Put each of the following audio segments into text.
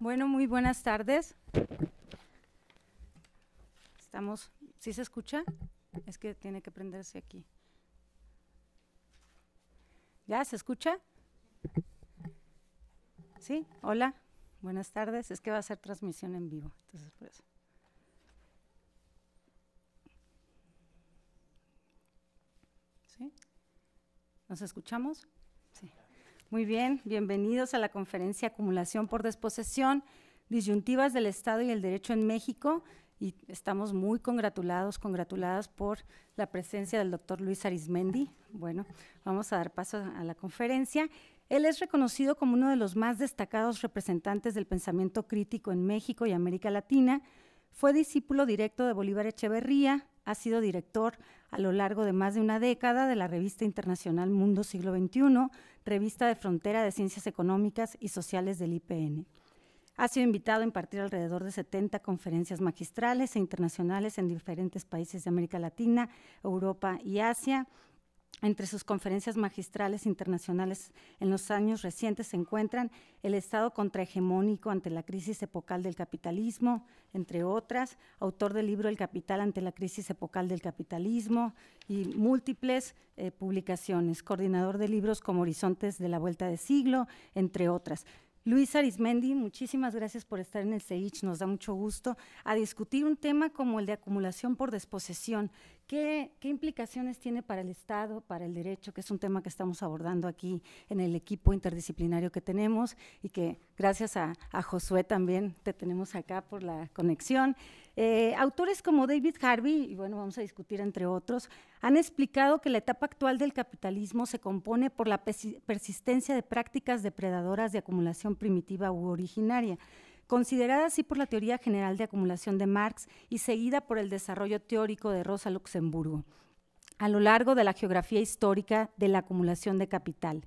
Bueno, muy buenas tardes. Estamos, ¿sí se escucha? Es que tiene que prenderse aquí. ¿Ya se escucha? Sí, hola, buenas tardes. Es que va a ser transmisión en vivo, entonces por eso. ¿Sí? ¿Nos escuchamos? Muy bien, bienvenidos a la conferencia Acumulación por Desposesión, disyuntivas del Estado y el Derecho en México. Y estamos muy congratulados, congratuladas por la presencia del doctor Luis Arismendi. Bueno, vamos a dar paso a la conferencia. Él es reconocido como uno de los más destacados representantes del pensamiento crítico en México y América Latina. Fue discípulo directo de Bolívar Echeverría, ha sido director a lo largo de más de una década de la revista internacional Mundo Siglo XXI, revista de frontera de ciencias económicas y sociales del IPN. Ha sido invitado a impartir alrededor de 70 conferencias magistrales e internacionales en diferentes países de América Latina, Europa y Asia, entre sus conferencias magistrales internacionales en los años recientes se encuentran El Estado contrahegemónico ante la crisis epocal del capitalismo, entre otras, autor del libro El Capital ante la crisis epocal del capitalismo y múltiples eh, publicaciones, coordinador de libros como Horizontes de la Vuelta de Siglo, entre otras. Luis Arismendi, muchísimas gracias por estar en el CEICH, nos da mucho gusto a discutir un tema como el de acumulación por desposesión, ¿Qué, implicaciones tiene para el Estado, para el derecho, que es un tema que estamos abordando aquí en el equipo interdisciplinario que tenemos y que gracias a, Josué también te tenemos acá por la conexión? Eh, autores como David Harvey, y bueno, vamos a discutir entre otros, han explicado que la etapa actual del capitalismo se compone por la persistencia de prácticas depredadoras de acumulación primitiva u originaria considerada así por la teoría general de acumulación de Marx y seguida por el desarrollo teórico de Rosa Luxemburgo a lo largo de la geografía histórica de la acumulación de capital.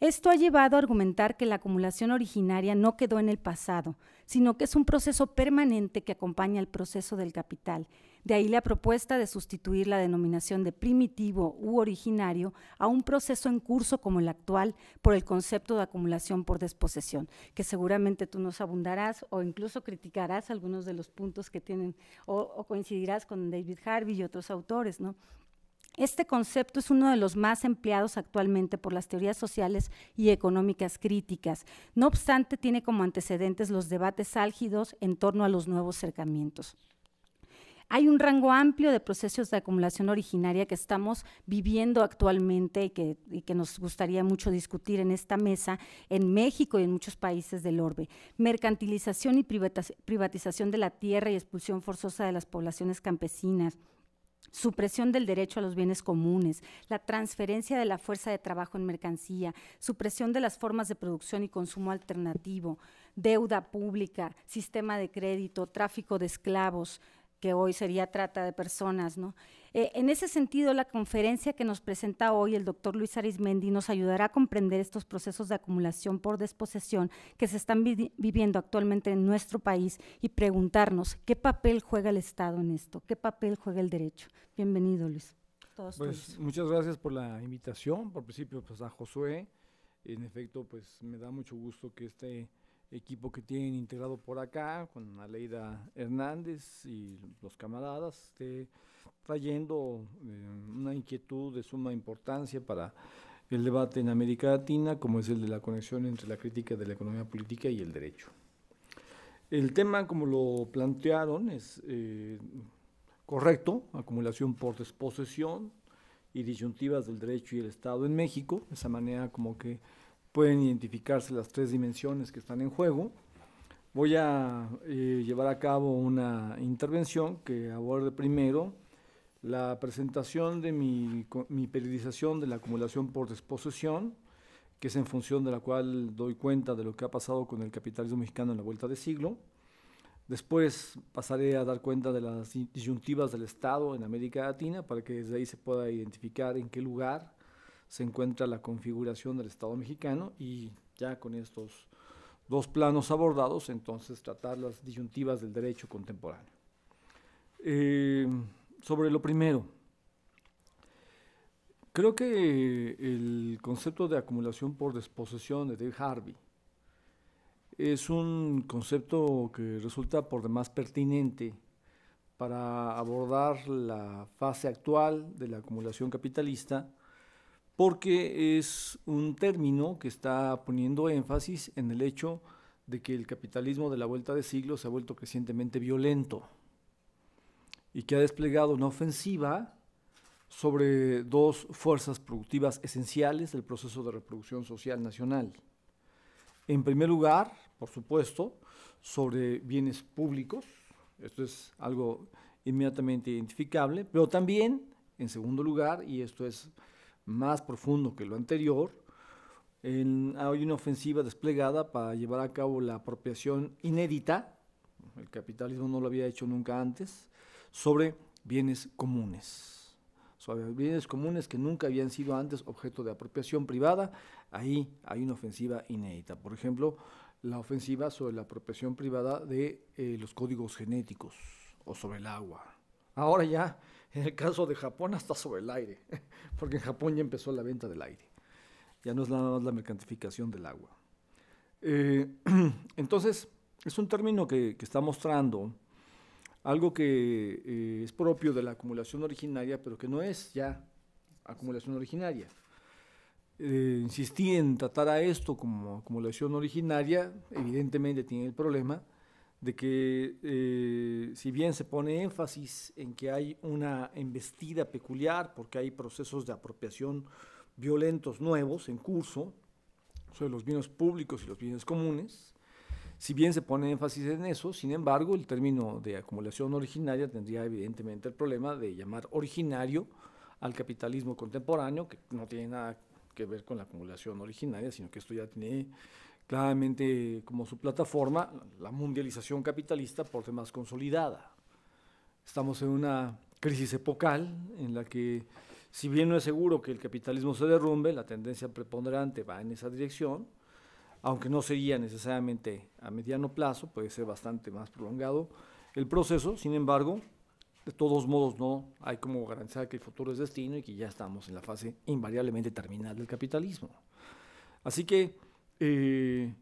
Esto ha llevado a argumentar que la acumulación originaria no quedó en el pasado, sino que es un proceso permanente que acompaña el proceso del capital de ahí la propuesta de sustituir la denominación de primitivo u originario a un proceso en curso como el actual por el concepto de acumulación por desposesión, que seguramente tú nos abundarás o incluso criticarás algunos de los puntos que tienen o, coincidirás con David Harvey y otros autores, ¿no? Este concepto es uno de los más empleados actualmente por las teorías sociales y económicas críticas. No obstante, tiene como antecedentes los debates álgidos en torno a los nuevos cercamientos. Hay un rango amplio de procesos de acumulación originaria que estamos viviendo actualmente y que, nos gustaría mucho discutir en esta mesa en México y en muchos países del orbe. Mercantilización y privatización de la tierra y expulsión forzosa de las poblaciones campesinas supresión del derecho a los bienes comunes, la transferencia de la fuerza de trabajo en mercancía, supresión de las formas de producción y consumo alternativo, deuda pública, sistema de crédito, tráfico de esclavos, que hoy sería trata de personas, ¿no? Eh, en ese sentido, la conferencia que nos presenta hoy el doctor Luis Arismendi nos ayudará a comprender estos procesos de acumulación por desposesión que se están viviendo actualmente en nuestro país y preguntarnos qué papel juega el Estado en esto, qué papel juega el derecho. Bienvenido, Luis. Pues, muchas gracias por la invitación, por principio pues a Josué. En efecto, pues me da mucho gusto que esté equipo que tienen integrado por acá, con Aleida Hernández y los camaradas, esté trayendo eh, una inquietud de suma importancia para el debate en América Latina, como es el de la conexión entre la crítica de la economía política y el derecho. El tema, como lo plantearon, es eh, correcto, acumulación por desposesión y disyuntivas del derecho y el Estado en México, de esa manera como que pueden identificarse las tres dimensiones que están en juego. Voy a eh, llevar a cabo una intervención que aborde primero la presentación de mi, mi periodización de la acumulación por desposesión, que es en función de la cual doy cuenta de lo que ha pasado con el capitalismo mexicano en la vuelta de siglo. Después pasaré a dar cuenta de las disyuntivas del Estado en América Latina para que desde ahí se pueda identificar en qué lugar se encuentra la configuración del Estado mexicano y ya con estos dos planos abordados, entonces tratar las disyuntivas del derecho contemporáneo. Eh, sobre lo primero, creo que el concepto de acumulación por desposesión de Dave Harvey es un concepto que resulta por demás pertinente para abordar la fase actual de la acumulación capitalista, porque es un término que está poniendo énfasis en el hecho de que el capitalismo de la vuelta de siglo se ha vuelto crecientemente violento y que ha desplegado una ofensiva sobre dos fuerzas productivas esenciales del proceso de reproducción social nacional. En primer lugar, por supuesto, sobre bienes públicos, esto es algo inmediatamente identificable, pero también, en segundo lugar, y esto es más profundo que lo anterior. hay una ofensiva desplegada para llevar a cabo la apropiación inédita, el capitalismo no lo había hecho nunca antes, sobre bienes comunes. Sobre bienes comunes que nunca habían sido antes objeto de apropiación privada, ahí hay una ofensiva inédita. Por ejemplo, la ofensiva sobre la apropiación privada de eh, los códigos genéticos o sobre el agua. Ahora ya en el caso de Japón hasta sobre el aire, porque en Japón ya empezó la venta del aire. Ya no es nada más la mercantificación del agua. Eh, entonces, es un término que, está mostrando algo que eh, es propio de la acumulación originaria, pero que no es ya acumulación originaria. Eh, insistí en tratar a esto como acumulación originaria, evidentemente tiene el problema de que eh, si bien se pone énfasis en que hay una embestida peculiar, porque hay procesos de apropiación violentos nuevos en curso sobre los bienes públicos y los bienes comunes, si bien se pone énfasis en eso, sin embargo, el término de acumulación originaria tendría evidentemente el problema de llamar originario al capitalismo contemporáneo, que no tiene nada que ver con la acumulación originaria, sino que esto ya tiene claramente como su plataforma la mundialización capitalista por ser más consolidada. Estamos en una crisis epocal en la que, si bien no es seguro que el capitalismo se derrumbe, la tendencia preponderante va en esa dirección, aunque no sería necesariamente a mediano plazo, puede ser bastante más prolongado el proceso, sin embargo, de todos modos no hay como garantizar que el futuro es destino y que ya estamos en la fase invariablemente terminal del capitalismo. Así que eh,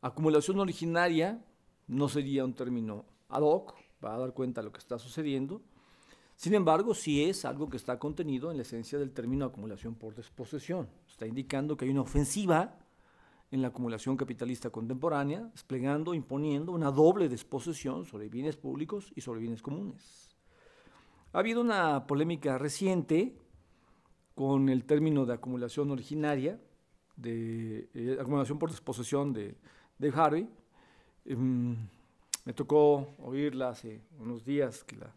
acumulación originaria no sería un término ad hoc para dar cuenta de lo que está sucediendo. Sin embargo, sí es algo que está contenido en la esencia del término acumulación por desposesión. Está indicando que hay una ofensiva en la acumulación capitalista contemporánea, desplegando, imponiendo una doble desposesión sobre bienes públicos y sobre bienes comunes. Ha habido una polémica reciente con el término de acumulación originaria, de eh, acumulación por disposición de, de Harvey. Em, me tocó oírla hace unos días que la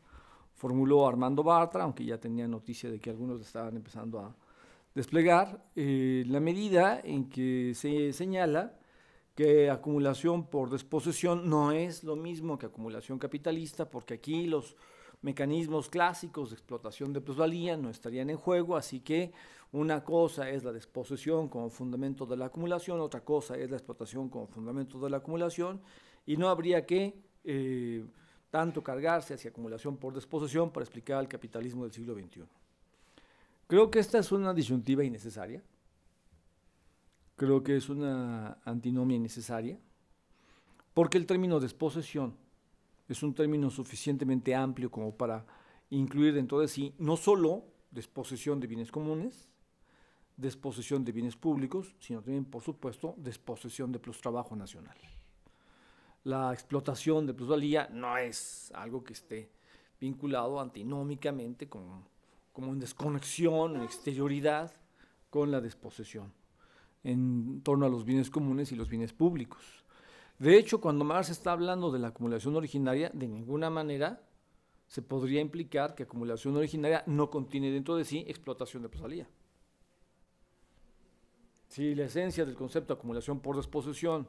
formuló Armando Bartra, aunque ya tenía noticia de que algunos estaban empezando a desplegar, eh, la medida en que se señala que acumulación por desposesión no es lo mismo que acumulación capitalista, porque aquí los mecanismos clásicos de explotación de plusvalía no estarían en juego, así que una cosa es la desposesión como fundamento de la acumulación, otra cosa es la explotación como fundamento de la acumulación, y no habría que eh, tanto cargarse hacia acumulación por desposesión para explicar el capitalismo del siglo XXI. Creo que esta es una disyuntiva innecesaria, creo que es una antinomia innecesaria, porque el término desposesión es un término suficientemente amplio como para incluir dentro de sí no solo desposesión de bienes comunes, desposesión de bienes públicos, sino también, por supuesto, desposesión de plus trabajo nacional. La explotación de plusvalía no es algo que esté vinculado antinómicamente como, como en desconexión, en exterioridad con la desposesión en torno a los bienes comunes y los bienes públicos. De hecho, cuando Marx está hablando de la acumulación originaria, de ninguna manera se podría implicar que acumulación originaria no contiene dentro de sí explotación de posalía. Si la esencia del concepto de acumulación por disposición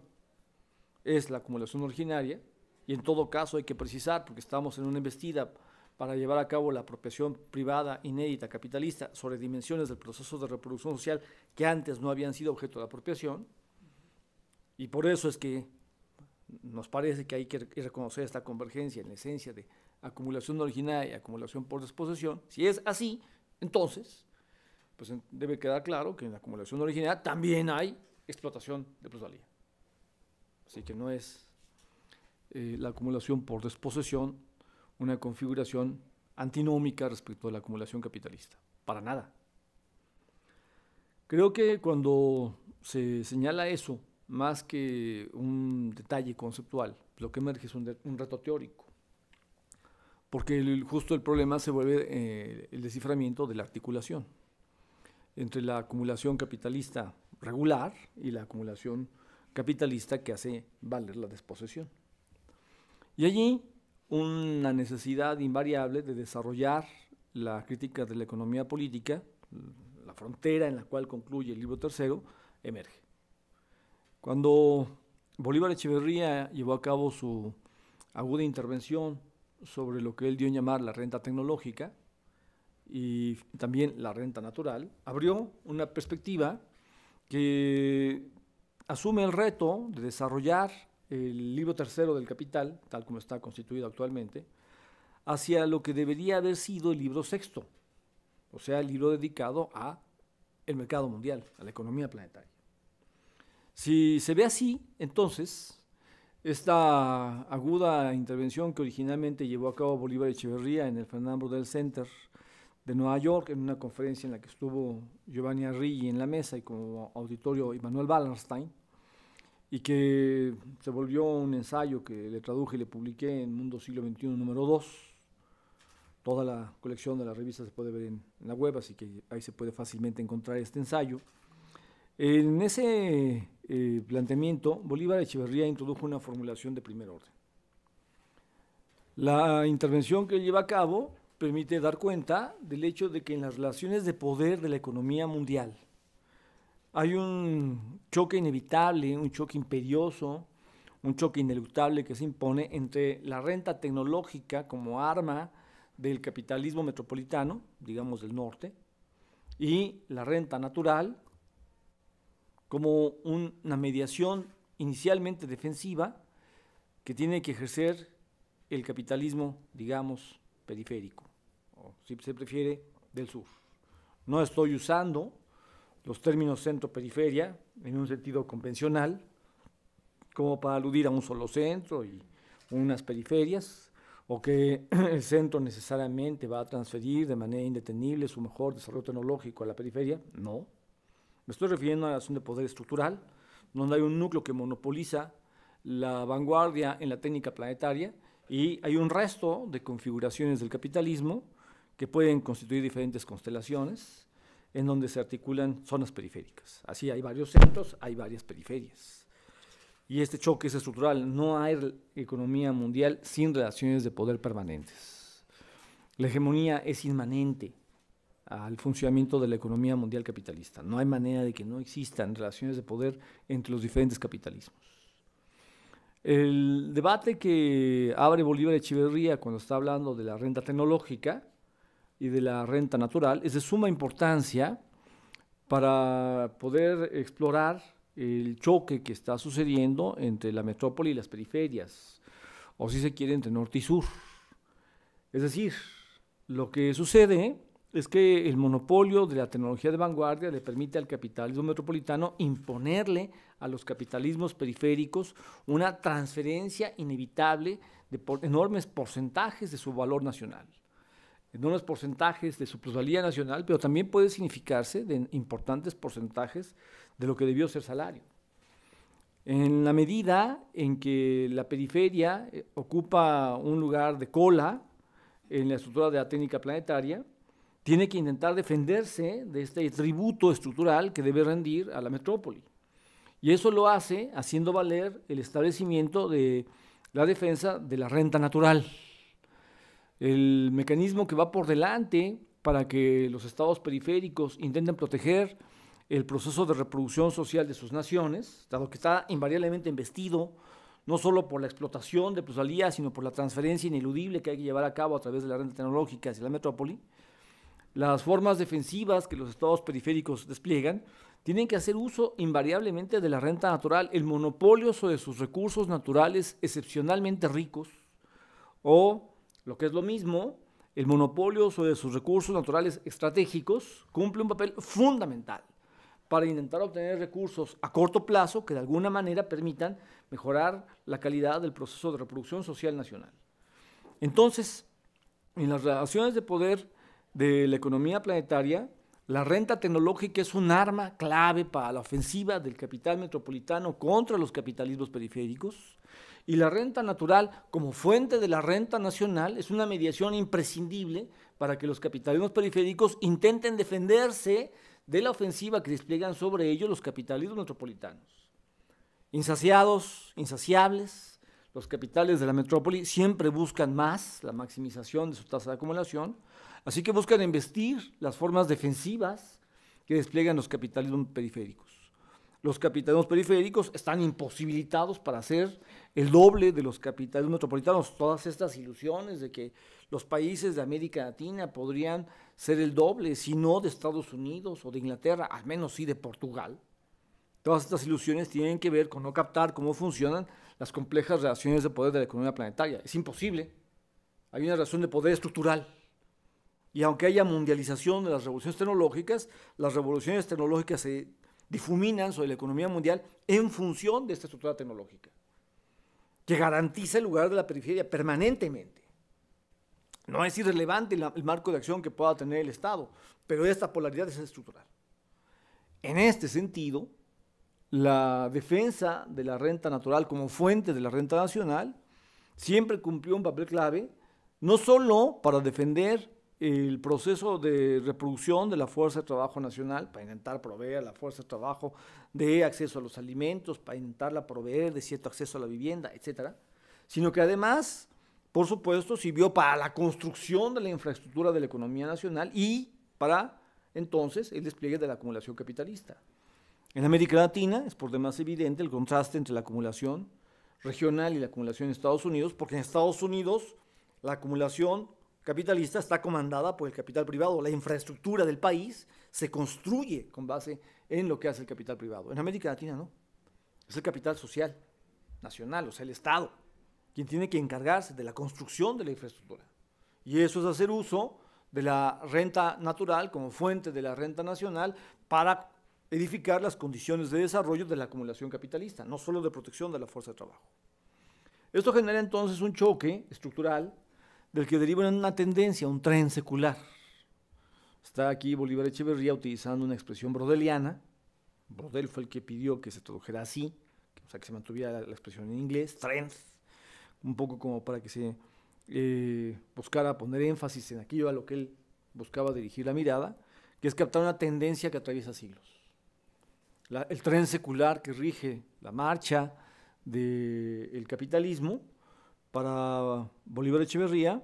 es la acumulación originaria, y en todo caso hay que precisar, porque estamos en una investida para llevar a cabo la apropiación privada inédita capitalista sobre dimensiones del proceso de reproducción social que antes no habían sido objeto de apropiación, y por eso es que nos parece que hay que reconocer esta convergencia en la esencia de acumulación originaria y acumulación por desposesión. Si es así, entonces, pues debe quedar claro que en la acumulación originaria también hay explotación de plusvalía. Así que no es eh, la acumulación por desposesión una configuración antinómica respecto a la acumulación capitalista. Para nada. Creo que cuando se señala eso más que un detalle conceptual. Lo que emerge es un, reto teórico, porque justo el problema se vuelve eh, el desciframiento de la articulación entre la acumulación capitalista regular y la acumulación capitalista que hace valer la desposesión. Y allí una necesidad invariable de desarrollar la crítica de la economía política, la frontera en la cual concluye el libro tercero, emerge. Cuando Bolívar Echeverría llevó a cabo su aguda intervención sobre lo que él dio en llamar la renta tecnológica y también la renta natural, abrió una perspectiva que asume el reto de desarrollar el libro tercero del Capital, tal como está constituido actualmente, hacia lo que debería haber sido el libro sexto, o sea, el libro dedicado a el mercado mundial, a la economía planetaria. Si se ve así, entonces, esta aguda intervención que originalmente llevó a cabo Bolívar Echeverría en el Fernando del Center de Nueva York, en una conferencia en la que estuvo Giovanni Arrighi en la mesa y como auditorio Immanuel Wallerstein, y que se volvió un ensayo que le traduje y le publiqué en Mundo Siglo XXI número 2. Toda la colección de la revista se puede ver en, en la web, así que ahí se puede fácilmente encontrar este ensayo. En ese eh, planteamiento, Bolívar Echeverría introdujo una formulación de primer orden. La intervención que lleva a cabo permite dar cuenta del hecho de que en las relaciones de poder de la economía mundial hay un choque inevitable, un choque imperioso, un choque ineluctable que se impone entre la renta tecnológica como arma del capitalismo metropolitano, digamos del norte, y la renta natural, como una mediación inicialmente defensiva que tiene que ejercer el capitalismo, digamos, periférico, o si se prefiere, del sur. No estoy usando los términos centro-periferia en un sentido convencional, como para aludir a un solo centro y unas periferias, o que el centro necesariamente va a transferir de manera indetenible su mejor desarrollo tecnológico a la periferia. No, me estoy refiriendo a la relación de poder estructural, donde hay un núcleo que monopoliza la vanguardia en la técnica planetaria y hay un resto de configuraciones del capitalismo que pueden constituir diferentes constelaciones en donde se articulan zonas periféricas. Así hay varios centros, hay varias periferias. Y este choque es estructural. No hay economía mundial sin relaciones de poder permanentes. La hegemonía es inmanente al funcionamiento de la economía mundial capitalista. No hay manera de que no existan relaciones de poder entre los diferentes capitalismos. El debate que abre Bolívar Echeverría cuando está hablando de la renta tecnológica y de la renta natural es de suma importancia para poder explorar el choque que está sucediendo entre la metrópoli y las periferias, o si se quiere, entre norte y sur. Es decir, lo que sucede es que el monopolio de la tecnología de vanguardia le permite al capitalismo metropolitano imponerle a los capitalismos periféricos una transferencia inevitable de enormes porcentajes de su valor nacional, enormes porcentajes de su plusvalía nacional, pero también puede significarse de importantes porcentajes de lo que debió ser salario. En la medida en que la periferia eh, ocupa un lugar de cola en la estructura de la técnica planetaria, tiene que intentar defenderse de este tributo estructural que debe rendir a la metrópoli. Y eso lo hace haciendo valer el establecimiento de la defensa de la renta natural. El mecanismo que va por delante para que los estados periféricos intenten proteger el proceso de reproducción social de sus naciones, dado que está invariablemente investido, no solo por la explotación de plusvalía, sino por la transferencia ineludible que hay que llevar a cabo a través de la renta tecnológica hacia la metrópoli, las formas defensivas que los estados periféricos despliegan tienen que hacer uso invariablemente de la renta natural, el monopolio sobre sus recursos naturales excepcionalmente ricos, o, lo que es lo mismo, el monopolio sobre sus recursos naturales estratégicos cumple un papel fundamental para intentar obtener recursos a corto plazo que de alguna manera permitan mejorar la calidad del proceso de reproducción social nacional. Entonces, en las relaciones de poder de la economía planetaria, la renta tecnológica es un arma clave para la ofensiva del capital metropolitano contra los capitalismos periféricos. Y la renta natural, como fuente de la renta nacional, es una mediación imprescindible para que los capitalismos periféricos intenten defenderse de la ofensiva que despliegan sobre ellos los capitalismos metropolitanos. Insaciados, insaciables, los capitales de la metrópoli siempre buscan más la maximización de su tasa de acumulación Así que buscan investir las formas defensivas que despliegan los capitalismos periféricos. Los capitalismos periféricos están imposibilitados para hacer el doble de los capitalismos metropolitanos. Todas estas ilusiones de que los países de América Latina podrían ser el doble, si no de Estados Unidos o de Inglaterra, al menos sí de Portugal. Todas estas ilusiones tienen que ver con no captar cómo funcionan las complejas relaciones de poder de la economía planetaria. Es imposible. Hay una relación de poder estructural y aunque haya mundialización de las revoluciones tecnológicas, las revoluciones tecnológicas se difuminan sobre la economía mundial en función de esta estructura tecnológica, que garantiza el lugar de la periferia permanentemente. No es irrelevante el marco de acción que pueda tener el Estado, pero esta polaridad es estructural. En este sentido, la defensa de la renta natural como fuente de la renta nacional siempre cumplió un papel clave, no solo para defender el proceso de reproducción de la fuerza de trabajo nacional para intentar proveer a la fuerza de trabajo de acceso a los alimentos, para intentarla proveer de cierto acceso a la vivienda, etcétera, sino que además, por supuesto, sirvió para la construcción de la infraestructura de la economía nacional y para entonces el despliegue de la acumulación capitalista. En América Latina es por demás evidente el contraste entre la acumulación regional y la acumulación en Estados Unidos, porque en Estados Unidos la acumulación capitalista está comandada por el capital privado. La infraestructura del país se construye con base en lo que hace el capital privado. En América Latina no. Es el capital social, nacional, o sea, el Estado, quien tiene que encargarse de la construcción de la infraestructura. Y eso es hacer uso de la renta natural como fuente de la renta nacional para edificar las condiciones de desarrollo de la acumulación capitalista, no solo de protección de la fuerza de trabajo. Esto genera entonces un choque estructural del que deriva una tendencia, un tren secular. Está aquí Bolívar Echeverría utilizando una expresión brodeliana. Brodel fue el que pidió que se tradujera así, o sea, que se mantuviera la, expresión en inglés, tren, un poco como para que se eh, buscara poner énfasis en aquello a lo que él buscaba dirigir la mirada, que es captar una tendencia que atraviesa siglos. el tren secular que rige la marcha del capitalismo para Bolívar Echeverría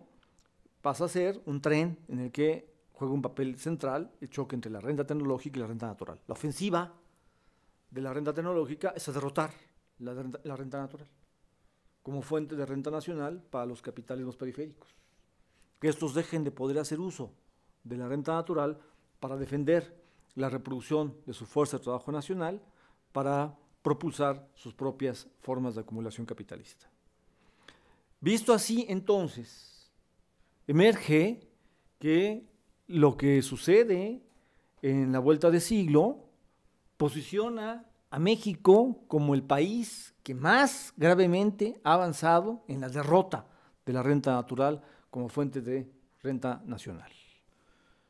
pasa a ser un tren en el que juega un papel central el choque entre la renta tecnológica y la renta natural. La ofensiva de la renta tecnológica es a derrotar la renta, la renta natural como fuente de renta nacional para los capitalismos periféricos. Que estos dejen de poder hacer uso de la renta natural para defender la reproducción de su fuerza de trabajo nacional, para propulsar sus propias formas de acumulación capitalista. Visto así, entonces, emerge que lo que sucede en la vuelta de siglo posiciona a México como el país que más gravemente ha avanzado en la derrota de la renta natural como fuente de renta nacional.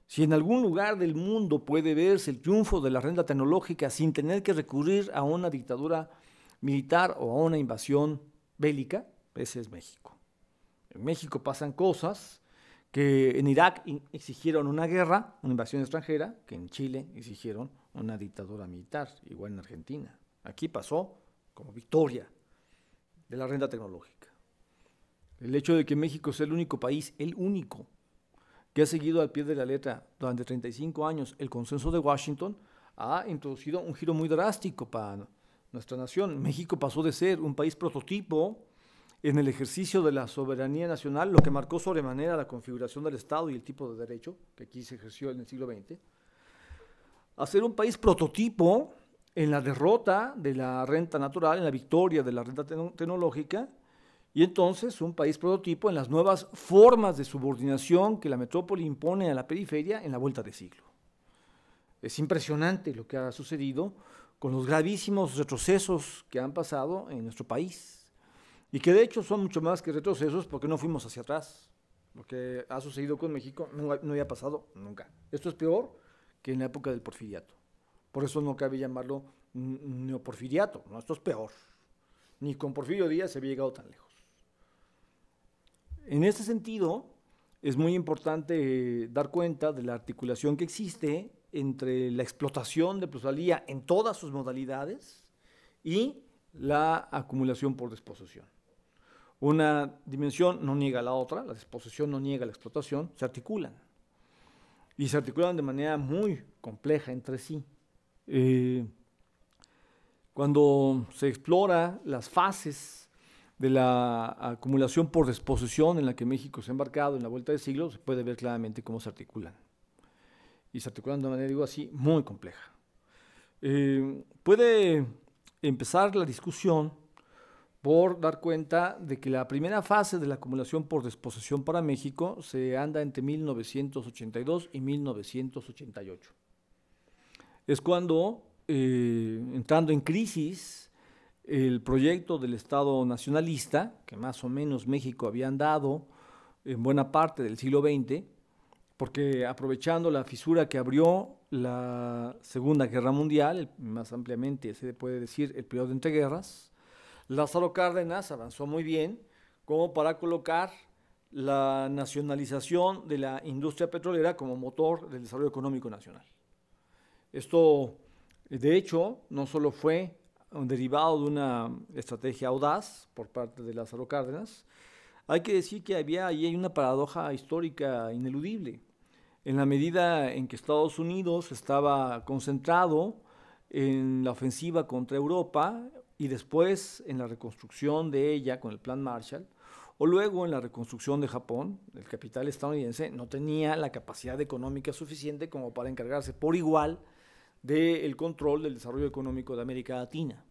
Si en algún lugar del mundo puede verse el triunfo de la renta tecnológica sin tener que recurrir a una dictadura militar o a una invasión bélica, ese es México. En México pasan cosas que en Irak exigieron una guerra, una invasión extranjera, que en Chile exigieron una dictadura militar, igual en Argentina. Aquí pasó como victoria de la renta tecnológica. El hecho de que México sea el único país, el único, que ha seguido al pie de la letra durante 35 años el consenso de Washington, ha introducido un giro muy drástico para nuestra nación. México pasó de ser un país prototipo en el ejercicio de la soberanía nacional, lo que marcó sobremanera la configuración del Estado y el tipo de derecho que aquí se ejerció en el siglo XX, a ser un país prototipo en la derrota de la renta natural, en la victoria de la renta tecnológica, y entonces un país prototipo en las nuevas formas de subordinación que la metrópoli impone a la periferia en la vuelta de siglo. Es impresionante lo que ha sucedido con los gravísimos retrocesos que han pasado en nuestro país y que de hecho son mucho más que retrocesos porque no fuimos hacia atrás. Lo que ha sucedido con México no, no había pasado nunca. Esto es peor que en la época del porfiriato. Por eso no cabe llamarlo neoporfiriato, no, esto es peor. Ni con Porfirio Díaz se había llegado tan lejos. En este sentido, es muy importante eh, dar cuenta de la articulación que existe entre la explotación de plusvalía en todas sus modalidades y la acumulación por disposición. Una dimensión no niega la otra, la disposición no niega la explotación, se articulan. Y se articulan de manera muy compleja entre sí. Eh, cuando se explora las fases de la acumulación por disposición en la que México se ha embarcado en la vuelta de siglo, se puede ver claramente cómo se articulan. Y se articulan de manera, digo así, muy compleja. Eh, puede empezar la discusión por dar cuenta de que la primera fase de la acumulación por disposición para México se anda entre 1982 y 1988. Es cuando, eh, entrando en crisis, el proyecto del Estado nacionalista, que más o menos México había andado en buena parte del siglo XX, porque aprovechando la fisura que abrió la Segunda Guerra Mundial, más ampliamente se puede decir el periodo de entreguerras, Lázaro Cárdenas avanzó muy bien como para colocar la nacionalización de la industria petrolera como motor del desarrollo económico nacional. Esto, de hecho, no solo fue derivado de una estrategia audaz por parte de Lázaro Cárdenas, hay que decir que había ahí hay una paradoja histórica ineludible. En la medida en que Estados Unidos estaba concentrado en la ofensiva contra Europa, y después en la reconstrucción de ella con el plan Marshall, o luego en la reconstrucción de Japón, el capital estadounidense no tenía la capacidad económica suficiente como para encargarse por igual del control del desarrollo económico de América Latina.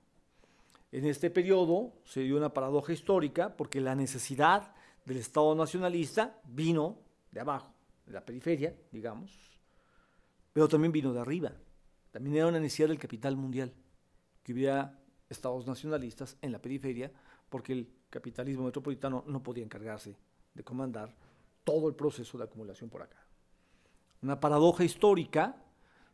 En este periodo se dio una paradoja histórica porque la necesidad del Estado nacionalista vino de abajo, de la periferia, digamos, pero también vino de arriba. También era una necesidad del capital mundial, que hubiera estados nacionalistas en la periferia, porque el capitalismo metropolitano no podía encargarse de comandar todo el proceso de acumulación por acá. Una paradoja histórica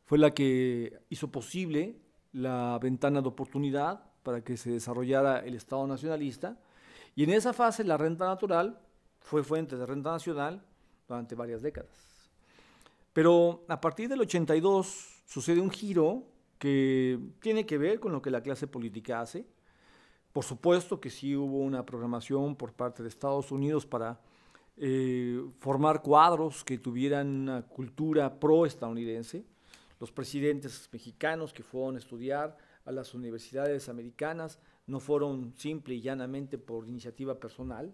fue la que hizo posible la ventana de oportunidad para que se desarrollara el Estado nacionalista. Y en esa fase la renta natural fue fuente de renta nacional durante varias décadas. Pero a partir del 82 sucede un giro que tiene que ver con lo que la clase política hace. Por supuesto que sí hubo una programación por parte de Estados Unidos para eh, formar cuadros que tuvieran una cultura pro-estadounidense. Los presidentes mexicanos que fueron a estudiar a las universidades americanas no fueron simple y llanamente por iniciativa personal.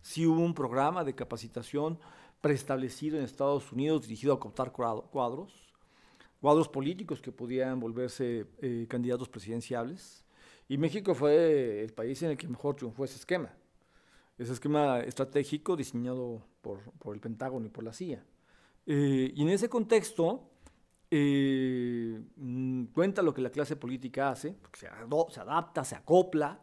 Sí hubo un programa de capacitación preestablecido en Estados Unidos dirigido a captar cuadros cuadros políticos que podían volverse eh, candidatos presidenciables. Y México fue el país en el que mejor triunfó ese esquema, ese esquema estratégico diseñado por, por el Pentágono y por la CIA. Eh, y en ese contexto, eh, mm, cuenta lo que la clase política hace, se, adapta, se acopla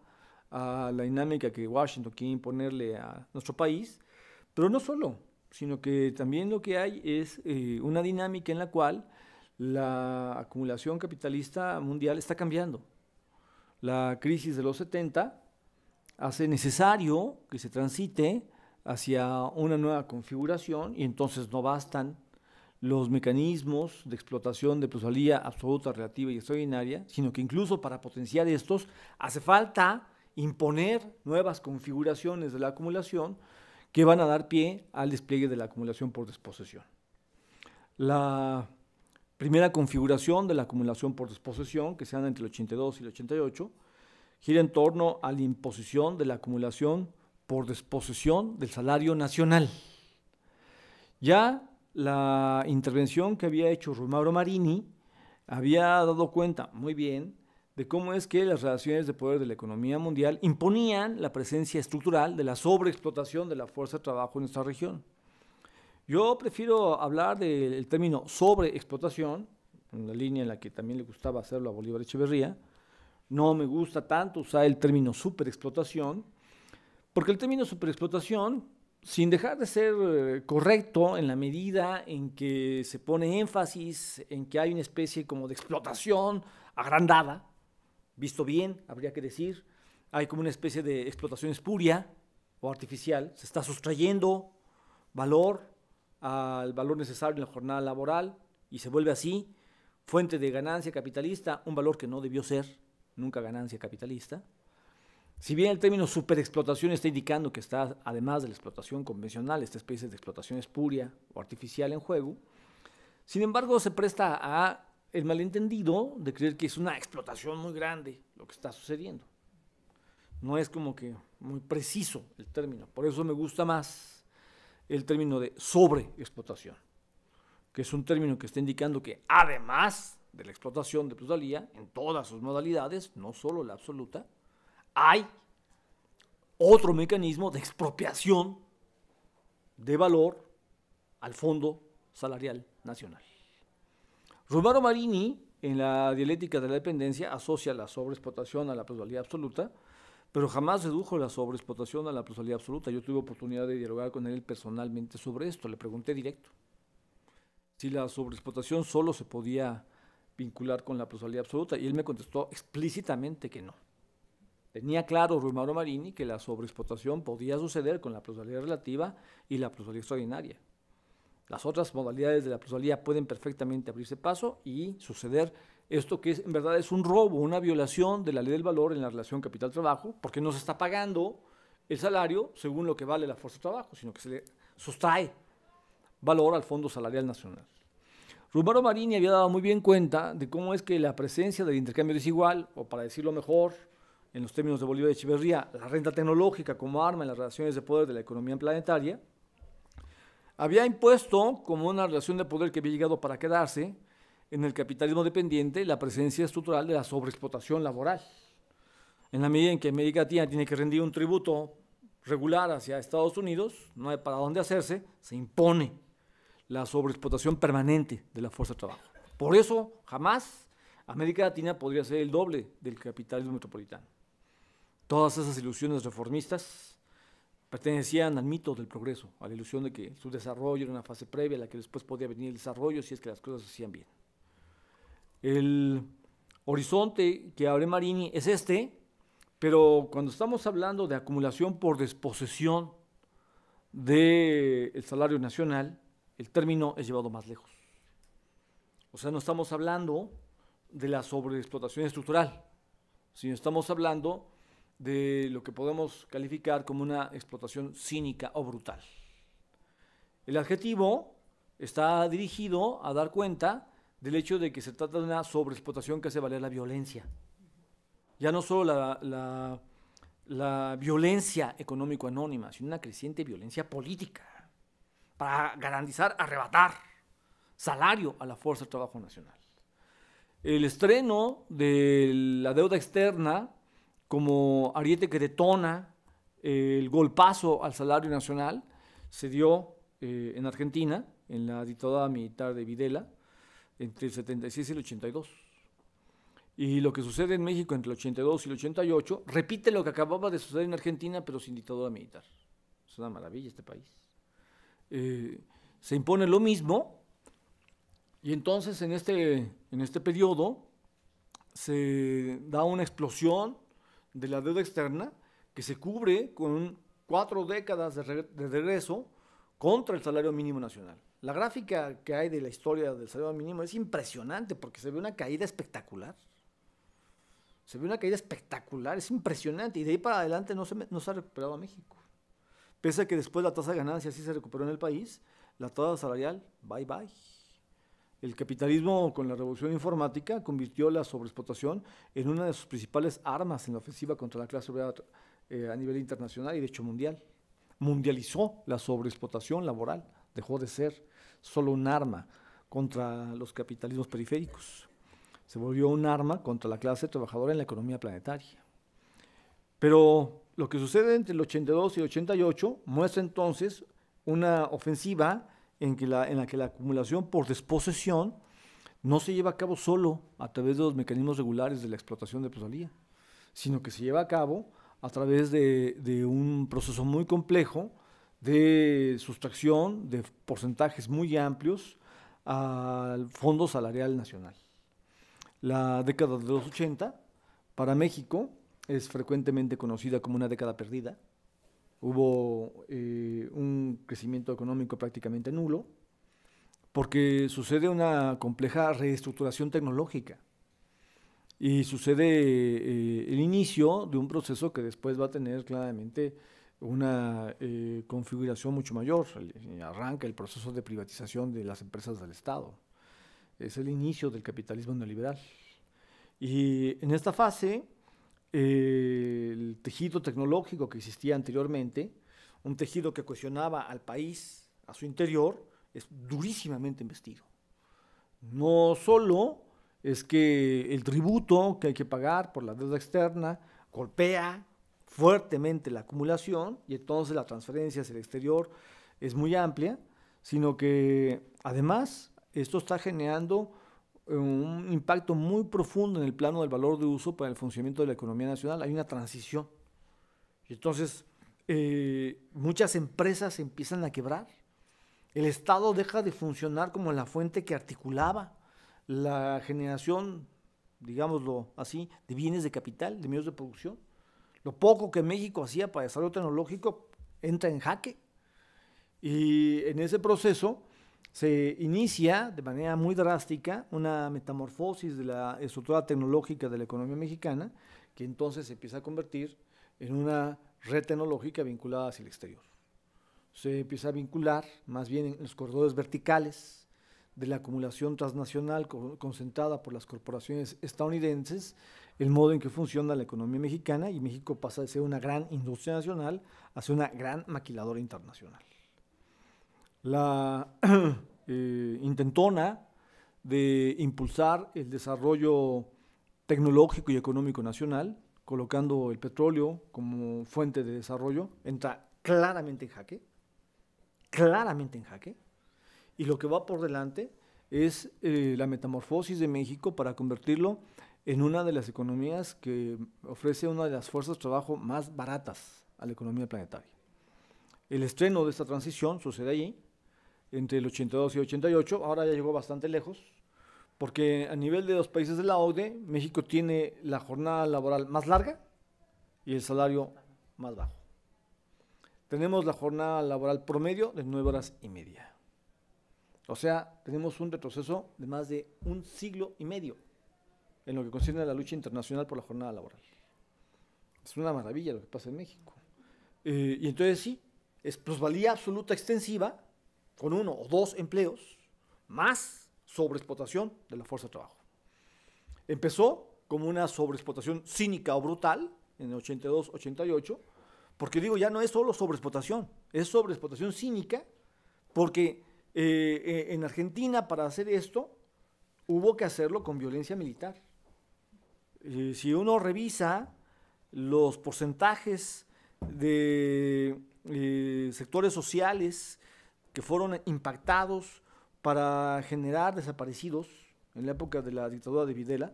a la dinámica que Washington quiere imponerle a nuestro país, pero no solo, sino que también lo que hay es una dinámica en la cual la acumulación capitalista mundial está cambiando. La crisis de los 70 hace necesario que se transite hacia una nueva configuración y entonces no bastan los mecanismos de explotación de plusvalía absoluta, relativa y extraordinaria, sino que incluso para potenciar estos hace falta imponer nuevas configuraciones de la acumulación que van a dar pie al despliegue de la acumulación por desposesión. La primera configuración de la acumulación por desposesión, que se entre el 82 y el 88, gira en torno a la imposición de la acumulación por desposesión del salario nacional. Ya la intervención que había hecho Romero Marini había dado cuenta muy bien de cómo es que las relaciones de poder de la economía mundial imponían la presencia estructural de la sobreexplotación de la fuerza de trabajo en esta región. Yo prefiero hablar del término sobreexplotación, la línea en la que también le gustaba hacerlo a Bolívar Echeverría. No me gusta tanto usar el término superexplotación, porque el término superexplotación, sin dejar de ser eh, correcto en la medida en que se pone énfasis en que hay una especie como de explotación agrandada, visto bien, habría que decir, hay como una especie de explotación espuria o artificial, se está sustrayendo valor al valor necesario en la jornada laboral y se vuelve así fuente de ganancia capitalista, un valor que no debió ser nunca ganancia capitalista. Si bien el término superexplotación está indicando que está, además de la explotación convencional, esta especie de explotación espuria o artificial en juego, sin embargo se presta a el malentendido de creer que es una explotación muy grande lo que está sucediendo. No es como que muy preciso el término, por eso me gusta más el término de sobreexplotación, que es un término que está indicando que además de la explotación de plusvalía, en todas sus modalidades, no solo la absoluta, hay otro mecanismo de expropiación de valor al Fondo Salarial Nacional. Romano Marini, en la dialéctica de la dependencia, asocia la sobreexplotación a la plusvalía absoluta, pero jamás redujo la sobreexplotación a la plusvalía absoluta. Yo tuve oportunidad de dialogar con él personalmente sobre esto, le pregunté directo si la sobreexplotación solo se podía vincular con la plusvalía absoluta y él me contestó explícitamente que no. Tenía claro Rumaro Marini que la sobreexplotación podía suceder con la plusvalía relativa y la plusvalía extraordinaria. Las otras modalidades de la plusvalía pueden perfectamente abrirse paso y suceder esto que es, en verdad es un robo, una violación de la ley del valor en la relación capital-trabajo, porque no se está pagando el salario según lo que vale la fuerza de trabajo, sino que se le sustrae valor al Fondo Salarial Nacional. Rumbaro Marini había dado muy bien cuenta de cómo es que la presencia del intercambio desigual, o para decirlo mejor, en los términos de Bolívar de Echeverría, la renta tecnológica como arma en las relaciones de poder de la economía planetaria, había impuesto como una relación de poder que había llegado para quedarse en el capitalismo dependiente la presencia estructural de la sobreexplotación laboral. En la medida en que América Latina tiene que rendir un tributo regular hacia Estados Unidos, no hay para dónde hacerse, se impone la sobreexplotación permanente de la fuerza de trabajo. Por eso, jamás América Latina podría ser el doble del capitalismo metropolitano. Todas esas ilusiones reformistas pertenecían al mito del progreso, a la ilusión de que su desarrollo era una fase previa a la que después podía venir el desarrollo si es que las cosas se hacían bien. El horizonte que abre Marini es este, pero cuando estamos hablando de acumulación por desposesión del salario nacional, el término es llevado más lejos. O sea, no estamos hablando de la sobreexplotación estructural, sino estamos hablando de lo que podemos calificar como una explotación cínica o brutal. El adjetivo está dirigido a dar cuenta del hecho de que se trata de una sobreexplotación que hace valer la violencia. Ya no solo la, violencia económico anónima, sino una creciente violencia política para garantizar, arrebatar salario a la fuerza de trabajo nacional. El estreno de la deuda externa como ariete que detona eh, el golpazo al salario nacional se dio eh, en Argentina, en la dictadura militar de Videla, entre el 76 y el 82. Y lo que sucede en México entre el 82 y el 88 repite lo que acababa de suceder en Argentina, pero sin dictadura militar. Es una maravilla este país. Eh, se impone lo mismo, y entonces en este, en este periodo se da una explosión de la deuda externa que se cubre con cuatro décadas de regreso contra el salario mínimo nacional. La gráfica que hay de la historia del salario mínimo es impresionante porque se ve una caída espectacular. Se ve una caída espectacular, es impresionante. Y de ahí para adelante no se, ha recuperado a México. Pese a que después la tasa de ganancia sí se recuperó en el país, la tasa salarial, bye bye. El capitalismo con la revolución informática convirtió la sobreexplotación en una de sus principales armas en la ofensiva contra la clase obrera eh, a nivel internacional y de hecho mundial. Mundializó la sobreexplotación laboral, dejó de ser solo un arma contra los capitalismos periféricos. Se volvió un arma contra la clase trabajadora en la economía planetaria. Pero lo que sucede entre el 82 y el 88 muestra entonces una ofensiva en, la, que la acumulación por desposesión no se lleva a cabo solo a través de los mecanismos regulares de la explotación de plusvalía, sino que se lleva a cabo a través de un proceso muy complejo de sustracción de porcentajes muy amplios al Fondo Salarial Nacional. La década de los 80 para México es frecuentemente conocida como una década perdida. Hubo eh, un crecimiento económico prácticamente nulo porque sucede una compleja reestructuración tecnológica y sucede eh, el inicio de un proceso que después va a tener claramente una eh, configuración mucho mayor. Eh, arranca el proceso de privatización de las empresas del Estado. Es el inicio del capitalismo neoliberal. Y en esta fase, eh, el tejido tecnológico que existía anteriormente, un tejido que cuestionaba al país a su interior, es durísimamente investido. No solo es que el tributo que hay que pagar por la deuda externa golpea fuertemente la acumulación y entonces la transferencia hacia el exterior es muy amplia, sino que además esto está generando eh, un impacto muy profundo en el plano del valor de uso para el funcionamiento de la economía nacional. Hay una transición. Y entonces eh, muchas empresas empiezan a quebrar. El Estado deja de funcionar como la fuente que articulaba la generación, digámoslo así, de bienes de capital, de medios de producción lo poco que México hacía para desarrollo tecnológico entra en jaque. Y en ese proceso se inicia de manera muy drástica una metamorfosis de la estructura tecnológica de la economía mexicana, que entonces se empieza a convertir en una red tecnológica vinculada hacia el exterior. Se empieza a vincular más bien en los corredores verticales de la acumulación transnacional concentrada por las corporaciones estadounidenses el modo en que funciona la economía mexicana y México pasa de ser una gran industria nacional a ser una gran maquiladora internacional. La eh, intentona de impulsar el desarrollo tecnológico y económico nacional, colocando el petróleo como fuente de desarrollo, entra claramente en jaque, claramente en jaque, y lo que va por delante es eh, la metamorfosis de México para convertirlo en en una de las economías que ofrece una de las fuerzas de trabajo más baratas a la economía planetaria. El estreno de esta transición sucede allí, entre el 82 y 88, ahora ya llegó bastante lejos, porque a nivel de los países de la ODE, México tiene la jornada laboral más larga y el salario más bajo. Tenemos la jornada laboral promedio de nueve horas y media. O sea, tenemos un retroceso de más de un siglo y medio en lo que concierne a la lucha internacional por la jornada laboral. Es una maravilla lo que pasa en México. Eh, y entonces sí, es plusvalía absoluta extensiva con uno o dos empleos más sobreexplotación de la fuerza de trabajo. Empezó como una sobreexplotación cínica o brutal en el 82-88, porque digo, ya no es solo sobreexplotación, es sobreexplotación cínica, porque eh, eh, en Argentina para hacer esto hubo que hacerlo con violencia militar. Eh, si uno revisa los porcentajes de eh, sectores sociales que fueron impactados para generar desaparecidos en la época de la dictadura de Videla,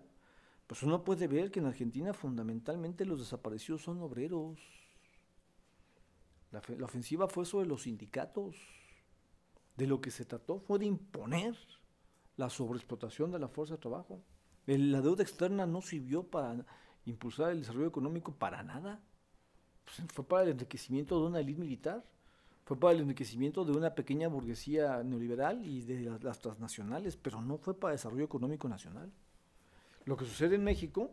pues uno puede ver que en Argentina fundamentalmente los desaparecidos son obreros. la ofensiva fue sobre los sindicatos. De lo que se trató fue de imponer la sobreexplotación de la fuerza de trabajo. La deuda externa no sirvió para impulsar el desarrollo económico para nada. Pues, fue para el enriquecimiento de una élite militar, fue para el enriquecimiento de una pequeña burguesía neoliberal y de las, transnacionales, pero no fue para desarrollo económico nacional. Lo que sucede en México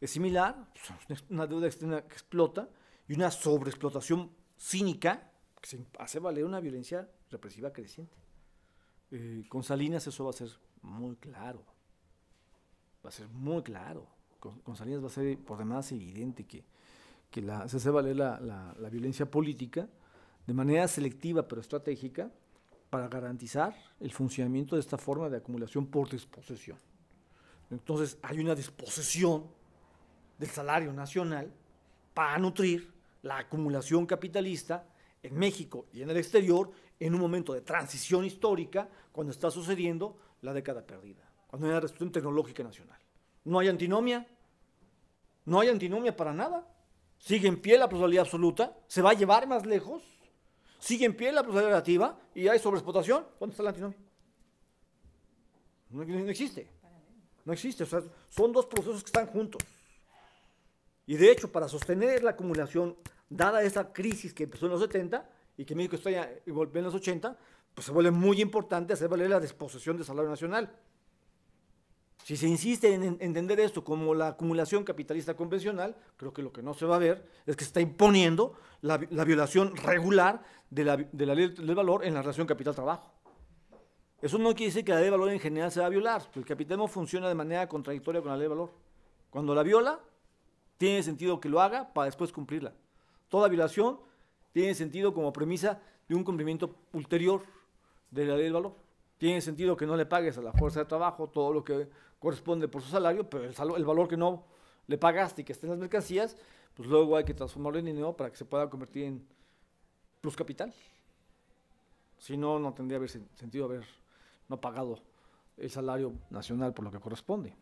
es similar, pues, una deuda externa que explota y una sobreexplotación cínica que se hace valer una violencia represiva creciente. Eh, con Salinas eso va a ser muy claro va a ser muy claro. Con, Salinas va a ser por demás evidente que, se hace valer la, la, violencia política de manera selectiva pero estratégica para garantizar el funcionamiento de esta forma de acumulación por desposesión. Entonces hay una disposición del salario nacional para nutrir la acumulación capitalista en México y en el exterior en un momento de transición histórica cuando está sucediendo la década perdida a una restitución tecnológica nacional. No hay antinomia, no hay antinomia para nada. Sigue en pie la pluralidad absoluta, se va a llevar más lejos. Sigue en pie la pluralidad relativa y hay sobreexplotación. ¿Dónde está la antinomia? No, existe. No existe. son dos procesos que están juntos. Y de hecho, para sostener la acumulación, dada esa crisis que empezó en los 70 y que México está ya, y en los 80, pues se vuelve muy importante hacer valer la disposición del salario nacional. Si se insiste en entender esto como la acumulación capitalista convencional, creo que lo que no se va a ver es que se está imponiendo la, violación regular de la, de la, ley del valor en la relación capital-trabajo. Eso no quiere decir que la ley del valor en general se va a violar, el capitalismo funciona de manera contradictoria con la ley del valor. Cuando la viola, tiene sentido que lo haga para después cumplirla. Toda violación tiene sentido como premisa de un cumplimiento ulterior de la ley del valor. Tiene sentido que no le pagues a la fuerza de trabajo todo lo que corresponde por su salario, pero el, valor que no le pagaste y que esté en las mercancías, pues luego hay que transformarlo en dinero para que se pueda convertir en plus capital. Si no, no tendría sentido haber no pagado el salario nacional por lo que corresponde.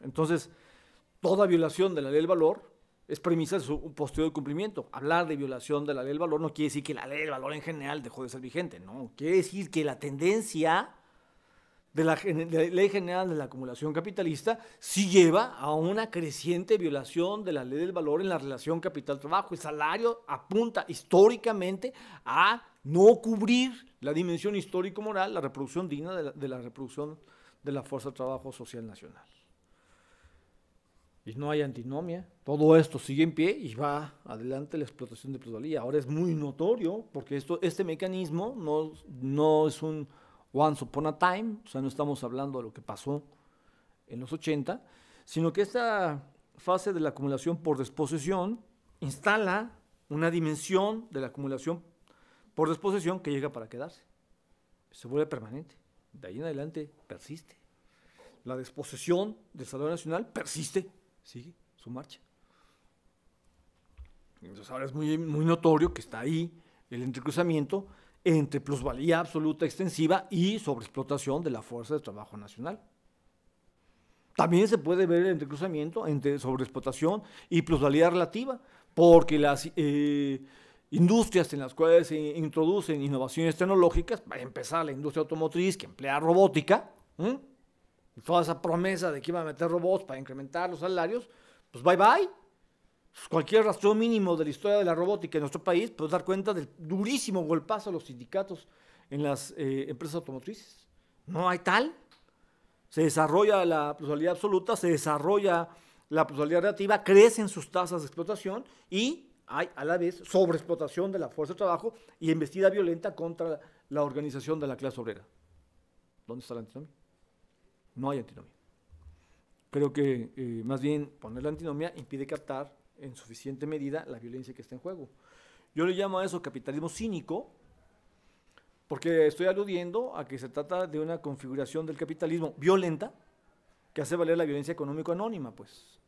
Entonces, toda violación de la ley del valor es premisa de su posterior cumplimiento. Hablar de violación de la ley del valor no quiere decir que la ley del valor en general dejó de ser vigente, no. Quiere decir que la tendencia de la, Ley General de la Acumulación Capitalista sí lleva a una creciente violación de la ley del valor en la relación capital-trabajo. El salario apunta históricamente a no cubrir la dimensión histórico-moral, la reproducción digna de la, reproducción de la fuerza de trabajo social nacional. Y no hay antinomia. Todo esto sigue en pie y va adelante la explotación de plusvalía. Ahora es muy notorio porque esto, este mecanismo no, no es un Once Upon a Time, o sea, no estamos hablando de lo que pasó en los 80, sino que esta fase de la acumulación por desposesión instala una dimensión de la acumulación por desposesión que llega para quedarse. Se vuelve permanente. De ahí en adelante persiste. La desposesión del salario Nacional persiste, sigue su marcha. Entonces ahora es muy, muy notorio que está ahí el entrecruzamiento entre plusvalía absoluta extensiva y sobreexplotación de la fuerza de trabajo nacional. También se puede ver el entrecruzamiento entre sobreexplotación y plusvalía relativa, porque las eh, industrias en las cuales se introducen innovaciones tecnológicas, para empezar la industria automotriz que emplea robótica, toda esa promesa de que iba a meter robots para incrementar los salarios, pues bye bye. Pues, cualquier rastro mínimo de la historia de la robótica en nuestro país, puedes dar cuenta del durísimo golpazo a los sindicatos en las eh, empresas automotrices. No hay tal. Se desarrolla la pluralidad absoluta, se desarrolla la pluralidad relativa, crecen sus tasas de explotación y hay a la vez sobreexplotación de la fuerza de trabajo y embestida violenta contra la organización de la clase obrera. ¿Dónde está la antinomia? No hay antinomia. Creo que eh, más bien poner la antinomia impide captar en suficiente medida la violencia que está en juego. Yo le llamo a eso capitalismo cínico, porque estoy aludiendo a que se trata de una configuración del capitalismo violenta que hace valer la violencia económico anónima, pues,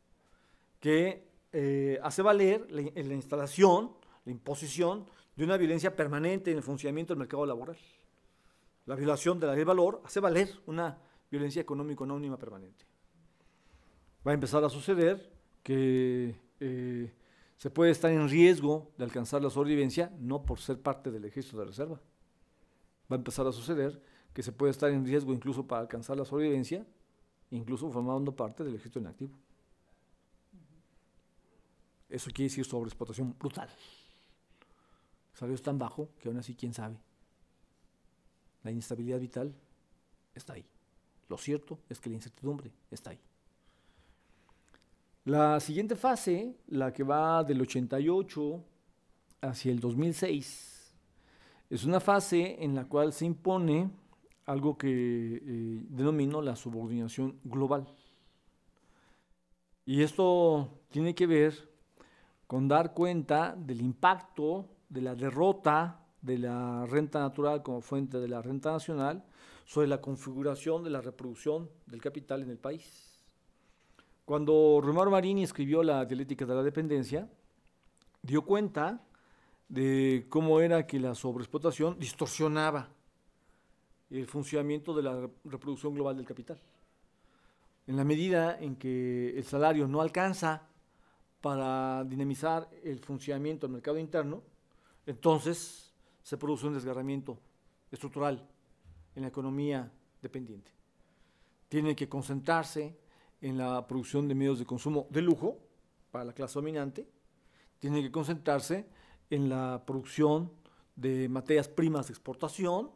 que eh, hace valer la, eh, la instalación, la imposición de una violencia permanente en el funcionamiento del mercado laboral. La violación de la ley de valor hace valer una violencia económico anónima permanente. Va a empezar a suceder que eh, se puede estar en riesgo de alcanzar la sobrevivencia, no por ser parte del ejército de reserva. Va a empezar a suceder que se puede estar en riesgo incluso para alcanzar la sobrevivencia, incluso formando parte del ejército inactivo. Eso quiere decir sobreexplotación brutal. Salió tan bajo que aún así quién sabe. La inestabilidad vital está ahí. Lo cierto es que la incertidumbre está ahí. La siguiente fase, la que va del 88 hacia el 2006, es una fase en la cual se impone algo que eh, denomino la subordinación global. Y esto tiene que ver con dar cuenta del impacto de la derrota de la renta natural como fuente de la renta nacional sobre la configuración de la reproducción del capital en el país. Cuando Romero Marini escribió La dialéctica de la dependencia, dio cuenta de cómo era que la sobreexplotación distorsionaba el funcionamiento de la reproducción global del capital. En la medida en que el salario no alcanza para dinamizar el funcionamiento del mercado interno, entonces se produce un desgarramiento estructural en la economía dependiente. Tiene que concentrarse en la producción de medios de consumo de lujo para la clase dominante, tiene que concentrarse en la producción de materias primas de exportación,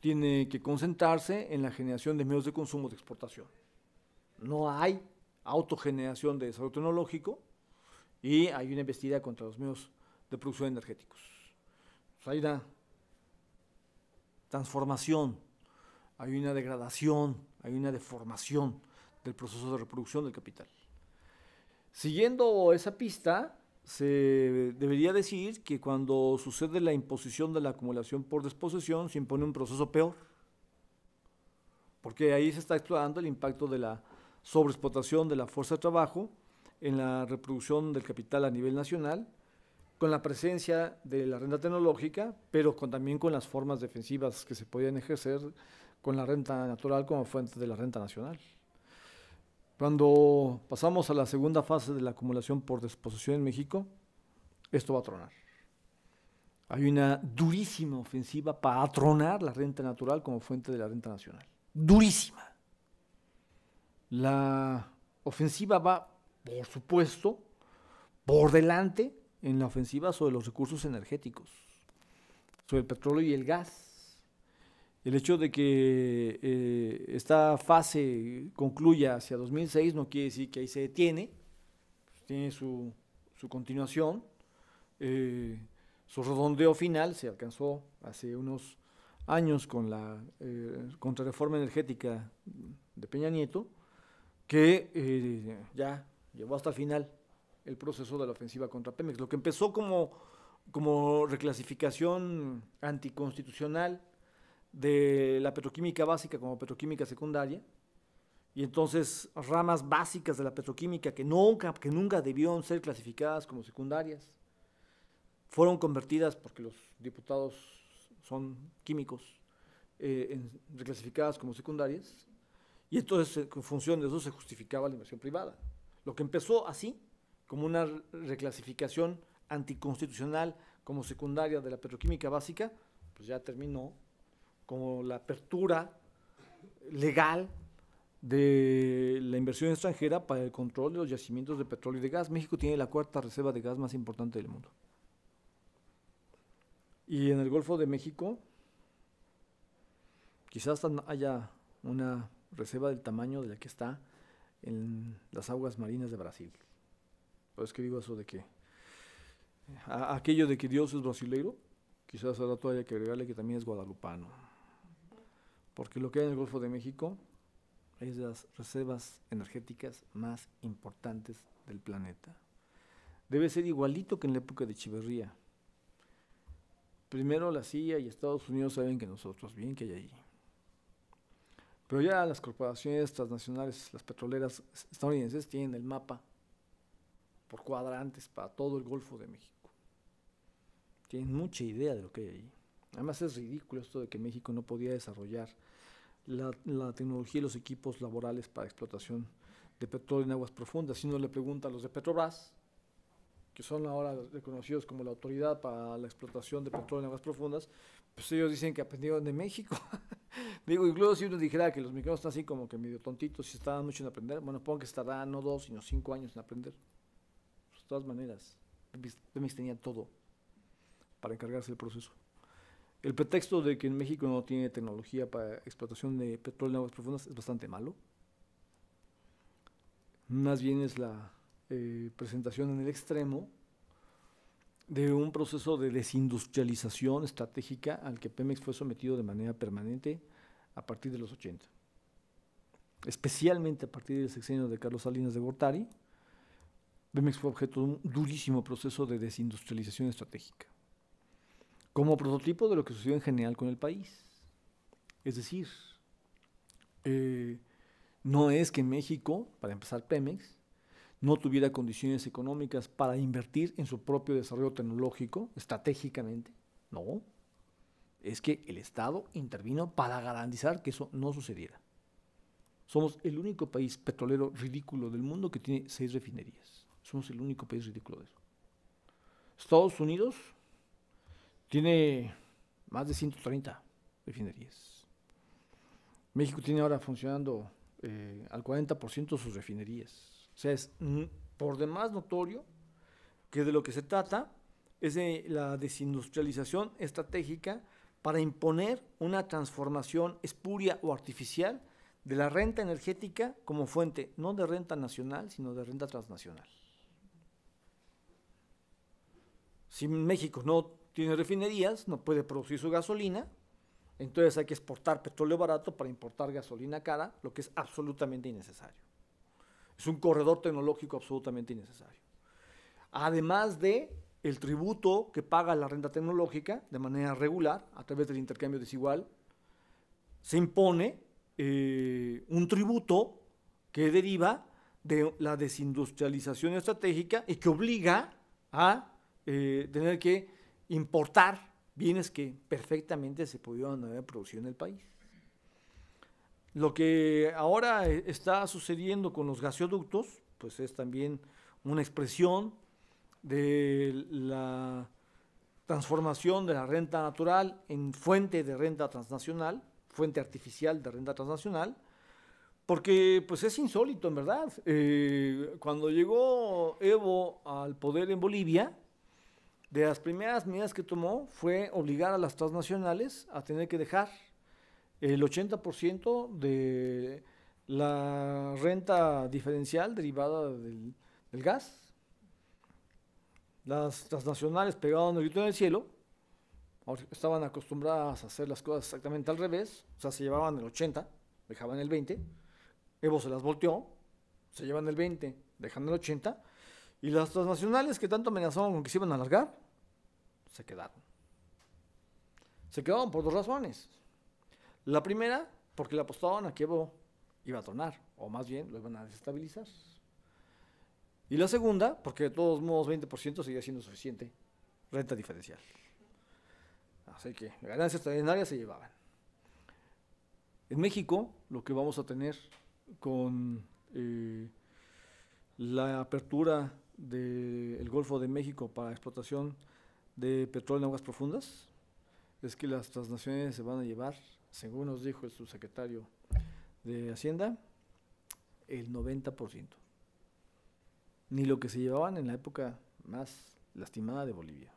tiene que concentrarse en la generación de medios de consumo de exportación. No hay autogeneración de desarrollo tecnológico y hay una investida contra los medios de producción energéticos. Pues hay una transformación, hay una degradación, hay una deformación del proceso de reproducción del capital. Siguiendo esa pista, se debería decir que cuando sucede la imposición de la acumulación por desposesión, se impone un proceso peor, porque ahí se está explorando el impacto de la sobreexplotación de la fuerza de trabajo en la reproducción del capital a nivel nacional, con la presencia de la renta tecnológica, pero con, también con las formas defensivas que se podían ejercer con la renta natural como fuente de la renta nacional. Cuando pasamos a la segunda fase de la acumulación por disposición en México, esto va a tronar. Hay una durísima ofensiva para tronar la renta natural como fuente de la renta nacional. Durísima. La ofensiva va, por supuesto, por delante en la ofensiva sobre los recursos energéticos, sobre el petróleo y el gas el hecho de que eh, esta fase concluya hacia 2006 no quiere decir que ahí se detiene, pues, tiene su, continuación. Eh, su redondeo final se alcanzó hace unos años con la contrareforma eh, contrarreforma energética de Peña Nieto, que ya llevó hasta el final el proceso de la ofensiva contra Pemex. Lo que empezó como, como reclasificación anticonstitucional de la petroquímica básica como petroquímica secundaria, y entonces ramas básicas de la petroquímica que nunca, que nunca debieron ser clasificadas como secundarias, fueron convertidas, porque los diputados son químicos, eh, en, reclasificadas como secundarias, y entonces en eh, función de eso se justificaba la inversión privada. Lo que empezó así, como una reclasificación anticonstitucional como secundaria de la petroquímica básica, pues ya terminó como la apertura legal de la inversión extranjera para el control de los yacimientos de petróleo y de gas. México tiene la cuarta reserva de gas más importante del mundo. Y en el Golfo de México, quizás haya una reserva del tamaño de la que está en las aguas marinas de Brasil. Pues es que digo eso de que aquello de que Dios es brasileiro, quizás ahora todavía hay que agregarle que también es guadalupano porque lo que hay en el Golfo de México es de las reservas energéticas más importantes del planeta. Debe ser igualito que en la época de Chiverría. Primero la CIA y Estados Unidos saben que nosotros, bien que hay ahí. Pero ya las corporaciones transnacionales, las petroleras estadounidenses, tienen el mapa por cuadrantes para todo el Golfo de México. Tienen mucha idea de lo que hay ahí. Además es ridículo esto de que México no podía desarrollar la, tecnología y los equipos laborales para explotación de petróleo en aguas profundas. Si uno le pregunta a los de Petrobras, que son ahora reconocidos como la autoridad para la explotación de petróleo en aguas profundas, pues ellos dicen que aprendieron de México. Digo, incluso si uno dijera que los mexicanos están así como que medio tontitos y estaban mucho en aprender, bueno, supongo que estará no dos, sino cinco años en aprender. Pues, de todas maneras, Pemex tenía todo para encargarse del proceso. El pretexto de que en México no tiene tecnología para explotación de petróleo en aguas profundas es bastante malo. Más bien es la eh, presentación en el extremo de un proceso de desindustrialización estratégica al que Pemex fue sometido de manera permanente a partir de los 80. Especialmente a partir del sexenio de Carlos Salinas de Gortari, Pemex fue objeto de un durísimo proceso de desindustrialización estratégica como prototipo de lo que sucedió en general con el país. Es decir, eh, no es que México, para empezar Pemex, no tuviera condiciones económicas para invertir en su propio desarrollo tecnológico estratégicamente. No, es que el Estado intervino para garantizar que eso no sucediera. Somos el único país petrolero ridículo del mundo que tiene seis refinerías. Somos el único país ridículo de eso. Estados Unidos tiene más de 130 refinerías. México tiene ahora funcionando eh, al 40% sus refinerías. O sea, es por demás notorio que de lo que se trata es de la desindustrialización estratégica para imponer una transformación espuria o artificial de la renta energética como fuente, no de renta nacional, sino de renta transnacional. Si México no tiene refinerías, no puede producir su gasolina, entonces hay que exportar petróleo barato para importar gasolina cara, lo que es absolutamente innecesario. Es un corredor tecnológico absolutamente innecesario. Además de el tributo que paga la renta tecnológica de manera regular a través del intercambio desigual, se impone eh, un tributo que deriva de la desindustrialización estratégica y que obliga a eh, tener que importar bienes que perfectamente se podían haber producido en el país. Lo que ahora e, está sucediendo con los gasoductos, pues es también una expresión de la transformación de la renta natural en fuente de renta transnacional, fuente artificial de renta transnacional, porque pues es insólito en verdad. Eh, cuando llegó Evo al poder en Bolivia, de las primeras medidas que tomó fue obligar a las transnacionales a tener que dejar el 80% de la renta diferencial derivada del, gas. Las transnacionales pegaban el grito en el cielo, estaban acostumbradas a hacer las cosas exactamente al revés, o sea, se llevaban el 80, dejaban el 20, Evo se las volteó, se llevan el 20, dejan el 80, y las transnacionales que tanto amenazaban con que se iban a alargar, se quedaron. Se quedaron por dos razones. La primera, porque le apostaban a que Evo iba a tronar, o más bien lo iban a desestabilizar. Y la segunda, porque de todos modos 20% seguía siendo suficiente renta diferencial. Así que ganancias extraordinarias se llevaban. En México, lo que vamos a tener con eh, la apertura del Golfo de México para explotación de petróleo en aguas profundas es que las transnaciones se van a llevar, según nos dijo el subsecretario de Hacienda, el 90%. Ni lo que se llevaban en la época más lastimada de Bolivia.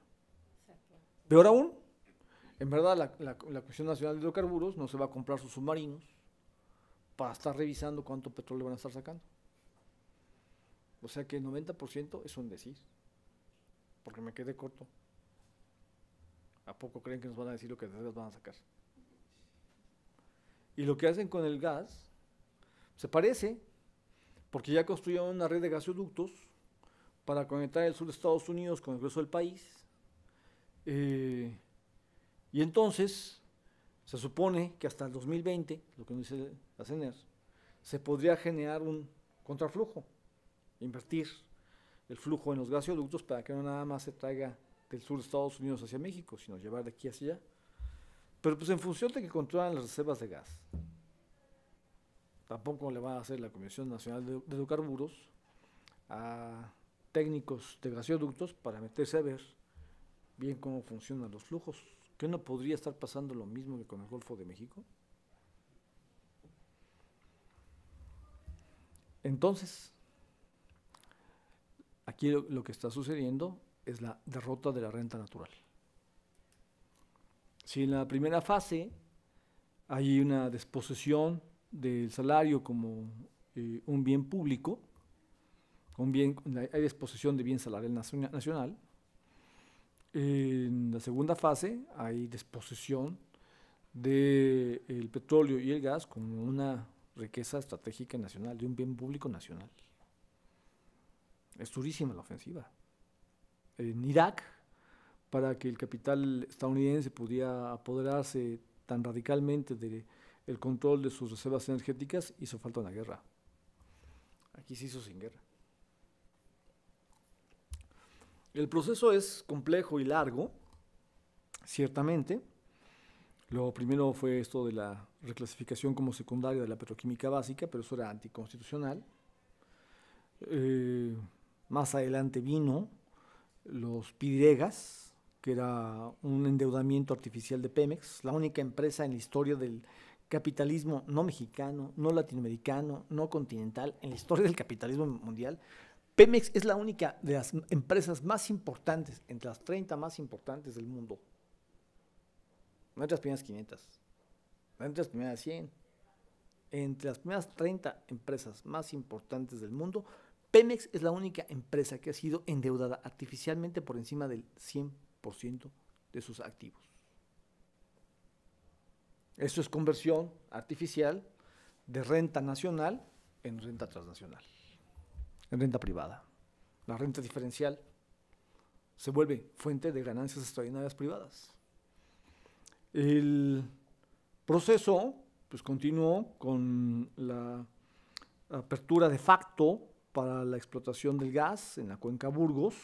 Peor aún, en verdad la, la Comisión Nacional de Hidrocarburos no se va a comprar sus submarinos para estar revisando cuánto petróleo van a estar sacando. O sea que el 90% es un decir. Porque me quedé corto. ¿A poco creen que nos van a decir lo que las van a sacar? Y lo que hacen con el gas se parece, porque ya construyeron una red de gasoductos para conectar el sur de Estados Unidos con el resto del país. Eh, y entonces se supone que hasta el 2020, lo que nos dice la CENER, se podría generar un contraflujo invertir el flujo en los gasoductos para que no nada más se traiga del sur de Estados Unidos hacia México, sino llevar de aquí hacia allá. Pero pues en función de que controlan las reservas de gas. Tampoco le va a hacer la Comisión Nacional de Educarburos a técnicos de gasoductos para meterse a ver bien cómo funcionan los flujos. ¿Qué no podría estar pasando lo mismo que con el Golfo de México? Entonces, Aquí lo, que está sucediendo es la derrota de la renta natural. Si en la primera fase hay una desposesión del salario como eh, un bien público, hay desposesión de bien salarial nacional, en la segunda fase hay desposesión del eh, petróleo y el gas como una riqueza estratégica nacional, de un bien público nacional. Es durísima la ofensiva. En Irak, para que el capital estadounidense pudiera apoderarse tan radicalmente del control de sus reservas energéticas, hizo falta una guerra. Aquí se hizo sin guerra. El proceso es complejo y largo, ciertamente. Lo primero fue esto de la reclasificación como secundaria de la petroquímica básica, pero eso era anticonstitucional. Eh, más adelante vino los pidregas que era un endeudamiento artificial de Pemex, la única empresa en la historia del capitalismo no mexicano, no latinoamericano, no continental, en la historia del capitalismo mundial. Pemex es la única de las empresas más importantes, entre las 30 más importantes del mundo. No entre las primeras 500, entre las primeras 100. Entre las primeras 30 empresas más importantes del mundo, Pemex es la única empresa que ha sido endeudada artificialmente por encima del 100% de sus activos. Esto es conversión artificial de renta nacional en renta transnacional, en renta privada. La renta diferencial se vuelve fuente de ganancias extraordinarias privadas. El proceso pues, continuó con la apertura de facto para la explotación del gas en la cuenca Burgos,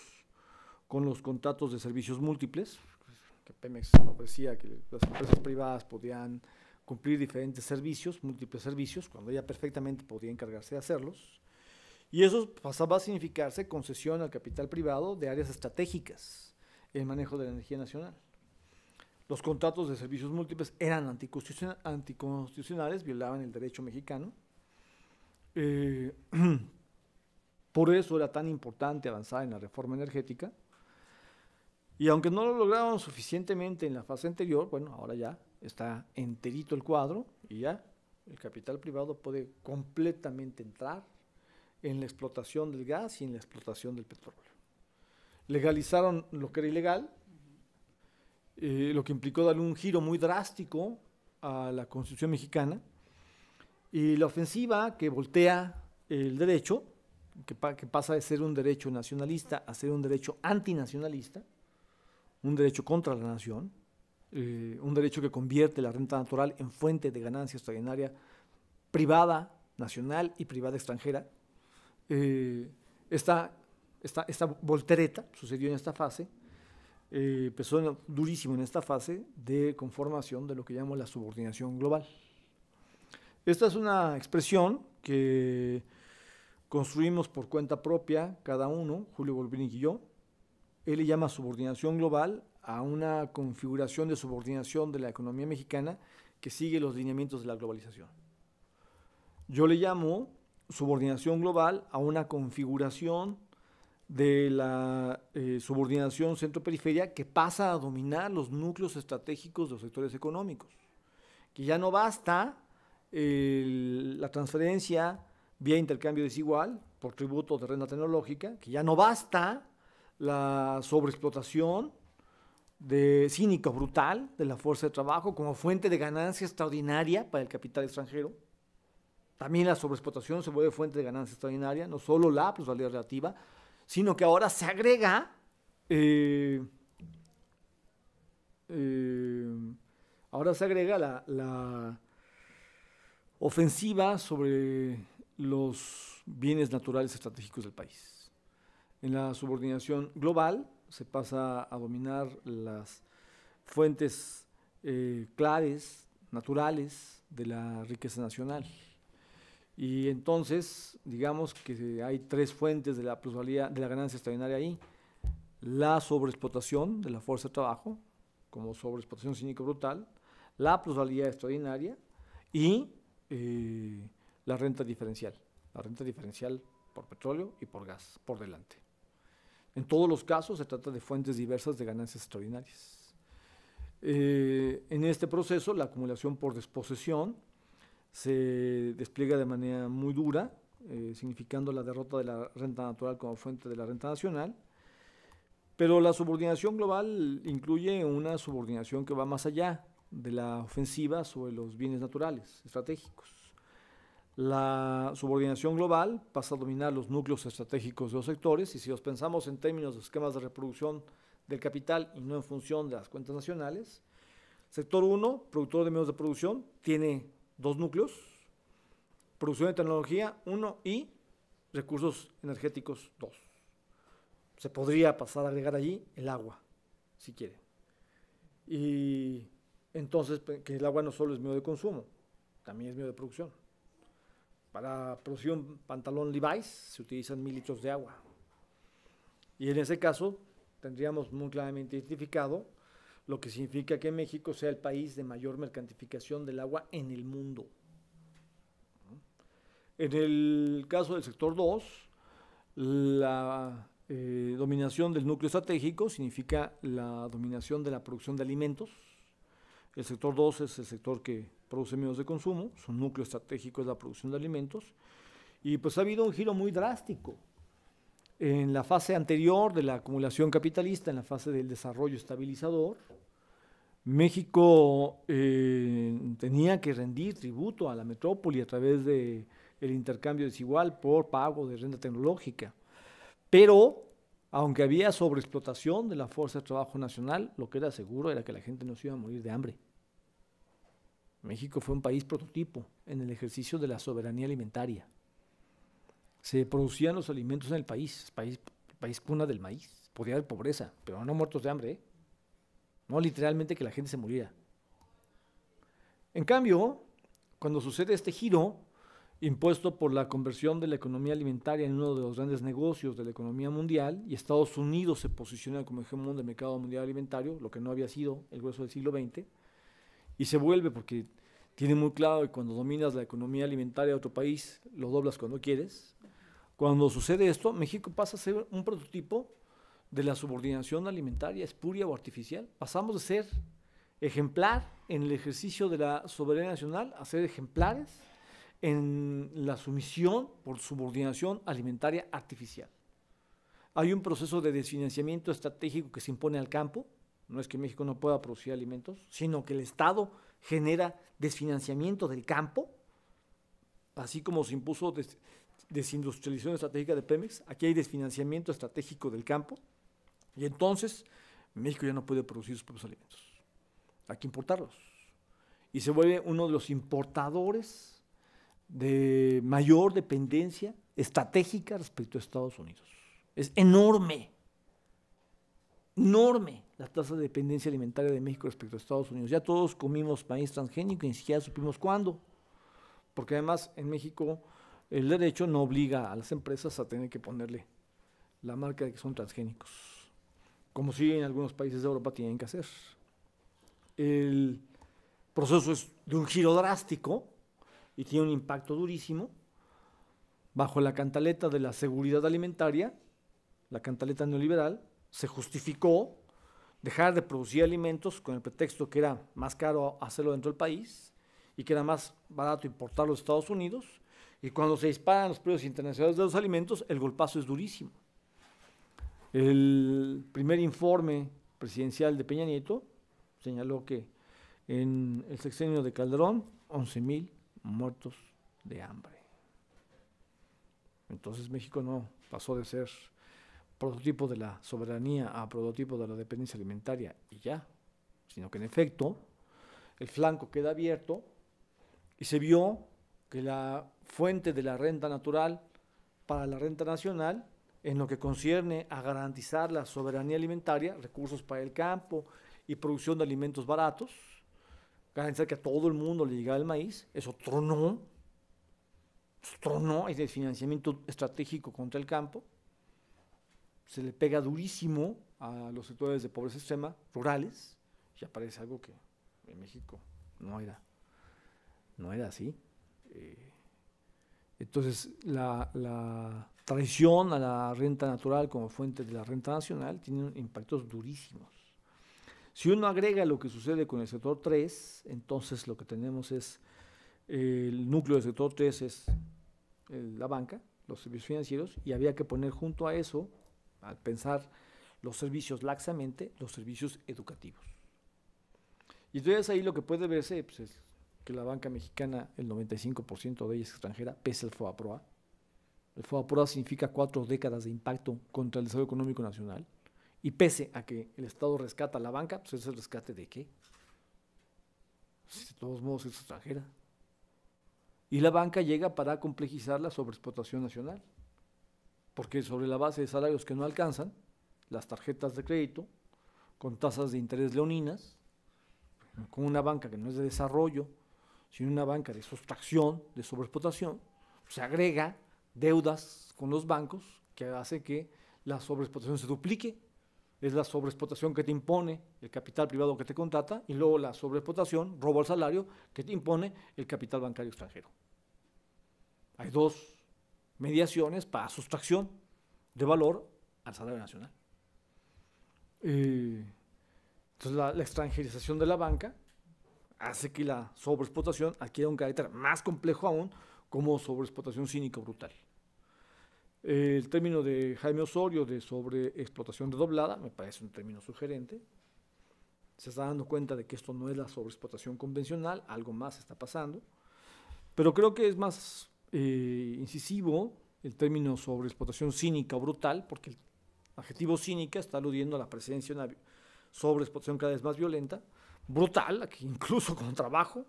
con los contratos de servicios múltiples, pues, que Pemex ofrecía que las empresas privadas podían cumplir diferentes servicios, múltiples servicios, cuando ella perfectamente podía encargarse de hacerlos. Y eso pasaba a significarse concesión al capital privado de áreas estratégicas, el manejo de la energía nacional. Los contratos de servicios múltiples eran anticonstitucionales, anticonstitucionales violaban el derecho mexicano. Eh, Por eso era tan importante avanzar en la reforma energética. Y aunque no lo lograron suficientemente en la fase anterior, bueno, ahora ya está enterito el cuadro y ya el capital privado puede completamente entrar en la explotación del gas y en la explotación del petróleo. Legalizaron lo que era ilegal, eh, lo que implicó darle un giro muy drástico a la Constitución mexicana y la ofensiva que voltea el derecho que, pasa de ser un derecho nacionalista a ser un derecho antinacionalista, un derecho contra la nación, eh, un derecho que convierte la renta natural en fuente de ganancia extraordinaria privada, nacional y privada extranjera. Eh, esta, esta, esta, voltereta sucedió en esta fase, eh, empezó durísimo en esta fase de conformación de lo que llamamos la subordinación global. Esta es una expresión que Construimos por cuenta propia, cada uno, Julio Volvini y yo. Él le llama subordinación global a una configuración de subordinación de la economía mexicana que sigue los lineamientos de la globalización. Yo le llamo subordinación global a una configuración de la eh, subordinación centro-periferia que pasa a dominar los núcleos estratégicos de los sectores económicos. Que ya no basta la transferencia vía intercambio desigual por tributo de renta tecnológica, que ya no basta la sobreexplotación de cínica brutal de la fuerza de trabajo como fuente de ganancia extraordinaria para el capital extranjero. También la sobreexplotación se vuelve fuente de ganancia extraordinaria, no solo la plusvalía relativa, sino que ahora se agrega eh, eh, ahora se agrega la ofensiva sobre los bienes naturales estratégicos del país. En la subordinación global se pasa a dominar las fuentes eh, claves, naturales de la riqueza nacional. Y entonces, digamos que hay tres fuentes de la plusvalía, de la ganancia extraordinaria ahí. La sobreexplotación de la fuerza de trabajo, como sobreexplotación cínico brutal, la plusvalía extraordinaria y eh, la renta diferencial, la renta diferencial por petróleo y por gas, por delante. En todos los casos se trata de fuentes diversas de ganancias extraordinarias. Eh, en este proceso, la acumulación por desposesión se despliega de manera muy dura, eh, significando la derrota de la renta natural como fuente de la renta nacional, pero la subordinación global incluye una subordinación que va más allá de la ofensiva sobre los bienes naturales, estratégicos. La subordinación global pasa a dominar los núcleos estratégicos de los sectores y si los pensamos en términos de esquemas de reproducción del capital y no en función de las cuentas nacionales, sector 1, productor de medios de producción, tiene dos núcleos, producción de tecnología 1 y recursos energéticos 2. Se podría pasar a agregar allí el agua, si quiere. Y entonces pues, que el agua no solo es medio de consumo, también es medio de producción. Para producir un pantalón Levi's se utilizan mil litros de agua. Y en ese caso tendríamos muy claramente identificado lo que significa que México sea el país de mayor mercantificación del agua en el mundo. En el caso del sector 2, la eh, dominación del núcleo estratégico significa la dominación de la producción de alimentos. El sector 2 es el sector que produce medios de consumo, su núcleo estratégico es la producción de alimentos, y pues ha habido un giro muy drástico. En la fase anterior de la acumulación capitalista, en la fase del desarrollo estabilizador, México eh, tenía que rendir tributo a la metrópoli a través del el intercambio desigual por pago de renta tecnológica. Pero, aunque había sobreexplotación de la fuerza de trabajo nacional, lo que era seguro era que la gente no se iba a morir de hambre. México fue un país prototipo en el ejercicio de la soberanía alimentaria. Se producían los alimentos en el país, país, país cuna del maíz. Podía haber pobreza, pero no muertos de hambre. ¿eh? No literalmente que la gente se muriera. En cambio, cuando sucede este giro impuesto por la conversión de la economía alimentaria en uno de los grandes negocios de la economía mundial, y Estados Unidos se posiciona como hegemón del mercado mundial alimentario, lo que no había sido el grueso del siglo XX, y se vuelve porque tiene muy claro que cuando dominas la economía alimentaria de otro país, lo doblas cuando quieres. Cuando sucede esto, México pasa a ser un prototipo de la subordinación alimentaria espuria o artificial. Pasamos de ser ejemplar en el ejercicio de la soberanía nacional a ser ejemplares en la sumisión por subordinación alimentaria artificial. Hay un proceso de desfinanciamiento estratégico que se impone al campo. No es que México no pueda producir alimentos, sino que el Estado genera desfinanciamiento del campo, así como se impuso desindustrialización estratégica de Pemex, aquí hay desfinanciamiento estratégico del campo, y entonces México ya no puede producir sus propios alimentos, hay que importarlos. Y se vuelve uno de los importadores de mayor dependencia estratégica respecto a Estados Unidos. Es enorme enorme la tasa de dependencia alimentaria de México respecto a Estados Unidos. Ya todos comimos maíz transgénico y ni siquiera supimos cuándo, porque además en México el derecho no obliga a las empresas a tener que ponerle la marca de que son transgénicos, como sí en algunos países de Europa tienen que hacer. El proceso es de un giro drástico y tiene un impacto durísimo bajo la cantaleta de la seguridad alimentaria, la cantaleta neoliberal, se justificó dejar de producir alimentos con el pretexto que era más caro hacerlo dentro del país y que era más barato importarlo a Estados Unidos. Y cuando se disparan los precios internacionales de los alimentos, el golpazo es durísimo. El primer informe presidencial de Peña Nieto señaló que en el sexenio de Calderón, 11.000 muertos de hambre. Entonces México no pasó de ser prototipo de la soberanía a prototipo de la dependencia alimentaria y ya, sino que en efecto el flanco queda abierto y se vio que la fuente de la renta natural para la renta nacional, en lo que concierne a garantizar la soberanía alimentaria, recursos para el campo y producción de alimentos baratos, garantizar que a todo el mundo le llega el maíz, eso tronó, tronó, es el financiamiento estratégico contra el campo, se le pega durísimo a los sectores de pobreza extrema rurales y aparece algo que en México no era, no así. Eh, entonces, la, traición a la renta natural como fuente de la renta nacional tiene impactos durísimos. Si uno agrega lo que sucede con el sector 3, entonces lo que tenemos es el núcleo del sector 3 es eh, la banca, los servicios financieros, y había que poner junto a eso al pensar los servicios laxamente, los servicios educativos. Y entonces ahí lo que puede verse pues, es que la banca mexicana, el 95% de ella es extranjera, pese al FOAPROA. El FOAPROA significa cuatro décadas de impacto contra el desarrollo económico nacional. Y pese a que el Estado rescata la banca, pues es el rescate de qué? Pues, de todos modos es extranjera. Y la banca llega para complejizar la sobreexplotación nacional porque sobre la base de salarios que no alcanzan, las tarjetas de crédito, con tasas de interés leoninas, con una banca que no es de desarrollo, sino una banca de sustracción, de sobreexplotación, se agrega deudas con los bancos que hace que la sobreexplotación se duplique. Es la sobreexplotación que te impone el capital privado que te contrata y luego la sobreexplotación, robo al salario, que te impone el capital bancario extranjero. Hay dos mediaciones para sustracción de valor al salario nacional. entonces la, extranjerización de la banca hace que la sobreexplotación adquiera un carácter más complejo aún como sobreexplotación cínica brutal. el término de Jaime Osorio de sobreexplotación redoblada me parece un término sugerente. Se está dando cuenta de que esto no es la sobreexplotación convencional, algo más está pasando. Pero creo que es más eh, incisivo el término sobre explotación cínica o brutal, porque el adjetivo cínica está aludiendo a la presencia de una sobre cada vez más violenta, brutal, aquí incluso con trabajo,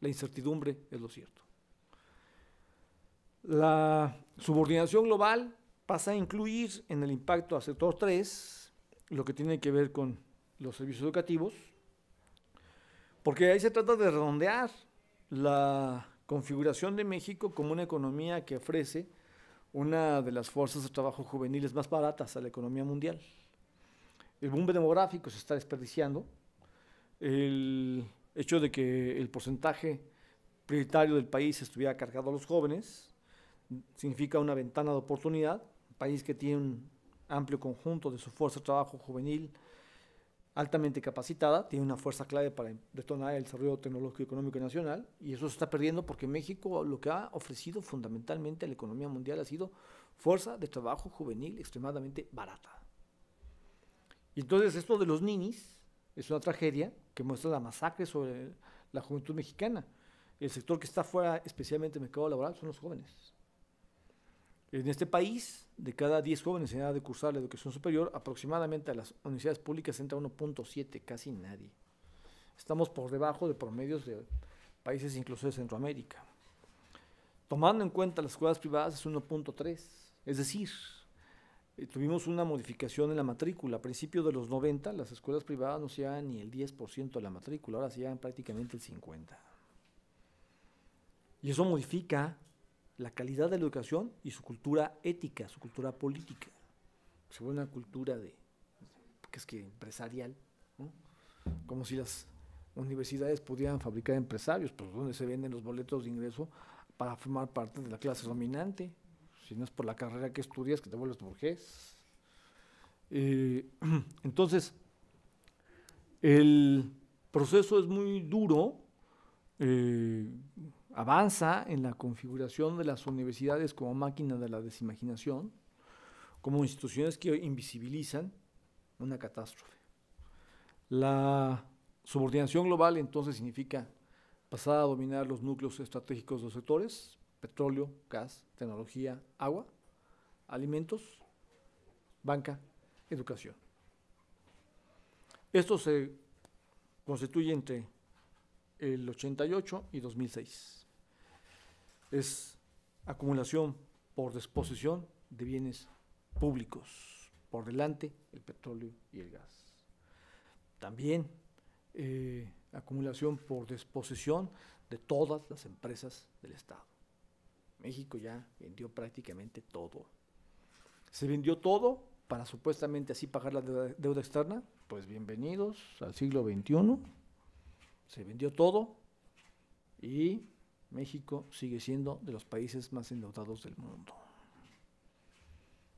la incertidumbre es lo cierto. La subordinación global pasa a incluir en el impacto a sector 3 lo que tiene que ver con los servicios educativos, porque ahí se trata de redondear la configuración de México como una economía que ofrece una de las fuerzas de trabajo juveniles más baratas a la economía mundial. El boom demográfico se está desperdiciando. El hecho de que el porcentaje prioritario del país estuviera cargado a los jóvenes significa una ventana de oportunidad. Un país que tiene un amplio conjunto de su fuerza de trabajo juvenil altamente capacitada, tiene una fuerza clave para detonar el desarrollo tecnológico y económico nacional, y eso se está perdiendo porque México lo que ha ofrecido fundamentalmente a la economía mundial ha sido fuerza de trabajo juvenil extremadamente barata. Y entonces esto de los ninis es una tragedia que muestra la masacre sobre la juventud mexicana. El sector que está fuera, especialmente del mercado laboral, son los jóvenes. En este país, de cada 10 jóvenes en edad de cursar la educación superior, aproximadamente a las universidades públicas entra 1.7, casi nadie. Estamos por debajo de promedios de países incluso de Centroamérica. Tomando en cuenta las escuelas privadas es 1.3, es decir, eh, tuvimos una modificación en la matrícula. A principios de los 90 las escuelas privadas no se ni el 10% de la matrícula, ahora se llevan prácticamente el 50%. Y eso modifica la calidad de la educación y su cultura ética, su cultura política. Se vuelve una cultura de, que es que empresarial, como si las universidades pudieran fabricar empresarios, por pues, donde se venden los boletos de ingreso para formar parte de la clase dominante. Si no es por la carrera que estudias, que te vuelves burgués. Eh, entonces, el proceso es muy duro. Eh, avanza en la configuración de las universidades como máquina de la desimaginación, como instituciones que invisibilizan una catástrofe. La subordinación global entonces significa pasar a dominar los núcleos estratégicos de los sectores, petróleo, gas, tecnología, agua, alimentos, banca, educación. Esto se constituye entre el 88 y 2006 es acumulación por disposición de bienes públicos, por delante el petróleo y el gas. También eh, acumulación por disposición de todas las empresas del Estado. México ya vendió prácticamente todo. ¿Se vendió todo para supuestamente así pagar la deuda, deuda externa? Pues bienvenidos al siglo XXI. Se vendió todo y México sigue siendo de los países más endeudados del mundo.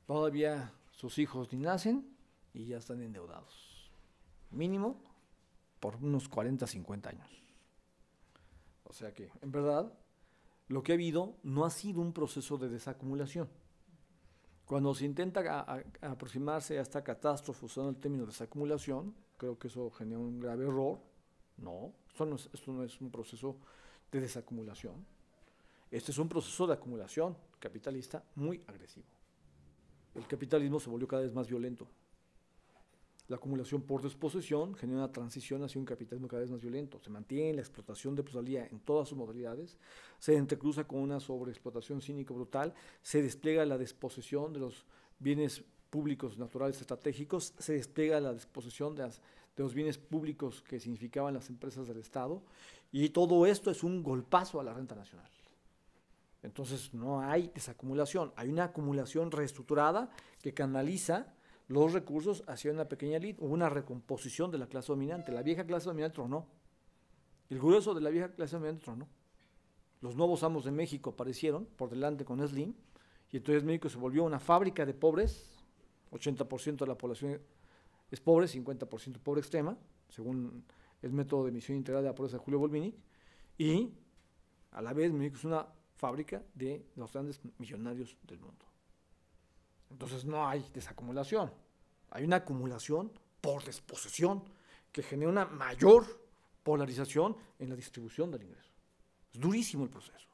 Todavía sus hijos ni nacen y ya están endeudados. Mínimo por unos 40, 50 años. O sea que, en verdad, lo que ha habido no ha sido un proceso de desacumulación. Cuando se intenta aproximarse a esta catástrofe usando el término desacumulación, creo que eso genera un grave error. No, esto no es un proceso de desacumulación. Este es un proceso de acumulación capitalista muy agresivo. El capitalismo se volvió cada vez más violento. La acumulación por disposición genera una transición hacia un capitalismo cada vez más violento. Se mantiene la explotación de plusvalía en todas sus modalidades, se entrecruza con una sobreexplotación cínica brutal, se despliega la disposición de los bienes públicos naturales estratégicos, se despliega la disposición de las de los bienes públicos que significaban las empresas del Estado, y todo esto es un golpazo a la renta nacional. Entonces no hay desacumulación, hay una acumulación reestructurada que canaliza los recursos hacia una pequeña elite, una recomposición de la clase dominante, la vieja clase dominante tronó, el grueso de la vieja clase dominante tronó. Los nuevos amos de México aparecieron por delante con Slim, y entonces México se volvió una fábrica de pobres, 80% de la población es pobre, 50% pobre extrema, según el método de emisión integral de la pobreza de Julio Volvini, y a la vez México es una fábrica de los grandes millonarios del mundo. Entonces no hay desacumulación, hay una acumulación por desposesión que genera una mayor polarización en la distribución del ingreso. Es durísimo el proceso.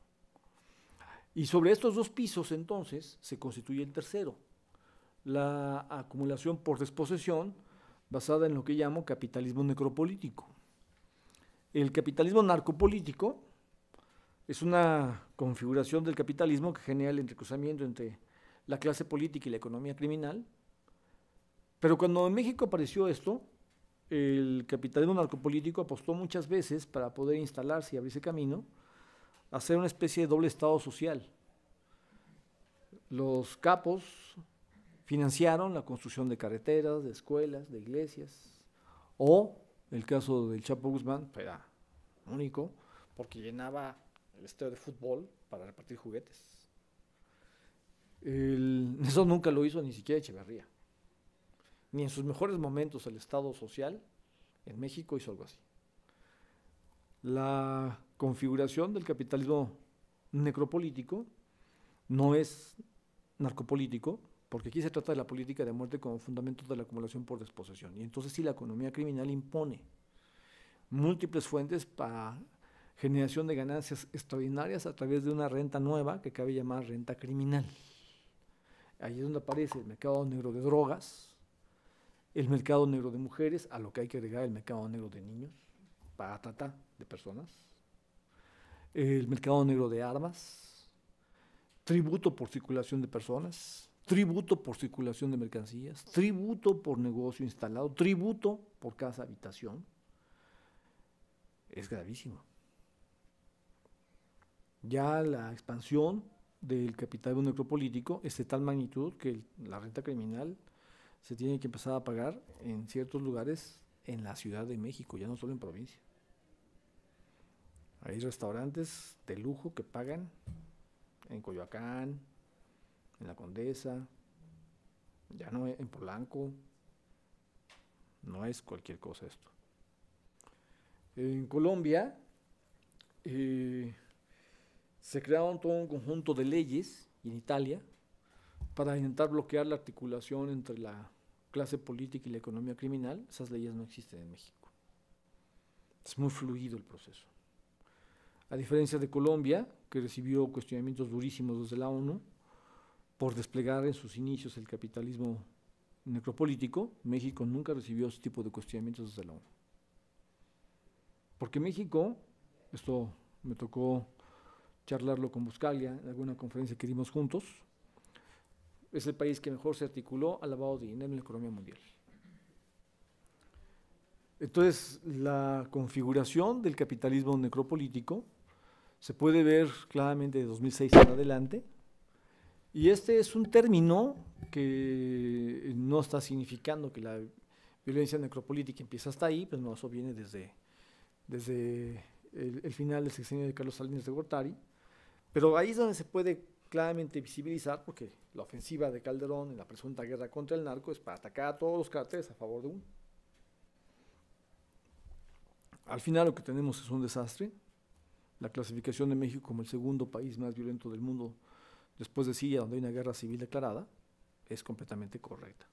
Y sobre estos dos pisos entonces se constituye el tercero, la acumulación por desposesión basada en lo que llamo capitalismo necropolítico. El capitalismo narcopolítico es una configuración del capitalismo que genera el entrecruzamiento entre la clase política y la economía criminal. Pero cuando en México apareció esto, el capitalismo narcopolítico apostó muchas veces para poder instalarse y abrirse camino a ser una especie de doble estado social. Los capos financiaron la construcción de carreteras, de escuelas, de iglesias, o el caso del Chapo Guzmán, era único, porque llenaba el estadio de fútbol para repartir juguetes. eso nunca lo hizo ni siquiera Echeverría. Ni en sus mejores momentos el Estado Social en México hizo algo así. La configuración del capitalismo necropolítico no es narcopolítico, porque aquí se trata de la política de muerte como fundamento de la acumulación por desposesión. Y entonces sí, la economía criminal impone múltiples fuentes para generación de ganancias extraordinarias a través de una renta nueva que cabe llamar renta criminal. Ahí es donde aparece el mercado negro de drogas, el mercado negro de mujeres, a lo que hay que agregar el mercado negro de niños, patata de personas, el mercado negro de armas, tributo por circulación de personas, tributo por circulación de mercancías, tributo por negocio instalado, tributo por casa habitación, es gravísimo. Ya la expansión del capital necropolítico es de tal magnitud que la renta criminal se tiene que empezar a pagar en ciertos lugares en la Ciudad de México, ya no solo en provincia. Hay restaurantes de lujo que pagan en Coyoacán, en la Condesa, ya no en Polanco. No es cualquier cosa esto. En Colombia eh, se crearon todo un conjunto de leyes, en Italia, para intentar bloquear la articulación entre la clase política y la economía criminal. Esas leyes no existen en México. Es muy fluido el proceso. A diferencia de Colombia, que recibió cuestionamientos durísimos desde la ONU, por desplegar en sus inicios el capitalismo necropolítico, México nunca recibió ese tipo de cuestionamientos desde la ONU. Porque México, esto me tocó charlarlo con Buscalia en alguna conferencia que dimos juntos, es el país que mejor se articuló al lavado de dinero en la economía mundial. Entonces, la configuración del capitalismo necropolítico se puede ver claramente de 2006 en adelante, y este es un término que no está significando que la violencia necropolítica empieza hasta ahí, pero no, eso viene desde, desde el, final del sexenio de Carlos Salinas de Gortari, pero ahí es donde se puede claramente visibilizar, porque la ofensiva de Calderón en la presunta guerra contra el narco es para atacar a todos los caracteres a favor de uno. Al final lo que tenemos es un desastre, la clasificación de México como el segundo país más violento del mundo después de Siria, donde hay una guerra civil declarada, es completamente correcta.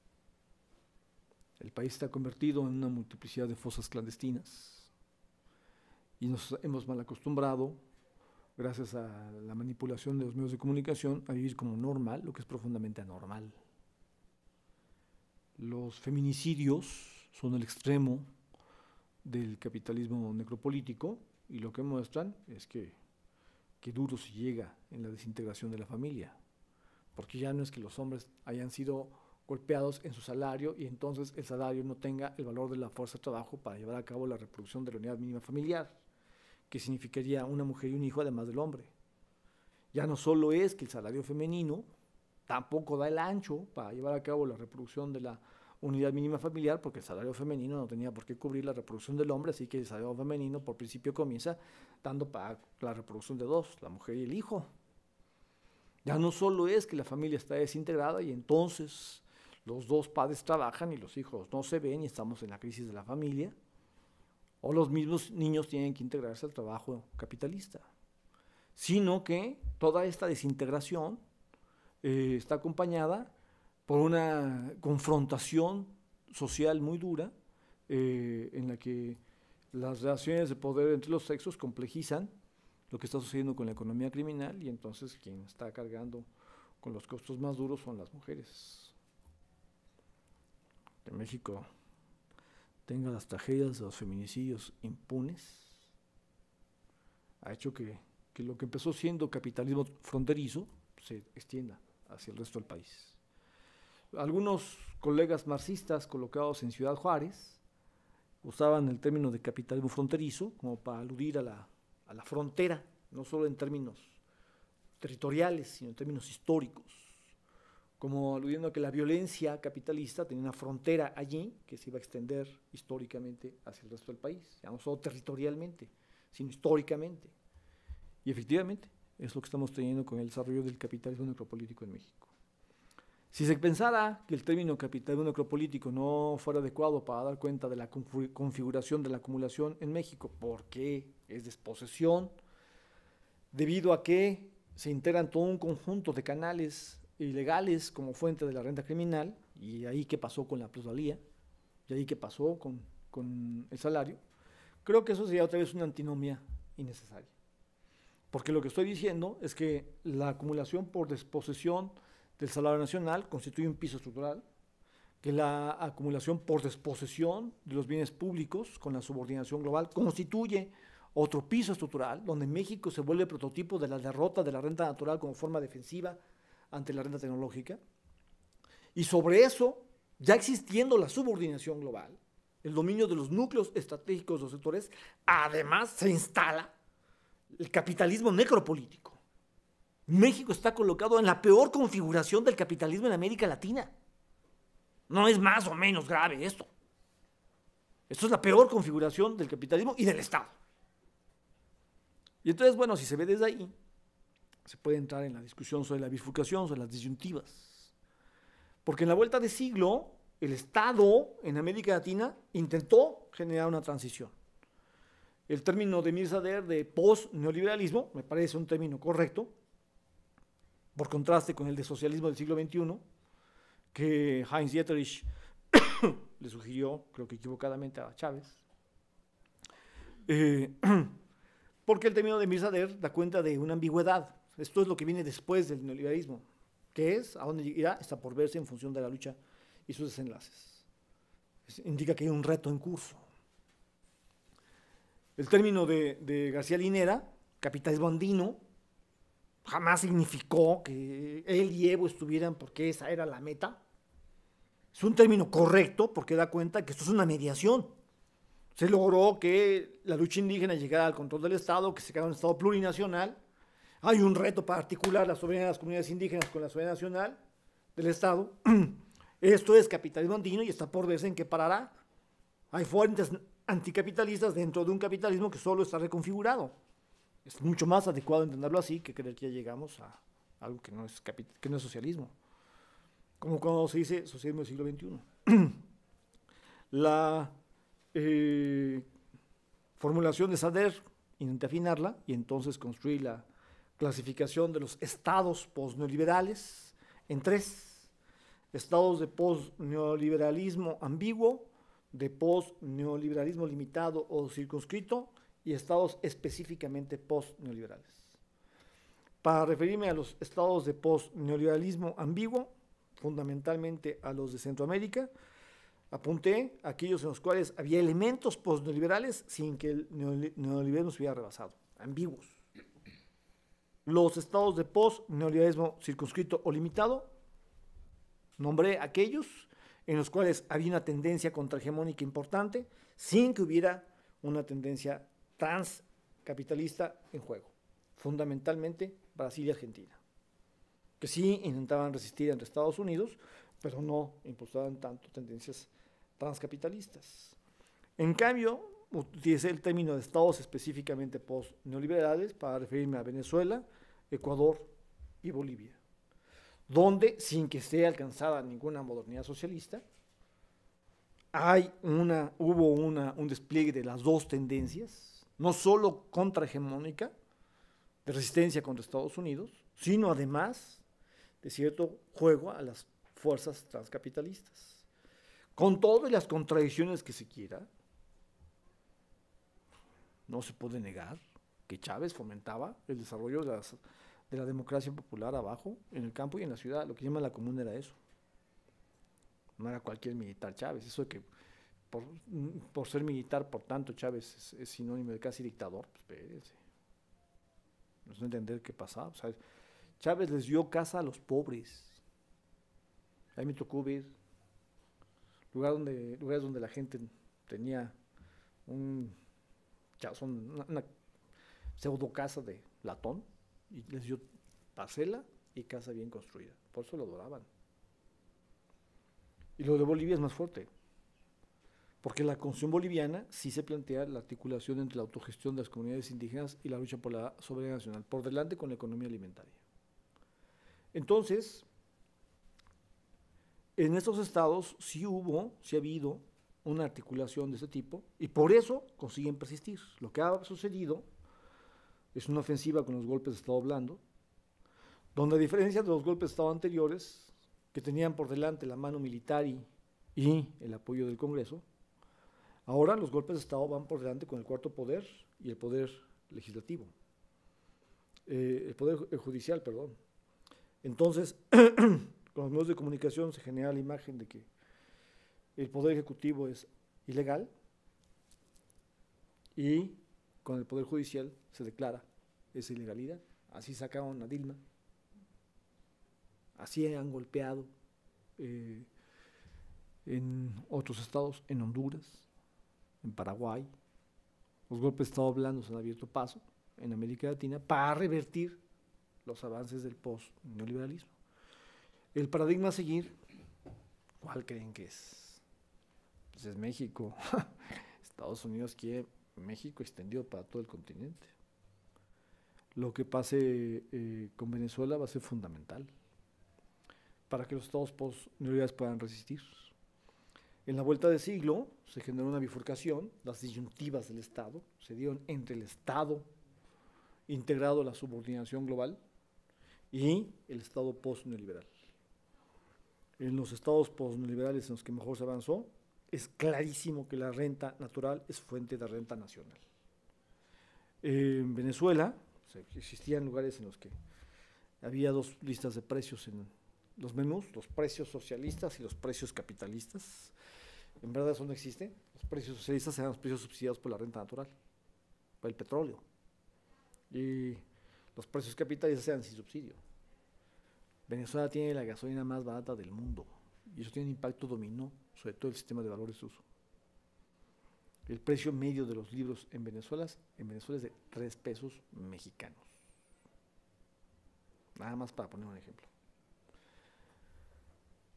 El país está convertido en una multiplicidad de fosas clandestinas y nos hemos mal acostumbrado, gracias a la manipulación de los medios de comunicación, a vivir como normal lo que es profundamente anormal. Los feminicidios son el extremo del capitalismo necropolítico y lo que muestran es que qué duro se llega en la desintegración de la familia, porque ya no es que los hombres hayan sido golpeados en su salario y entonces el salario no tenga el valor de la fuerza de trabajo para llevar a cabo la reproducción de la unidad mínima familiar, que significaría una mujer y un hijo además del hombre. Ya no solo es que el salario femenino tampoco da el ancho para llevar a cabo la reproducción de la unidad mínima familiar porque el salario femenino no tenía por qué cubrir la reproducción del hombre, así que el salario femenino por principio comienza dando para la reproducción de dos, la mujer y el hijo. Ya no solo es que la familia está desintegrada y entonces los dos padres trabajan y los hijos no se ven y estamos en la crisis de la familia, o los mismos niños tienen que integrarse al trabajo capitalista, sino que toda esta desintegración eh, está acompañada por una confrontación social muy dura eh, en la que las relaciones de poder entre los sexos complejizan lo que está sucediendo con la economía criminal y entonces quien está cargando con los costos más duros son las mujeres. Que México tenga las tragedias de los feminicidios impunes ha hecho que lo que empezó siendo capitalismo fronterizo se extienda hacia el resto del país algunos colegas marxistas colocados en Ciudad Juárez usaban el término de capitalismo fronterizo como para aludir a la, frontera, no solo en términos territoriales, sino en términos históricos, como aludiendo a que la violencia capitalista tenía una frontera allí que se iba a extender históricamente hacia el resto del país, ya no solo territorialmente, sino históricamente. Y efectivamente es lo que estamos teniendo con el desarrollo del capitalismo necropolítico en México. Si se pensara que el término capital necropolítico no fuera adecuado para dar cuenta de la configuración de la acumulación en México, porque es desposesión, debido a que se integran todo un conjunto de canales ilegales como fuente de la renta criminal, y ahí qué pasó con la plusvalía, y ahí qué pasó con, con el salario, creo que eso sería otra vez una antinomia innecesaria. Porque lo que estoy diciendo es que la acumulación por desposesión, del salario nacional constituye un piso estructural, que la acumulación por desposesión de los bienes públicos con la subordinación global constituye otro piso estructural donde México se vuelve prototipo de la derrota de la renta natural como forma defensiva ante la renta tecnológica. Y sobre eso, ya existiendo la subordinación global, el dominio de los núcleos estratégicos de los sectores, además se instala el capitalismo necropolítico México está colocado en la peor configuración del capitalismo en América Latina. No es más o menos grave esto. Esto es la peor configuración del capitalismo y del Estado. Y entonces, bueno, si se ve desde ahí, se puede entrar en la discusión sobre la bifurcación, sobre las disyuntivas. Porque en la vuelta de siglo, el Estado en América Latina intentó generar una transición. El término de Mirzader de post-neoliberalismo me parece un término correcto, por contraste con el de socialismo del siglo XXI, que Heinz Dietrich le sugirió, creo que equivocadamente, a Chávez. Eh, porque el término de Mirzader da cuenta de una ambigüedad. Esto es lo que viene después del neoliberalismo. que es? ¿A dónde irá? Está por verse en función de la lucha y sus desenlaces. indica que hay un reto en curso. El término de, de García Linera, capitalismo andino, jamás significó que él y Evo estuvieran porque esa era la meta. Es un término correcto porque da cuenta que esto es una mediación. Se logró que la lucha indígena llegara al control del Estado, que se creara un Estado plurinacional. Hay un reto para articular la soberanía de las comunidades indígenas con la soberanía nacional del Estado. Esto es capitalismo andino y está por verse en qué parará. Hay fuentes anticapitalistas dentro de un capitalismo que solo está reconfigurado es mucho más adecuado entenderlo así que creer que ya llegamos a algo que no es, que no es socialismo. Como cuando se dice socialismo del siglo XXI. La eh, formulación de Sader, intenta afinarla y entonces construí la clasificación de los estados posneoliberales en tres. Estados de posneoliberalismo ambiguo, de posneoliberalismo limitado o circunscrito y estados específicamente post-neoliberales. Para referirme a los estados de post-neoliberalismo ambiguo, fundamentalmente a los de Centroamérica, apunté aquellos en los cuales había elementos post-neoliberales sin que el neoliberalismo se hubiera rebasado, ambiguos. Los estados de post-neoliberalismo circunscrito o limitado, nombré aquellos en los cuales había una tendencia contrahegemónica importante sin que hubiera una tendencia transcapitalista en juego, fundamentalmente Brasil y Argentina, que sí intentaban resistir entre Estados Unidos, pero no impulsaban tanto tendencias transcapitalistas. En cambio, utilicé el término de estados específicamente post-neoliberales para referirme a Venezuela, Ecuador y Bolivia, donde, sin que esté alcanzada ninguna modernidad socialista, hay una, hubo una, un despliegue de las dos tendencias, no solo contrahegemónica, de resistencia contra Estados Unidos, sino además de cierto juego a las fuerzas transcapitalistas. Con todas las contradicciones que se quiera, no se puede negar que Chávez fomentaba el desarrollo de, la democracia popular abajo, en el campo y en la ciudad. Lo que llama la comuna era eso. No era cualquier militar Chávez, eso que por, ser militar, por tanto, Chávez es, sinónimo de casi dictador, pues, No sé entender qué pasaba. Chávez les dio casa a los pobres. Ahí me tocó lugar donde, lugares donde la gente tenía un una, una pseudo casa de latón y les dio parcela y casa bien construida. Por eso lo adoraban. Y lo de Bolivia es más fuerte porque la Constitución boliviana sí se plantea la articulación entre la autogestión de las comunidades indígenas y la lucha por la soberanía nacional, por delante con la economía alimentaria. Entonces, en estos estados sí hubo, sí ha habido una articulación de ese tipo y por eso consiguen persistir. Lo que ha sucedido es una ofensiva con los golpes de Estado blando, donde a diferencia de los golpes de Estado anteriores, que tenían por delante la mano militar y el apoyo del Congreso, Ahora los golpes de Estado van por delante con el cuarto poder y el poder legislativo, eh, el poder eh, judicial, perdón. Entonces, con los medios de comunicación se genera la imagen de que el poder ejecutivo es ilegal y con el poder judicial se declara esa ilegalidad. Así sacaron a Dilma, así han golpeado eh, en otros estados, en Honduras en Paraguay. Los golpes de Estado blandos han abierto paso en América Latina para revertir los avances del post-neoliberalismo. El paradigma a seguir, ¿cuál creen que es? Pues es México. Estados Unidos quiere México extendido para todo el continente. Lo que pase eh, con Venezuela va a ser fundamental para que los estados post-neoliberales puedan resistir. En la vuelta del siglo se generó una bifurcación, las disyuntivas del Estado se dieron entre el Estado integrado a la subordinación global y el Estado post-neoliberal. En los estados post en los que mejor se avanzó, es clarísimo que la renta natural es fuente de renta nacional. En Venezuela existían lugares en los que había dos listas de precios en los menús, los precios socialistas y los precios capitalistas. En verdad eso no existe. Los precios socialistas serán los precios subsidiados por la renta natural, por el petróleo. Y los precios capitalistas serán sin subsidio. Venezuela tiene la gasolina más barata del mundo y eso tiene un impacto dominó sobre todo el sistema de valores de uso. El precio medio de los libros en Venezuela, en Venezuela es de tres pesos mexicanos. Nada más para poner un ejemplo.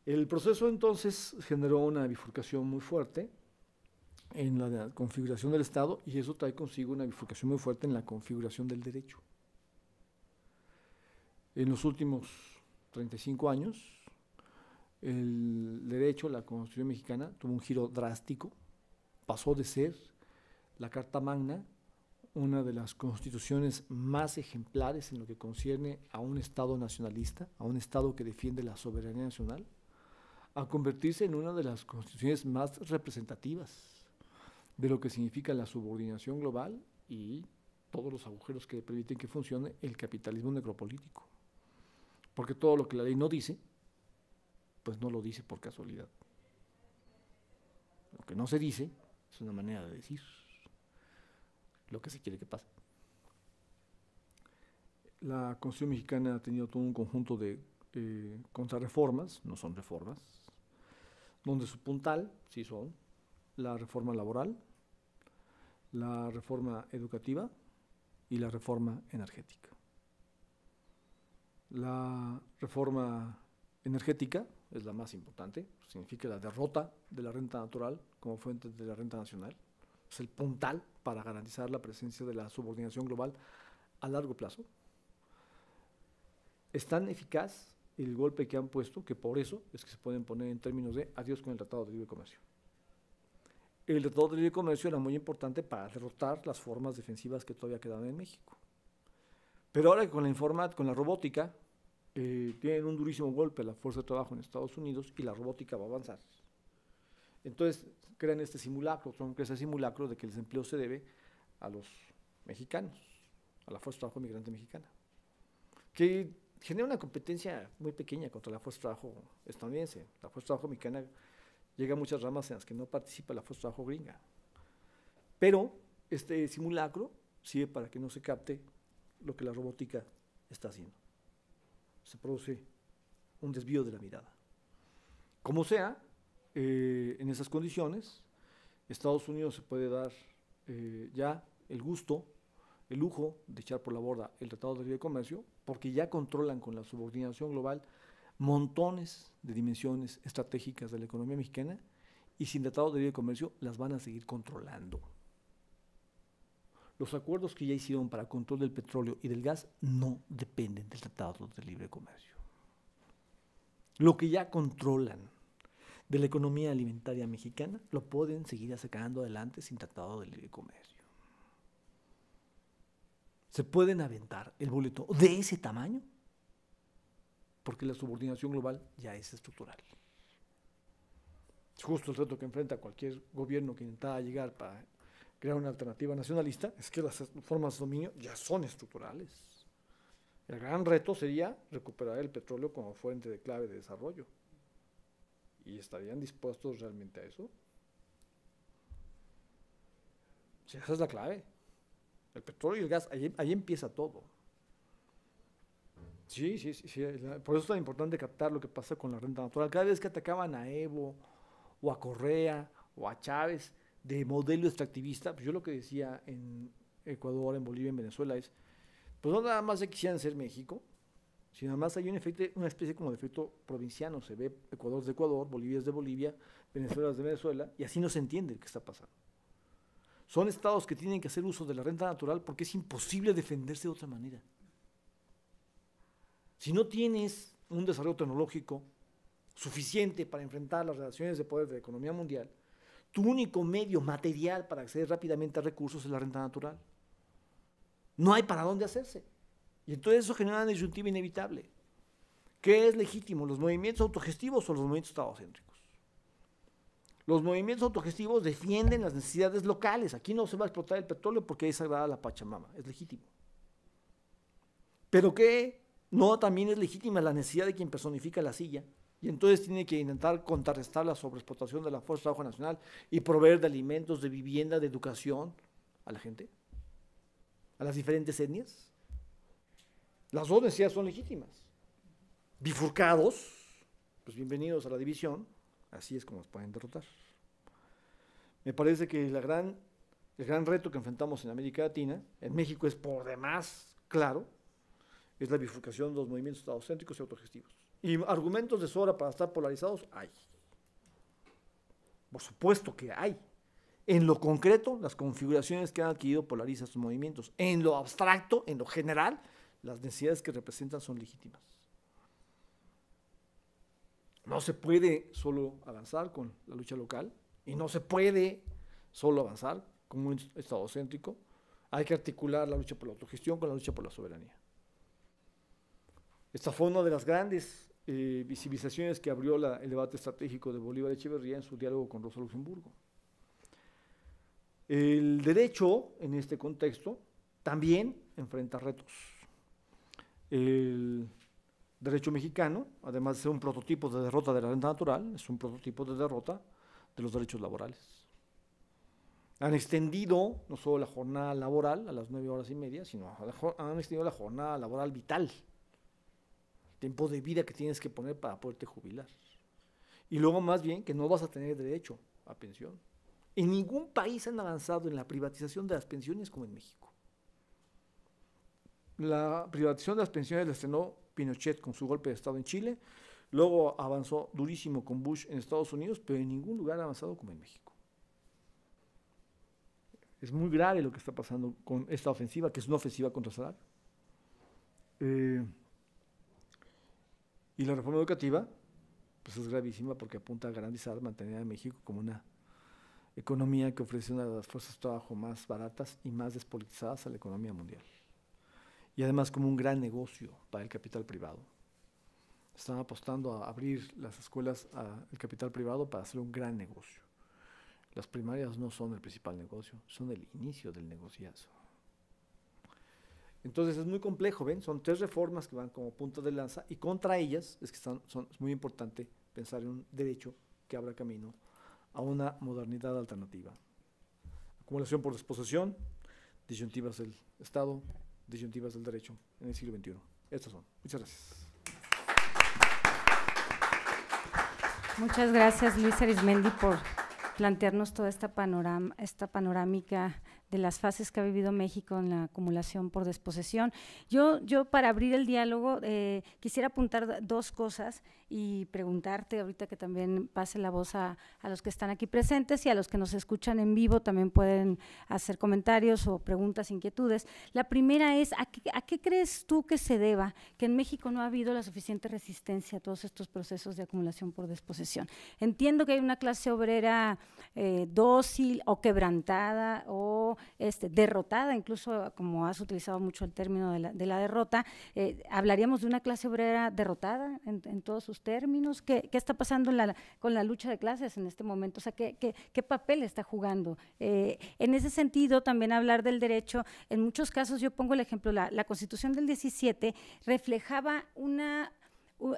El proceso entonces generó una bifurcación muy fuerte en la configuración del Estado y eso trae consigo una bifurcación muy fuerte en la configuración del derecho. En los últimos 35 años, el derecho, la Constitución mexicana, tuvo un giro drástico, pasó de ser la Carta Magna, una de las constituciones más ejemplares en lo que concierne a un Estado nacionalista, a un Estado que defiende la soberanía nacional, a convertirse en una de las constituciones más representativas de lo que significa la subordinación global y todos los agujeros que permiten que funcione el capitalismo necropolítico. Porque todo lo que la ley no dice, pues no lo dice por casualidad. Lo que no se dice es una manera de decir lo que se quiere que pase. La Constitución mexicana ha tenido todo un conjunto de eh, contrarreformas, no son reformas, donde su puntal sí son la reforma laboral, la reforma educativa y la reforma energética. La reforma energética es la más importante, significa la derrota de la renta natural como fuente de la renta nacional, es el puntal para garantizar la presencia de la subordinación global a largo plazo. Es tan eficaz el golpe que han puesto, que por eso es que se pueden poner en términos de adiós con el Tratado de Libre Comercio. El Tratado de Libre Comercio era muy importante para derrotar las formas defensivas que todavía quedaban en México. Pero ahora con la, informa, con la robótica eh, tienen un durísimo golpe a la fuerza de trabajo en Estados Unidos y la robótica va a avanzar. Entonces crean este simulacro, son ese simulacro de que el desempleo se debe a los mexicanos, a la fuerza de trabajo migrante mexicana. Que genera una competencia muy pequeña contra la fuerza de trabajo estadounidense. La fuerza de trabajo mexicana llega a muchas ramas en las que no participa la fuerza trabajo gringa. Pero este simulacro sirve para que no se capte lo que la robótica está haciendo. Se produce un desvío de la mirada. Como sea, eh, en esas condiciones, Estados Unidos se puede dar eh, ya el gusto el lujo de echar por la borda el Tratado de Libre Comercio porque ya controlan con la subordinación global montones de dimensiones estratégicas de la economía mexicana y sin Tratado de Libre Comercio las van a seguir controlando. Los acuerdos que ya hicieron para control del petróleo y del gas no dependen del Tratado de Libre Comercio. Lo que ya controlan de la economía alimentaria mexicana lo pueden seguir sacando adelante sin Tratado de Libre Comercio se pueden aventar el boleto de ese tamaño porque la subordinación global ya es estructural. justo el reto que enfrenta cualquier gobierno que intenta llegar para crear una alternativa nacionalista, es que las formas de dominio ya son estructurales. El gran reto sería recuperar el petróleo como fuente de clave de desarrollo. ¿Y estarían dispuestos realmente a eso? esa es la clave. El petróleo y el gas, ahí, ahí empieza todo. Sí, sí, sí, Por eso es tan importante captar lo que pasa con la renta natural. Cada vez que atacaban a Evo, o a Correa, o a Chávez, de modelo extractivista, pues yo lo que decía en Ecuador, en Bolivia, en Venezuela es, pues no nada más se quisieran ser México, sino más hay un efecto, una especie como de efecto provinciano. Se ve Ecuador es de Ecuador, Bolivia es de Bolivia, Venezuela es de Venezuela, y así no se entiende lo que está pasando son estados que tienen que hacer uso de la renta natural porque es imposible defenderse de otra manera. Si no tienes un desarrollo tecnológico suficiente para enfrentar las relaciones de poder de la economía mundial, tu único medio material para acceder rápidamente a recursos es la renta natural. No hay para dónde hacerse. Y entonces eso genera una disyuntiva inevitable. ¿Qué es legítimo, los movimientos autogestivos o los movimientos estadocéntricos? Los movimientos autogestivos defienden las necesidades locales. Aquí no se va a explotar el petróleo porque es sagrada la Pachamama, es legítimo. Pero que no también es legítima la necesidad de quien personifica la silla y entonces tiene que intentar contrarrestar la sobreexplotación de la Fuerza de Trabajo Nacional y proveer de alimentos, de vivienda, de educación a la gente, a las diferentes etnias. Las dos necesidades son legítimas. Bifurcados, pues bienvenidos a la división, Así es como nos pueden derrotar. Me parece que la gran, el gran reto que enfrentamos en América Latina, en México es por demás claro, es la bifurcación de los movimientos autocéntricos y autogestivos. Y argumentos de sobra para estar polarizados hay. Por supuesto que hay. En lo concreto, las configuraciones que han adquirido polarizan sus movimientos. En lo abstracto, en lo general, las necesidades que representan son legítimas. No se puede solo avanzar con la lucha local y no se puede solo avanzar con un Estado céntrico. Hay que articular la lucha por la autogestión con la lucha por la soberanía. Esta fue una de las grandes eh, visibilizaciones que abrió el debate estratégico de Bolívar Echeverría en su diálogo con Rosa Luxemburgo. El derecho, en este contexto, también enfrenta retos. El derecho mexicano, además de ser un prototipo de derrota de la renta natural, es un prototipo de derrota de los derechos laborales. Han extendido no solo la jornada laboral a las nueve horas y media, sino han extendido la jornada laboral vital, el tiempo de vida que tienes que poner para poderte jubilar. Y luego más bien que no vas a tener derecho a pensión. En ningún país han avanzado en la privatización de las pensiones como en México. La privatización de las pensiones les no. Pinochet con su golpe de Estado en Chile, luego avanzó durísimo con Bush en Estados Unidos, pero en ningún lugar ha avanzado como en México. Es muy grave lo que está pasando con esta ofensiva, que es una ofensiva contra salario. Eh, y la reforma educativa, pues es gravísima porque apunta a garantizar, mantener a México como una economía que ofrece una de las fuerzas de trabajo más baratas y más despolitizadas a la economía mundial y además como un gran negocio para el capital privado. Están apostando a abrir las escuelas al capital privado para hacer un gran negocio. Las primarias no son el principal negocio, son el inicio del negociazo. Entonces es muy complejo, ¿ven? Son tres reformas que van como punto de lanza y contra ellas es que están, son, es muy importante pensar en un derecho que abra camino a una modernidad alternativa. Acumulación por desposesión, disyuntivas del Estado, disyuntivas del derecho en el siglo XXI. Estas son. Muchas gracias. Muchas gracias Luis Arismendi por plantearnos toda esta, panorama, esta panorámica de las fases que ha vivido México en la acumulación por desposesión. Yo, yo para abrir el diálogo, eh, quisiera apuntar dos cosas y preguntarte ahorita que también pase la voz a, los que están aquí presentes y a los que nos escuchan en vivo también pueden hacer comentarios o preguntas, inquietudes. La primera es, ¿a qué, crees tú que se deba que en México no ha habido la suficiente resistencia a todos estos procesos de acumulación por desposesión? Entiendo que hay una clase obrera eh, dócil o quebrantada o este, derrotada, incluso como has utilizado mucho el término de la, derrota, eh, hablaríamos de una clase obrera derrotada en, en todos sus términos? ¿Qué, está pasando la, con la lucha de clases en este momento? O sea, ¿qué, qué, papel está jugando? Eh, en ese sentido, también hablar del derecho, en muchos casos, yo pongo el ejemplo, la, la Constitución del 17 reflejaba una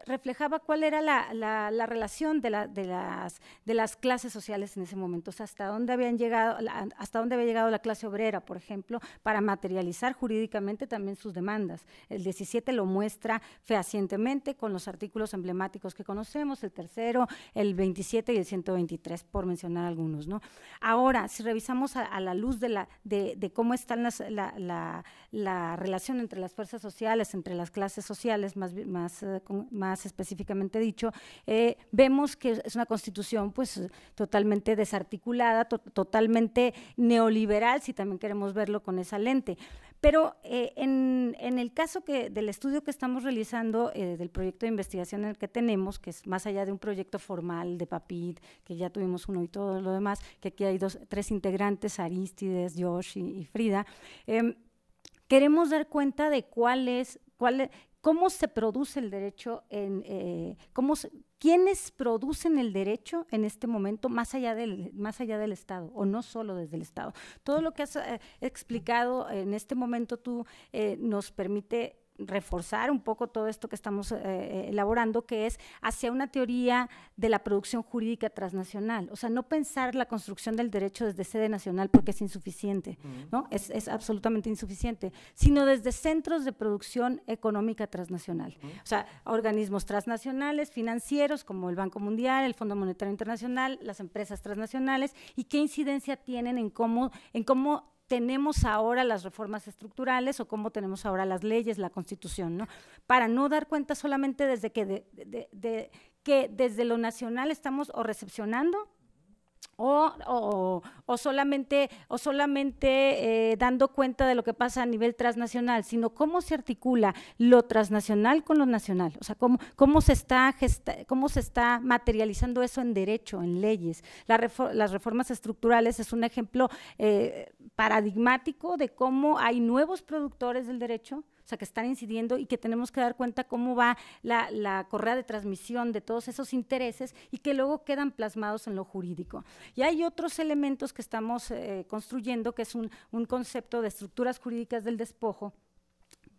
reflejaba cuál era la, relación de, la, de, las, de las clases sociales en ese momento, o sea, hasta dónde, habían llegado, hasta dónde había llegado la clase obrera, por ejemplo, para materializar jurídicamente también sus demandas. El 17 lo muestra fehacientemente con los artículos emblemáticos que conocemos, el tercero, el 27 y el 123, por mencionar algunos. ¿no? Ahora, si revisamos a, la luz de, la, de, cómo está la, relación entre las fuerzas sociales, entre las clases sociales más, más eh, con, más específicamente dicho, eh, vemos que es una constitución pues totalmente desarticulada, totalmente neoliberal, si también queremos verlo con esa lente. Pero eh, en, el caso que, del estudio que estamos realizando, eh, del proyecto de investigación en el que tenemos, que es más allá de un proyecto formal de PAPIT, que ya tuvimos uno y todo lo demás, que aquí hay dos, tres integrantes, Aristides, Josh y, Frida, em, queremos dar cuenta de cuál es, cuál, cómo se produce el derecho, en, eh, cómo quiénes producen el derecho en este momento más allá, del, más allá del Estado, o no solo desde el Estado. Todo lo que has eh, explicado en este momento tú eh, nos permite reforzar un poco todo esto que estamos eh, eh, elaborando, que es hacia una teoría de la producción jurídica transnacional. O sea, no pensar la construcción del derecho desde sede nacional porque es insuficiente, ¿no? Es, absolutamente insuficiente, sino desde centros de producción económica transnacional. O sea, organismos transnacionales, financieros, como el Banco Mundial, el Fondo Monetario Internacional, las empresas transnacionales, y qué incidencia tienen en cómo, en cómo tenemos ahora las reformas estructurales o cómo tenemos ahora las leyes, la constitución, ¿no? Para no dar cuenta solamente desde que, de, que desde lo nacional estamos o recepcionando o, o, o, solamente, o solamente eh, dando cuenta de lo que pasa a nivel transnacional, sino cómo se articula lo transnacional con lo nacional, o sea, cómo, cómo, se, está cómo se está materializando eso en derecho, en leyes. las reformas estructurales es un ejemplo eh, paradigmático de cómo hay nuevos productores del derecho o sea, que están incidiendo y que tenemos que dar cuenta cómo va la, correa de transmisión de todos esos intereses y que luego quedan plasmados en lo jurídico. Y hay otros elementos que estamos eh, construyendo, que es un, concepto de estructuras jurídicas del despojo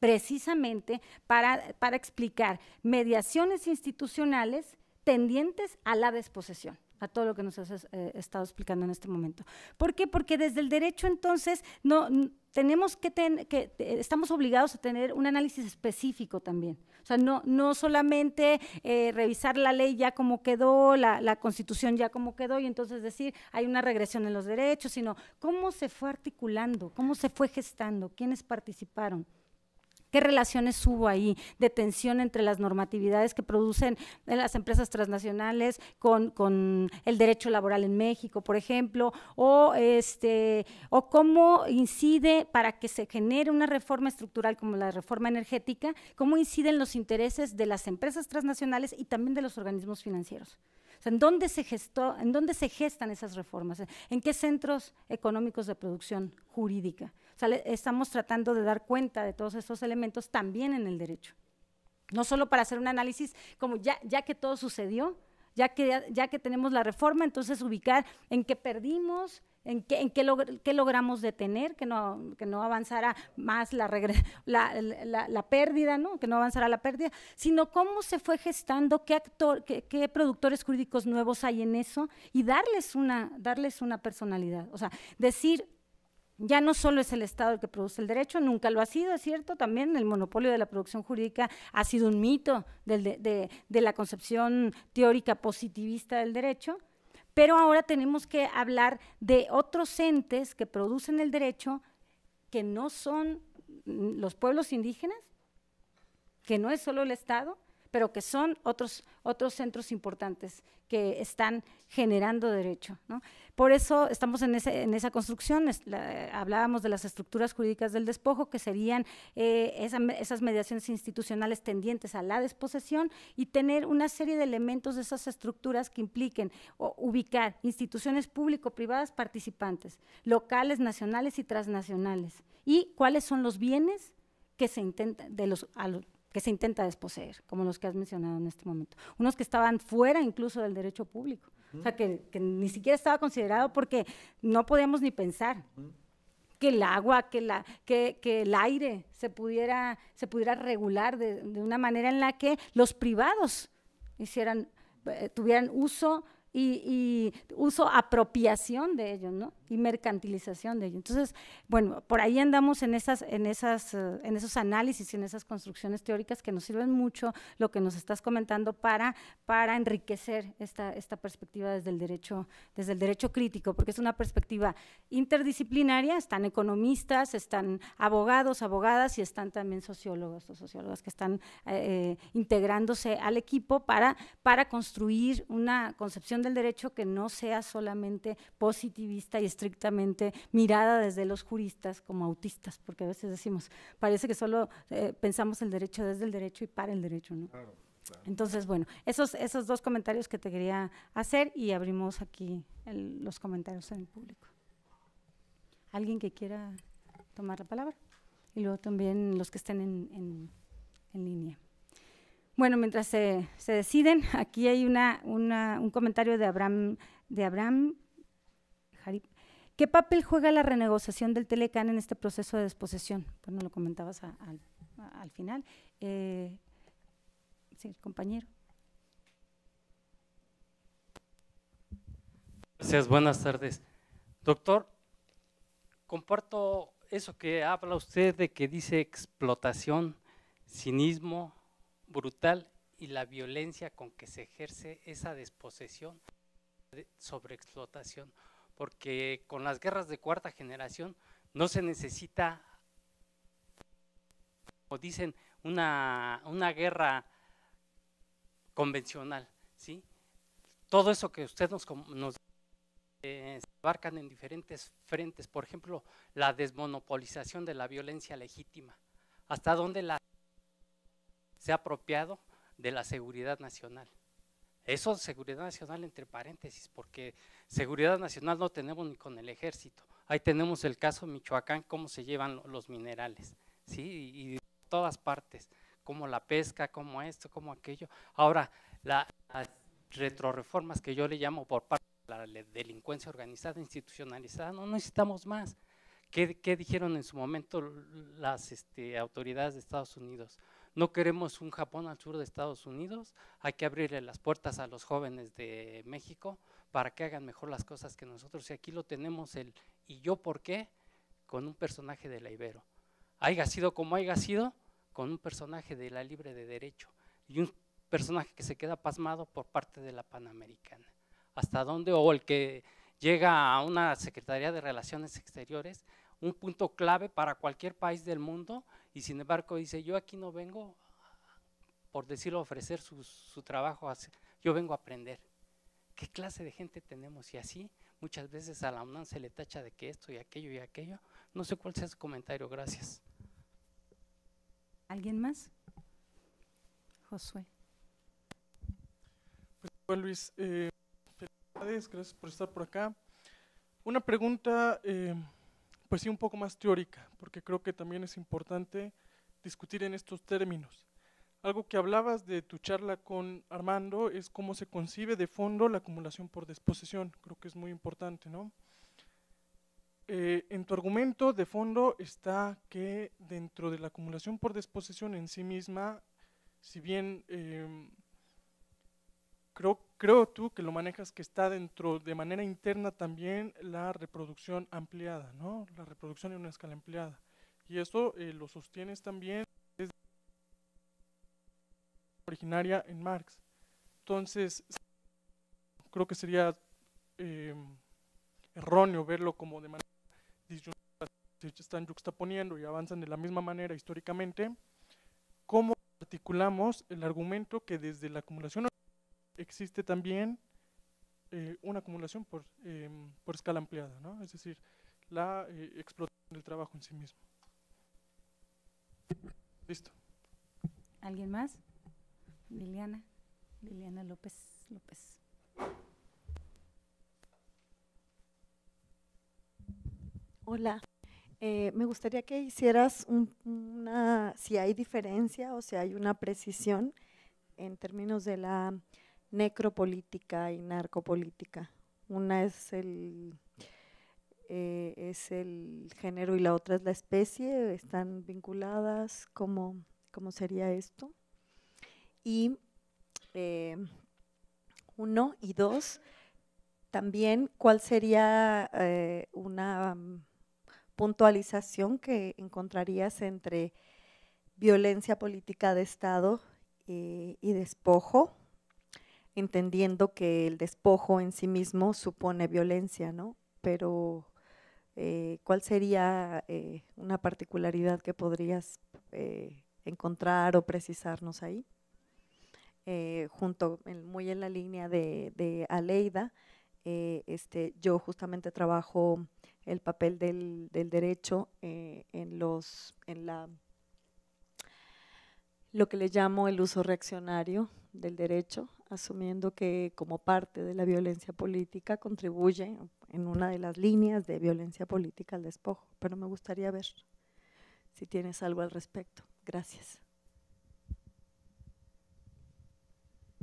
precisamente para, para explicar mediaciones institucionales tendientes a la desposesión a todo lo que nos has eh, estado explicando en este momento. ¿Por qué? Porque desde el derecho entonces no tenemos que, que eh, estamos obligados a tener un análisis específico también. O sea, no, no solamente eh, revisar la ley ya como quedó, la, la, constitución ya como quedó, y entonces decir hay una regresión en los derechos, sino cómo se fue articulando, cómo se fue gestando, quiénes participaron. ¿Qué relaciones hubo ahí de tensión entre las normatividades que producen las empresas transnacionales con, el derecho laboral en México, por ejemplo? O, este, o cómo incide para que se genere una reforma estructural como la reforma energética, cómo inciden los intereses de las empresas transnacionales y también de los organismos financieros. ¿en, dónde se gestó, ¿En dónde se gestan esas reformas? ¿En qué centros económicos de producción jurídica? O sea, estamos tratando de dar cuenta de todos estos elementos también en el derecho. No solo para hacer un análisis como ya, ya que todo sucedió, ya que, ya que tenemos la reforma, entonces ubicar en qué perdimos, en qué, logramos detener, que no, que no avanzara más la, pérdida, ¿no? que no avanzara la pérdida, sino cómo se fue gestando, qué, actor, qué, productores jurídicos nuevos hay en eso y darles una, darles una personalidad. O sea, decir, ya no solo es el Estado el que produce el derecho, nunca lo ha sido, es cierto, también el monopolio de la producción jurídica ha sido un mito de la concepción teórica positivista del derecho, pero ahora tenemos que hablar de otros entes que producen el derecho que no son los pueblos indígenas, que no es solo el Estado, pero que son otros, otros centros importantes que están generando derecho. Por eso estamos en, esa construcción, hablábamos de las estructuras jurídicas del despojo, que serían eh, esas mediaciones institucionales tendientes a la desposesión y tener una serie de elementos de esas estructuras que impliquen ubicar instituciones público-privadas participantes, locales, nacionales y transnacionales, y cuáles son los bienes que se intentan, de los, a que se intenta desposeer, como los que has mencionado en este momento. Unos que estaban fuera incluso del derecho público, o sea, que, ni siquiera estaba considerado porque no podíamos ni pensar que el agua, que, la, que, que, el aire se pudiera, se pudiera regular de, una manera en la que los privados hicieran, eh, tuvieran uso y, y, uso apropiación de ellos, ¿no? mercantilización de ello. Entonces, bueno, por ahí andamos en, esas, en, esas, eh, en esos análisis y en esas construcciones teóricas que nos sirven mucho lo que nos estás comentando para, para enriquecer esta, esta perspectiva desde el, derecho, desde el derecho crítico, porque es una perspectiva interdisciplinaria, están economistas, están abogados, abogadas y están también sociólogos o sociólogas que están eh, eh, integrándose al equipo para, para construir una concepción del derecho que no sea solamente positivista y está estrictamente mirada desde los juristas como autistas, porque a veces decimos, parece que solo eh, pensamos el derecho desde el derecho y para el derecho, ¿no? Entonces, bueno, esos, esos dos comentarios que te quería hacer y abrimos aquí los comentarios en el público. ¿Alguien que quiera tomar la palabra? Y luego también los que estén en, línea. Bueno, mientras se, deciden, aquí hay una, un comentario de Abraham, de Abraham ¿Qué papel juega la renegociación del Telecan en este proceso de desposesión? Bueno, lo comentabas al final. Eh, sí, compañero. Gracias, buenas tardes. Doctor, comparto eso que habla usted de que dice explotación, cinismo brutal y la violencia con que se ejerce esa desposesión, sobre sobreexplotación porque con las guerras de cuarta generación no se necesita, como dicen, una, guerra convencional, ¿sí? Todo eso que usted nos, nos abarcan en diferentes frentes, por ejemplo, la desmonopolización de la violencia legítima, hasta dónde la se ha apropiado de la seguridad nacional. Eso seguridad nacional entre paréntesis, porque seguridad nacional no tenemos ni con el ejército. Ahí tenemos el caso Michoacán, cómo se llevan los minerales, ¿sí? Y, todas partes, como la pesca, como esto, como aquello. Ahora, las retroreformas que yo le llamo por parte de la delincuencia organizada, institucionalizada, no necesitamos más. ¿Qué, dijeron en su momento las este, autoridades de Estados Unidos? No queremos un Japón al sur de Estados Unidos, hay que abrirle las puertas a los jóvenes de México para que hagan mejor las cosas que nosotros. Y aquí lo tenemos el ¿y yo por qué? con un personaje de la Ibero. Haiga sido como haya sido, con un personaje de la Libre de Derecho y un personaje que se queda pasmado por parte de la Panamericana. Hasta dónde, o el que llega a una Secretaría de Relaciones Exteriores, un punto clave para cualquier país del mundo y sin embargo dice, yo aquí no vengo, por decirlo, ofrecer su, trabajo, yo vengo a aprender. ¿Qué clase de gente tenemos? Y así muchas veces a la UNAM se le tacha de que esto y aquello y aquello. No sé cuál sea su comentario, gracias. ¿Alguien más? Josué. Pues, Luis, eh, felicidades, gracias por estar por acá. Una pregunta... Eh, pues sí, un poco más teórica, porque creo que también es importante discutir en estos términos. Algo que hablabas de tu charla con Armando es cómo se concibe de fondo la acumulación por disposición. Creo que es muy importante, ¿no? Eh, en tu argumento de fondo está que dentro de la acumulación por disposición en sí misma, si bien em, creo, creo tú que lo manejas que está dentro de manera interna también la reproducción ampliada, ¿no? La reproducción en una escala ampliada. Y eso eh, lo sostienes también desde originaria en Marx. Entonces, creo que sería em, erróneo verlo como de manera disyuntiva, se están juxtaponiendo y avanzan de la misma manera históricamente. ¿Cómo articulamos el argumento que desde la acumulación existe también eh, una acumulación em, por, escala ampliada, ¿no? es decir, la eh, explotación del trabajo en sí mismo. Listo. ¿Alguien más? Liliana, Liliana López López. Hola, eh, me gustaría que hicieras una, si hay diferencia o si hay una precisión en términos de la necropolítica y narcopolítica. Una es el, eh, es el género y la otra es la especie. Están vinculadas, como cómo sería esto? Y eh, uno y dos, también cuál sería eh, una mm, puntualización que encontrarías entre violencia política de Estado y despojo entendiendo que el despojo en sí mismo supone violencia, ¿no? Pero, eh, ¿cuál sería eh, una particularidad que podrías eh, encontrar o precisarnos ahí? junto, muy en la línea de, Aleida, este, yo justamente trabajo el papel del, del derecho en, los, en la lo que le llamo el uso reaccionario del derecho, asumiendo que como parte de la violencia política contribuye en una de las líneas de violencia política al despojo, pero me gustaría ver si tienes algo al respecto. Gracias.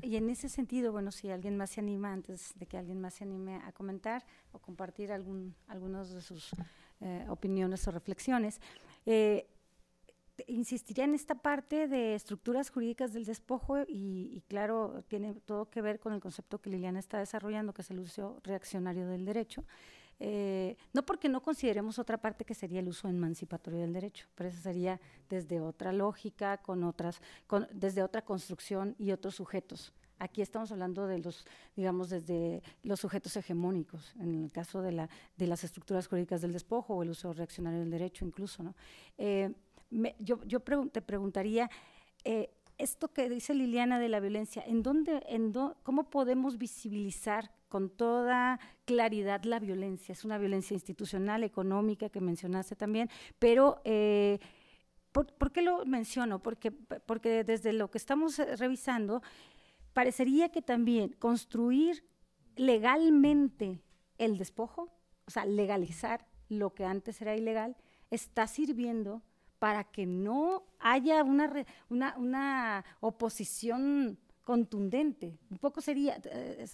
Y en ese sentido, bueno, si alguien más se anima, antes de que alguien más se anime a comentar o compartir algún, algunas de sus eh, opiniones o reflexiones, eh, insistiría en esta parte de estructuras jurídicas del despojo y, claro, tiene todo que ver con el concepto que Liliana está desarrollando, que es el uso reaccionario del derecho. Eh, no porque no consideremos otra parte que sería el uso emancipatorio del derecho, pero eso sería desde otra lógica, con otras, desde otra construcción y otros sujetos. Aquí estamos hablando de los, digamos, desde los sujetos hegemónicos, en el caso de, las estructuras jurídicas del despojo o el uso reaccionario del derecho incluso, ¿no? Eh, yo, yo te preguntaría, eh, esto que dice Liliana de la violencia, ¿en dónde, en cómo podemos visibilizar con toda claridad la violencia? Es una violencia institucional, económica, que mencionaste también, pero... Eh, ¿por, qué lo menciono? Porque, porque desde lo que estamos eh, revisando, parecería que también construir legalmente el despojo, o sea, legalizar lo que antes era ilegal, está sirviendo para que no haya una, oposición contundente. Un poco sería, eh,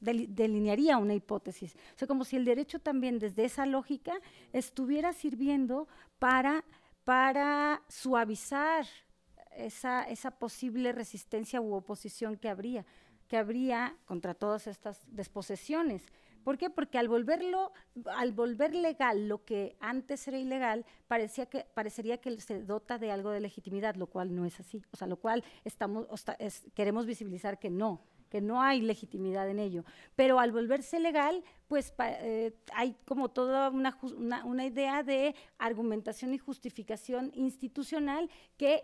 delinearía una hipótesis. O sea, como si el derecho también desde esa lógica estuviera sirviendo para, suavizar esa, esa posible resistencia u oposición que habría, que habría contra todas estas desposesiones. ¿Por qué? Porque al volverlo, al volver legal lo que antes era ilegal, parecía que, parecería que se dota de algo de legitimidad, lo cual no es así. O sea, lo cual estamos, queremos visibilizar que no, que no hay legitimidad en ello. Pero al volverse legal, pues eh, hay como toda una, una, idea de argumentación y justificación institucional que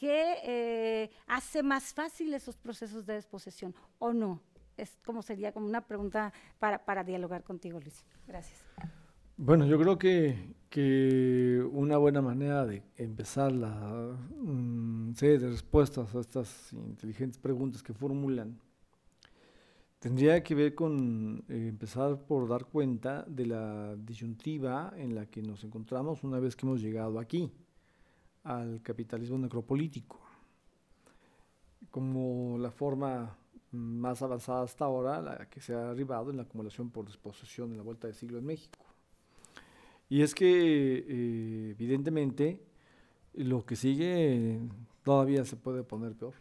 eh, hace más fácil esos procesos de desposesión, ¿o no? es como sería como una pregunta para, dialogar contigo, Luis. Gracias. Bueno, yo creo que, una buena manera de empezar la mm, serie de respuestas a estas inteligentes preguntas que formulan tendría que ver con eh, empezar por dar cuenta de la disyuntiva en la que nos encontramos una vez que hemos llegado aquí, al capitalismo necropolítico, como la forma más avanzada hasta ahora, la que se ha arribado en la acumulación por disposición en la vuelta de siglo en México. Y es que, eh, evidentemente, lo que sigue todavía se puede poner peor.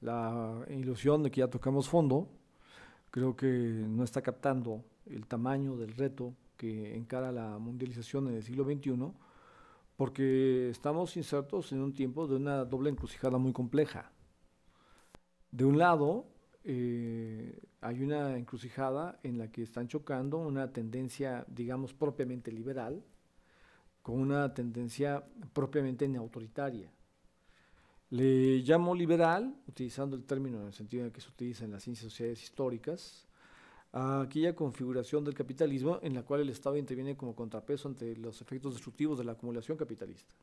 La ilusión de que ya tocamos fondo, creo que no está captando el tamaño del reto que encara la mundialización en el siglo XXI, porque estamos insertos en un tiempo de una doble encrucijada muy compleja. De un lado, eh, hay una encrucijada en la que están chocando una tendencia, digamos, propiamente liberal con una tendencia propiamente neautoritaria. Le llamo liberal, utilizando el término en el sentido en el que se utiliza en las ciencias sociales históricas, a aquella configuración del capitalismo en la cual el Estado interviene como contrapeso ante los efectos destructivos de la acumulación capitalista.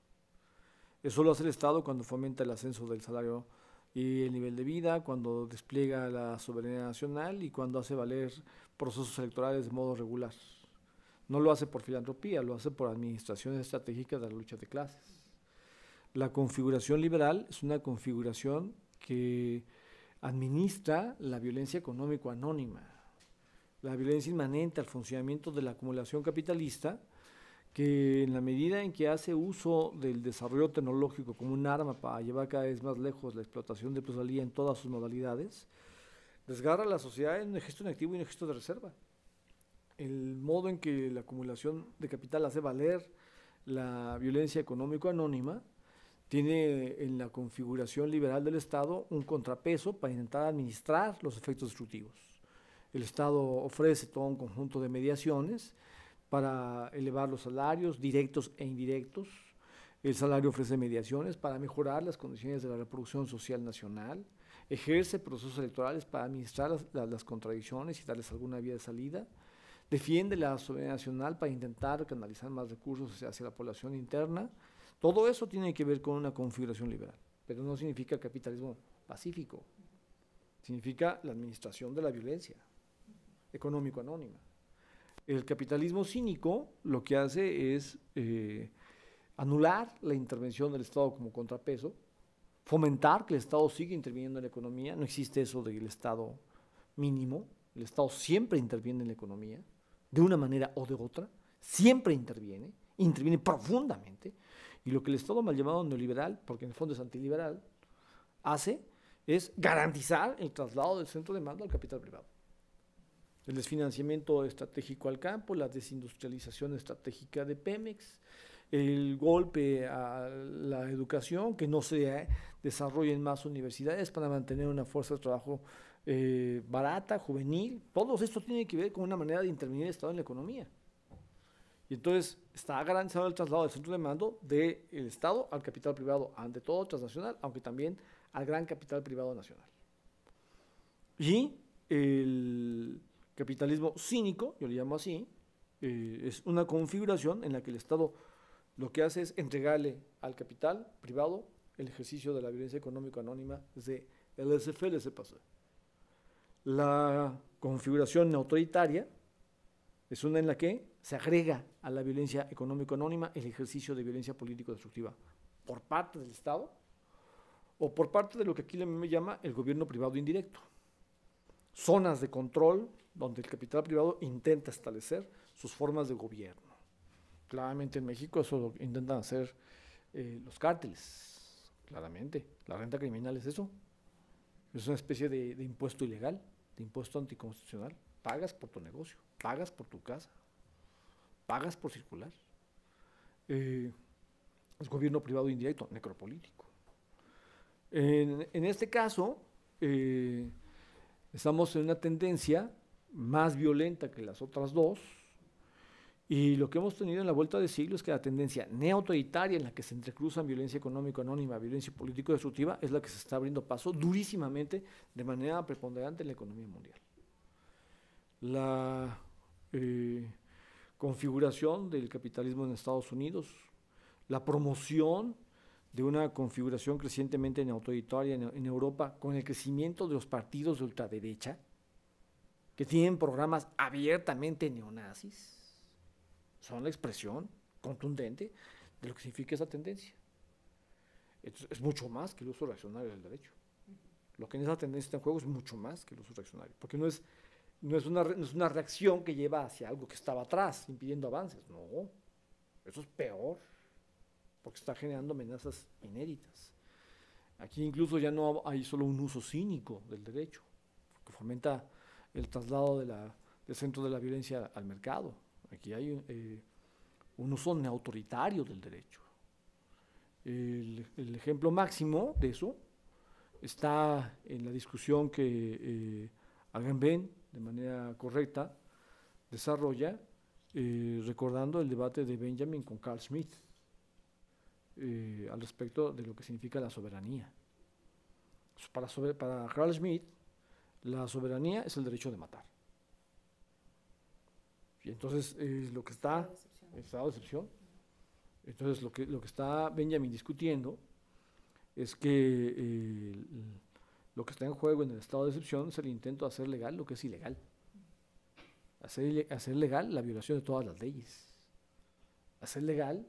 Eso lo hace el Estado cuando fomenta el ascenso del salario y el nivel de vida, cuando despliega la soberanía nacional y cuando hace valer procesos electorales de modo regular. No lo hace por filantropía, lo hace por administraciones estratégicas de la lucha de clases. La configuración liberal es una configuración que administra la violencia económico anónima, la violencia inmanente al funcionamiento de la acumulación capitalista que en la medida en que hace uso del desarrollo tecnológico como un arma para llevar cada vez más lejos la explotación de plusvalía en todas sus modalidades, desgarra a la sociedad en un gesto inactivo activo y un gesto de reserva. El modo en que la acumulación de capital hace valer la violencia económico anónima tiene en la configuración liberal del Estado un contrapeso para intentar administrar los efectos destructivos. El Estado ofrece todo un conjunto de mediaciones, para elevar los salarios directos e indirectos. El salario ofrece mediaciones para mejorar las condiciones de la reproducción social nacional. Ejerce procesos electorales para administrar las, contradicciones y darles alguna vía de salida. Defiende la soberanía nacional para intentar canalizar más recursos hacia, hacia la población interna. Todo eso tiene que ver con una configuración liberal, pero no significa capitalismo pacífico. Significa la administración de la violencia económico anónima. El capitalismo cínico lo que hace es eh, anular la intervención del Estado como contrapeso, fomentar que el Estado siga interviniendo en la economía, no existe eso del Estado mínimo, el Estado siempre interviene en la economía, de una manera o de otra, siempre interviene, interviene profundamente, y lo que el Estado mal llamado neoliberal, porque en el fondo es antiliberal, hace es garantizar el traslado del centro de mando al capital privado el desfinanciamiento estratégico al campo, la desindustrialización estratégica de Pemex, el golpe a la educación, que no se eh, desarrollen más universidades para mantener una fuerza de trabajo eh, barata, juvenil. todos esto tiene que ver con una manera de intervenir el Estado en la economía. Y entonces está garantizado el traslado del centro de mando del Estado al capital privado, ante todo transnacional, aunque también al gran capital privado nacional. Y el capitalismo cínico, yo le llamo así, eh, es una configuración en la que el Estado lo que hace es entregarle al capital privado el ejercicio de la violencia económica anónima de el SFL se pasó. La configuración autoritaria es una en la que se agrega a la violencia económica anónima el ejercicio de violencia político-destructiva por parte del Estado o por parte de lo que aquí le llama el gobierno privado indirecto. Zonas de control donde el capital privado intenta establecer sus formas de gobierno. Claramente en México eso lo intentan hacer eh, los cárteles, claramente. La renta criminal es eso. Es una especie de, impuesto ilegal, de impuesto anticonstitucional. Pagas por tu negocio, pagas por tu casa, pagas por circular. Eh, es gobierno privado indirecto, necropolítico. En, este caso, eh, estamos en una tendencia más violenta que las otras dos. Y lo que hemos tenido en la vuelta de siglo es que la tendencia neo-autoritaria en la que se entrecruzan violencia económica anónima, violencia político-destructiva, es la que se está abriendo paso durísimamente de manera preponderante en la economía mundial. La eh, configuración del capitalismo en Estados Unidos, la promoción de una configuración crecientemente neautoritaria autoritaria en Europa con el crecimiento de los partidos de ultraderecha, que tienen programas abiertamente neonazis, son la expresión contundente de lo que significa esa tendencia. es mucho más que el uso reaccionario del derecho. Lo que en esa tendencia está en juego es mucho más que el uso reaccionario, porque no es, no es, una, no es una reacción que lleva hacia algo que estaba atrás, impidiendo avances. No, eso es peor, porque está generando amenazas inéditas. Aquí incluso ya no hay solo un uso cínico del derecho, que fomenta el traslado del centro de la violencia al mercado. Aquí hay eh, un uso autoritario del derecho. El, ejemplo máximo de eso está en la discusión que eh, Agamben, de manera correcta, desarrolla, eh, recordando el debate de Benjamin con Carl Schmitt eh, al respecto de lo que significa la soberanía. Para, para Carl Schmitt, la soberanía es el derecho de matar. Y entonces eh, lo que está... Estado de excepción. Entonces lo que, lo que está Benjamin discutiendo es que eh, lo que está en juego en el estado de excepción es el intento de hacer legal lo que es ilegal. Hacer, hacer legal la violación de todas las leyes. Hacer legal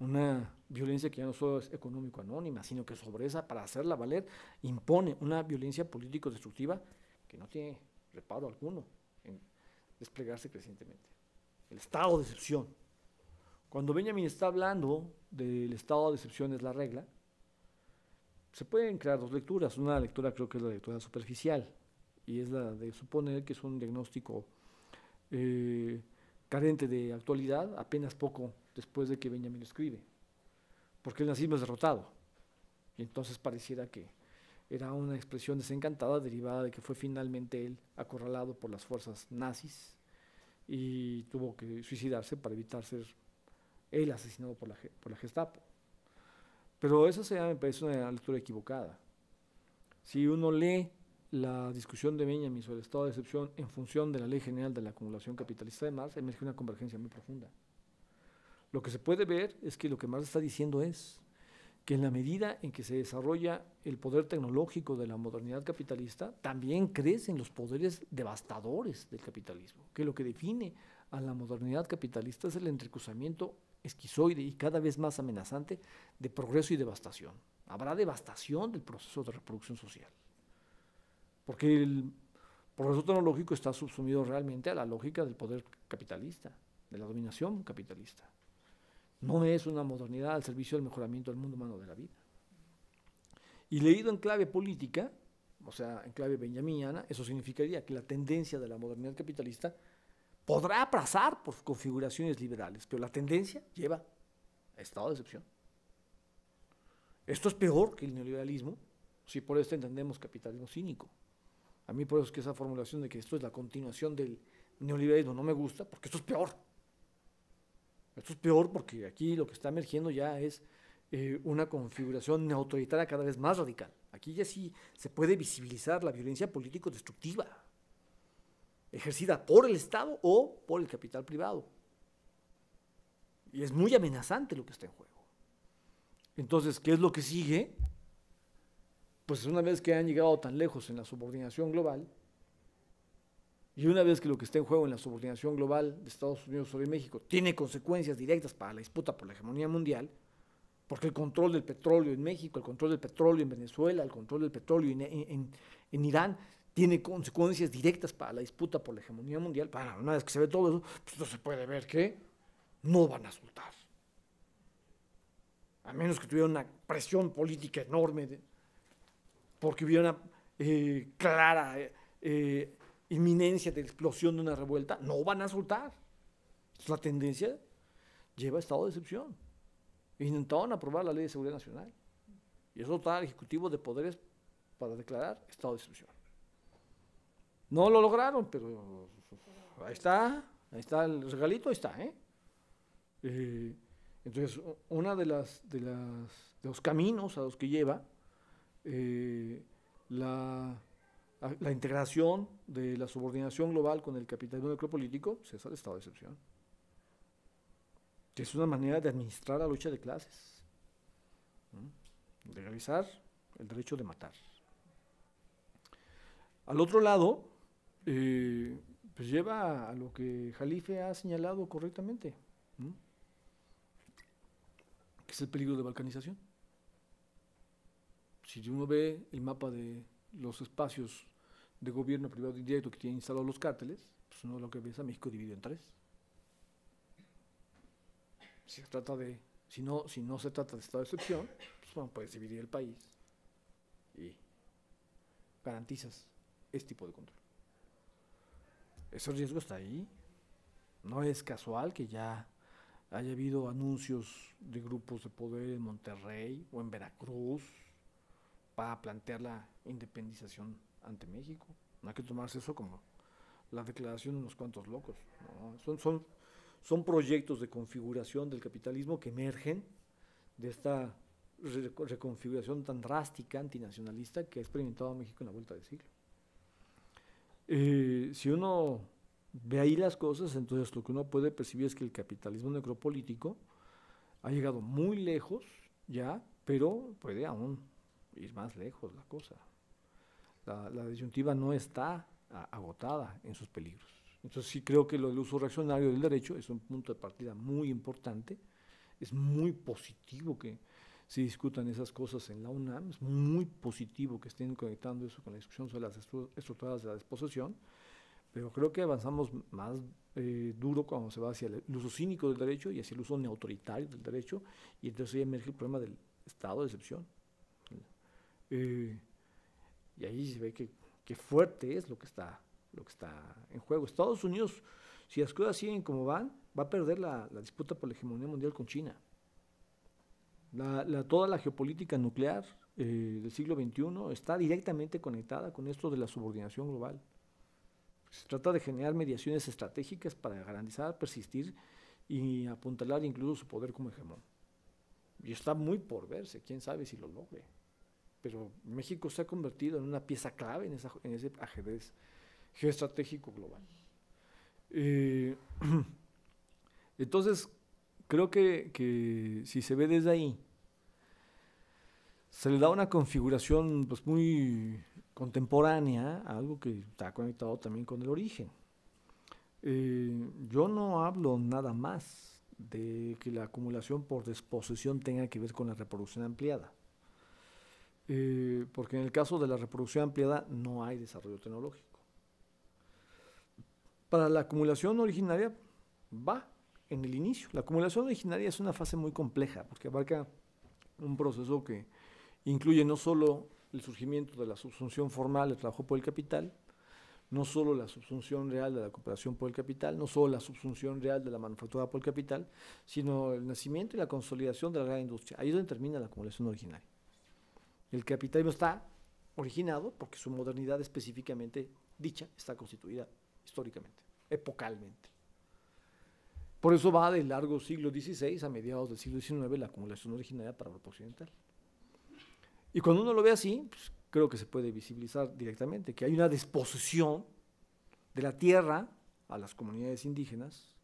una violencia que ya no solo es económico anónima, sino que sobre esa, para hacerla valer, impone una violencia político-destructiva que no tiene reparo alguno en desplegarse crecientemente. El estado de excepción. Cuando Benjamin está hablando del estado de excepción es la regla, se pueden crear dos lecturas. Una lectura creo que es la lectura superficial y es la de suponer que es un diagnóstico eh, carente de actualidad apenas poco después de que Benjamin escribe, porque el nazismo es derrotado. Y entonces pareciera que era una expresión desencantada derivada de que fue finalmente él acorralado por las fuerzas nazis y tuvo que suicidarse para evitar ser él asesinado por la, Gestapo. Pero esa sería, me parece una lectura equivocada. Si uno lee la discusión de Benjamin sobre el estado de excepción en función de la ley general de la acumulación capitalista de Marx, emerge una convergencia muy profunda. Lo que se puede ver es que lo que Marx está diciendo es, que en la medida en que se desarrolla el poder tecnológico de la modernidad capitalista, también crecen los poderes devastadores del capitalismo, que lo que define a la modernidad capitalista es el entrecruzamiento esquizoide y cada vez más amenazante de progreso y devastación. Habrá devastación del proceso de reproducción social, porque el progreso tecnológico está subsumido realmente a la lógica del poder capitalista, de la dominación capitalista. No es una modernidad al servicio del mejoramiento del mundo humano de la vida. Y leído en clave política, o sea, en clave benjaminiana, eso significaría que la tendencia de la modernidad capitalista podrá aplazar por configuraciones liberales, pero la tendencia lleva a estado de excepción. Esto es peor que el neoliberalismo, si por esto entendemos capitalismo cínico. A mí por eso que esa formulación de que esto es la continuación del neoliberalismo no me gusta, porque esto es peor. Esto es peor porque aquí lo que está emergiendo ya es eh, una configuración autoritaria cada vez más radical. Aquí ya sí se puede visibilizar la violencia político-destructiva, ejercida por el Estado o por el capital privado. Y es muy amenazante lo que está en juego. Entonces, ¿qué es lo que sigue? Pues una vez que han llegado tan lejos en la subordinación global, y una vez que lo que está en juego en la subordinación global de Estados Unidos sobre México tiene consecuencias directas para la disputa por la hegemonía mundial, porque el control del petróleo en México, el control del petróleo en Venezuela, el control del petróleo en, Irán, tiene consecuencias directas para la disputa por la hegemonía mundial. Para una vez que se ve todo eso, pues no se puede ver que no van a soltar. A menos que tuviera una presión política enorme, porque hubiera una eh, clara... Eh, eh, inminencia de explosión de una revuelta, no van a soltar. Entonces, la tendencia lleva a estado de excepción. Intentaron aprobar la ley de seguridad nacional. Y eso está al Ejecutivo de Poderes para declarar estado de excepción. No lo lograron, pero ahí está, ahí está el regalito, ahí está. ¿eh? Eh, entonces, uno de, las, de, las, los caminos a los que lleva eh, la la integración de la subordinación global con el capitalismo necropolítico, se es el estado de excepción. Es una manera de administrar la lucha de clases, de realizar el derecho de matar. Al otro lado, eh, pues lleva a lo que Jalife ha señalado correctamente, que es el peligro de balcanización. Si uno ve el mapa de los espacios de gobierno privado indirecto directo que tienen instalados los cárteles, pues uno lo que a México dividido en tres. Si se trata de, si no, si no se trata de estado de excepción, pues bueno, puedes dividir el país y garantizas este tipo de control. Ese riesgo está ahí. No es casual que ya haya habido anuncios de grupos de poder en Monterrey o en Veracruz para plantear la independización ante México. No hay que tomarse eso como la declaración de unos cuantos locos. Son, proyectos de configuración del capitalismo que emergen de esta reconfiguración tan drástica antinacionalista que ha experimentado México en la vuelta del siglo. Eh, si uno ve ahí las cosas, entonces lo que uno puede percibir es que el capitalismo necropolítico ha llegado muy lejos ya, pero puede aún ir más lejos la cosa. La, disyuntiva no está agotada en sus peligros. Entonces sí creo que el uso reaccionario del derecho es un punto de partida muy importante. Es muy positivo que se discutan esas cosas en la UNAM, es muy positivo que estén conectando eso con la discusión sobre las estructuras de la disposición pero creo que avanzamos más eh, duro cuando se va hacia el uso cínico del derecho y hacia el uso neautoritario del derecho, y entonces ahí emerge el problema del estado de excepción. Eh, y ahí se ve que, fuerte es lo que, está, lo que está en juego. Estados Unidos, si las cosas siguen como van, va a perder la, disputa por la hegemonía mundial con China. La, toda la geopolítica nuclear eh, del siglo XXI está directamente conectada con esto de la subordinación global. Se trata de generar mediaciones estratégicas para garantizar, persistir y apuntalar incluso su poder como hegemón. Y está muy por verse, quién sabe si lo logre pero México se ha convertido en una pieza clave en, ese ajedrez geoestratégico global. Eh, entonces, creo que, si se ve desde ahí, se le da una configuración pues, muy contemporánea algo que está conectado también con el origen. Eh, yo no hablo nada más de que la acumulación por disposición tenga que ver con la reproducción ampliada. Eh, porque en el caso de la reproducción ampliada no hay desarrollo tecnológico. Para la acumulación originaria va en el inicio. La acumulación originaria es una fase muy compleja porque abarca un proceso que incluye no solo el surgimiento de la subsunción formal del trabajo por el capital, no solo la subsunción real de la cooperación por el capital, no solo la subsunción real de la manufactura por el capital, sino el nacimiento y la consolidación de la gran industria. Ahí es donde termina la acumulación originaria. El capitalismo está originado porque su modernidad específicamente dicha está constituida históricamente, epocalmente. Por eso va del largo siglo XVI a mediados del siglo XIX la acumulación originaria para Europa Occidental. Y cuando uno lo ve así, pues, creo que se puede visibilizar directamente que hay una desposesión de la tierra a las comunidades indígenas,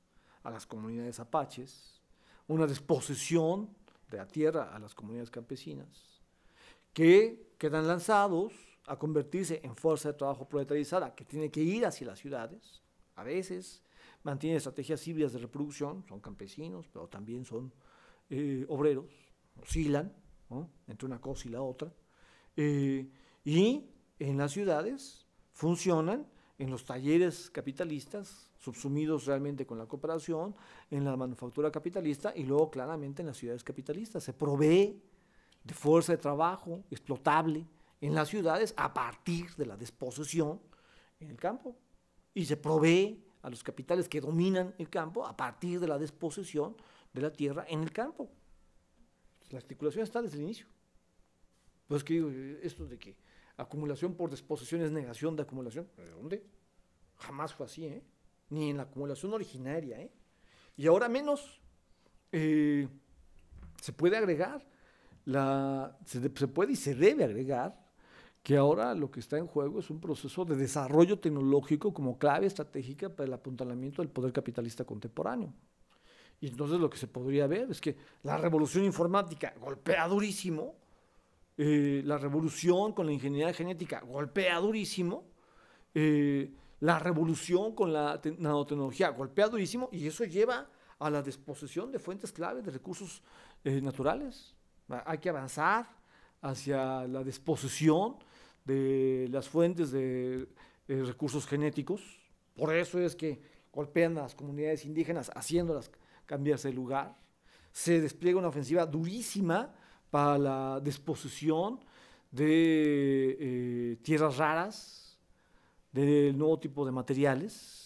a las comunidades apaches, una desposesión de la tierra a las comunidades campesinas, que quedan lanzados a convertirse en fuerza de trabajo proletarizada que tiene que ir hacia las ciudades. A veces mantiene estrategias híbridas de reproducción, son campesinos, pero también son eh, obreros, oscilan entre una cosa y la otra. Eh, y en las ciudades funcionan en los talleres capitalistas, subsumidos realmente con la cooperación, en la manufactura capitalista y luego claramente en las ciudades capitalistas. Se provee de fuerza de trabajo explotable en las ciudades a partir de la desposesión en el campo. Y se provee a los capitales que dominan el campo a partir de la desposesión de la tierra en el campo. La articulación está desde el inicio. Pues que digo, esto de que acumulación por desposesión es negación de acumulación, ¿de dónde? Jamás fue así, ¿eh? Ni en la acumulación originaria, ¿eh? Y ahora menos. Eh, se puede agregar se, puede y se debe agregar que ahora lo que está en juego es un proceso de desarrollo tecnológico como clave estratégica para el apuntalamiento del poder capitalista contemporáneo. Y entonces lo que se podría ver es que la revolución informática golpea durísimo, eh, la revolución con la ingeniería genética golpea durísimo, eh, la revolución con la nanotecnología golpea durísimo, y eso lleva a la desposesión de fuentes clave de recursos eh, naturales. Ah, hay que avanzar hacia la disposición de las fuentes de, eh, recursos genéticos. Por eso es que golpean a las comunidades indígenas haciéndolas cambiarse de lugar. Se despliega una ofensiva durísima para la disposición de eh, tierras raras, del nuevo tipo de materiales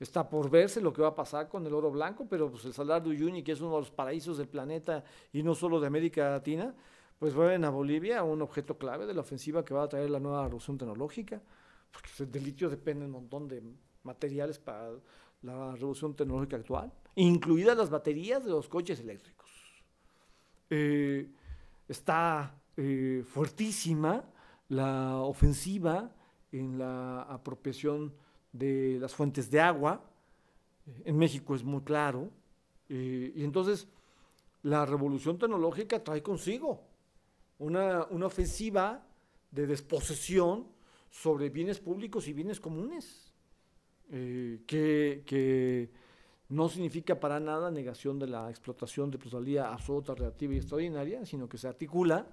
Está por verse lo que va a pasar con el oro blanco, pero pues el salar de Uyuni, que es uno de los paraísos del planeta y no solo de América Latina, pues vuelven a Bolivia un objeto clave de la ofensiva que va a traer la nueva revolución tecnológica, porque del litio depende un montón de materiales para la revolución tecnológica actual, incluidas las baterías de los coches eléctricos. Eh, está eh, fuertísima la ofensiva en la apropiación de las fuentes de agua, en México es muy claro, eh, y entonces la revolución tecnológica trae consigo una, ofensiva de desposesión sobre bienes públicos y bienes comunes, eh, que, no significa para nada negación de la explotación de plusvalía absoluta, relativa y extraordinaria, sino que se articula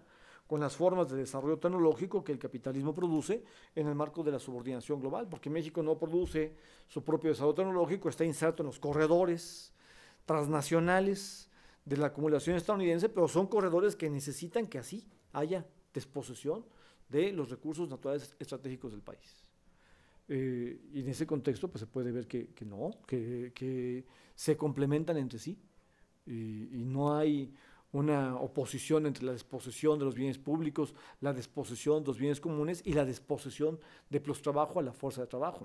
con las formas de desarrollo tecnológico que el capitalismo produce en el marco de la subordinación global, porque México no produce su propio desarrollo tecnológico, está inserto en los corredores transnacionales de la acumulación estadounidense, pero son corredores que necesitan que así haya desposesión de los recursos naturales estratégicos del país. Eh, y en ese contexto pues, se puede ver que, no, que, se complementan entre sí y no hay una oposición entre la disposición de los bienes públicos, la disposición de los bienes comunes y la disposición de los trabajo a la fuerza de trabajo.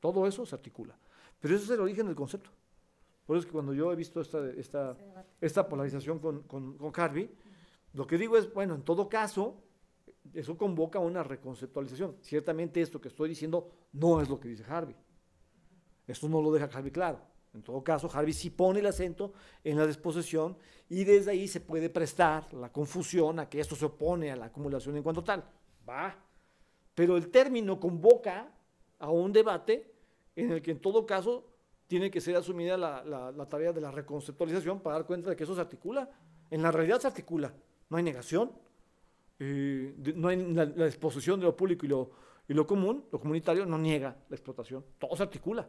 Todo eso se articula. Pero ese es el origen del concepto. Por eso es que cuando yo he visto esta, esta, polarización con, con Harvey, lo que digo es, bueno, en todo caso, eso convoca una reconceptualización. Ciertamente esto que estoy diciendo no es lo que dice Harvey. Esto no lo deja Harvey claro. En todo caso, Harvey sí pone el acento en la disposición y desde ahí se puede prestar la confusión a que esto se opone a la acumulación en cuanto tal. Va. Pero el término convoca a un debate en el que en todo caso tiene que ser asumida la, tarea de la reconceptualización para dar cuenta de que eso se articula. En la realidad se articula. No hay negación. Eh, no hay la, la, exposición de lo público y lo común, lo comunitario, no niega la explotación. Todo se articula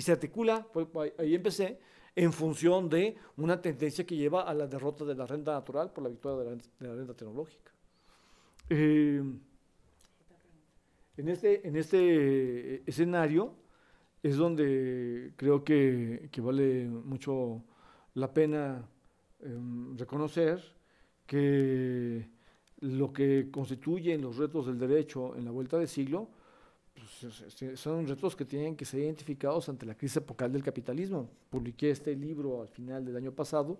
y se articula, pues, ahí empecé, en función de una tendencia que lleva a la derrota de la renta natural por la victoria de la, renta tecnológica. Eh, en este, en este escenario es donde creo que, vale mucho la pena em, reconocer que lo que constituyen los retos del derecho en la vuelta del siglo pues, eh, son retos que tienen que ser identificados ante la crisis epocal del capitalismo. Publiqué este libro al final del año pasado,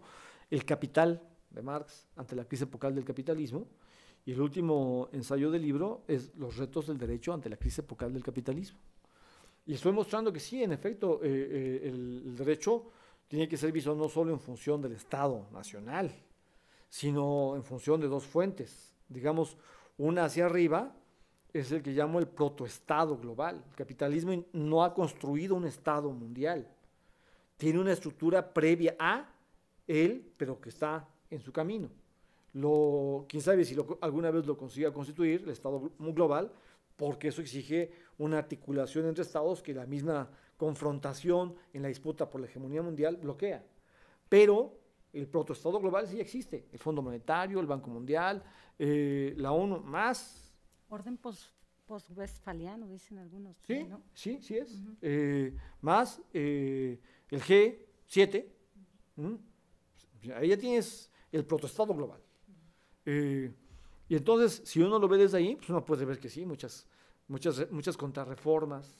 El Capital de Marx, ante la crisis epocal del capitalismo. Y el último ensayo del libro es Los retos del derecho ante la crisis epocal del capitalismo. Y estoy mostrando que sí, en efecto, eh, eh, el, el, derecho tiene que ser visto no solo en función del Estado nacional, sino en función de dos fuentes. Digamos, una hacia arriba, es el que llamo el protoestado global. El capitalismo no ha construido un estado mundial. Tiene una estructura previa a él, pero que está en su camino. Lo, quién sabe si alguna vez lo consiga constituir, el estado global, porque eso exige una articulación entre estados que la misma confrontación en la disputa por la hegemonía mundial bloquea. Pero el protoestado global sí existe, el Fondo Monetario, el Banco Mundial, eh, la ONU, más Orden post-Westfaliano, dicen algunos. Sí, sí, sí es. Eh, más eh, el G7. Ahí ya tienes el protestado global. Eh, y entonces, si uno lo ve desde ahí, pues uno puede ver que sí, muchas, muchas, muchas contrarreformas,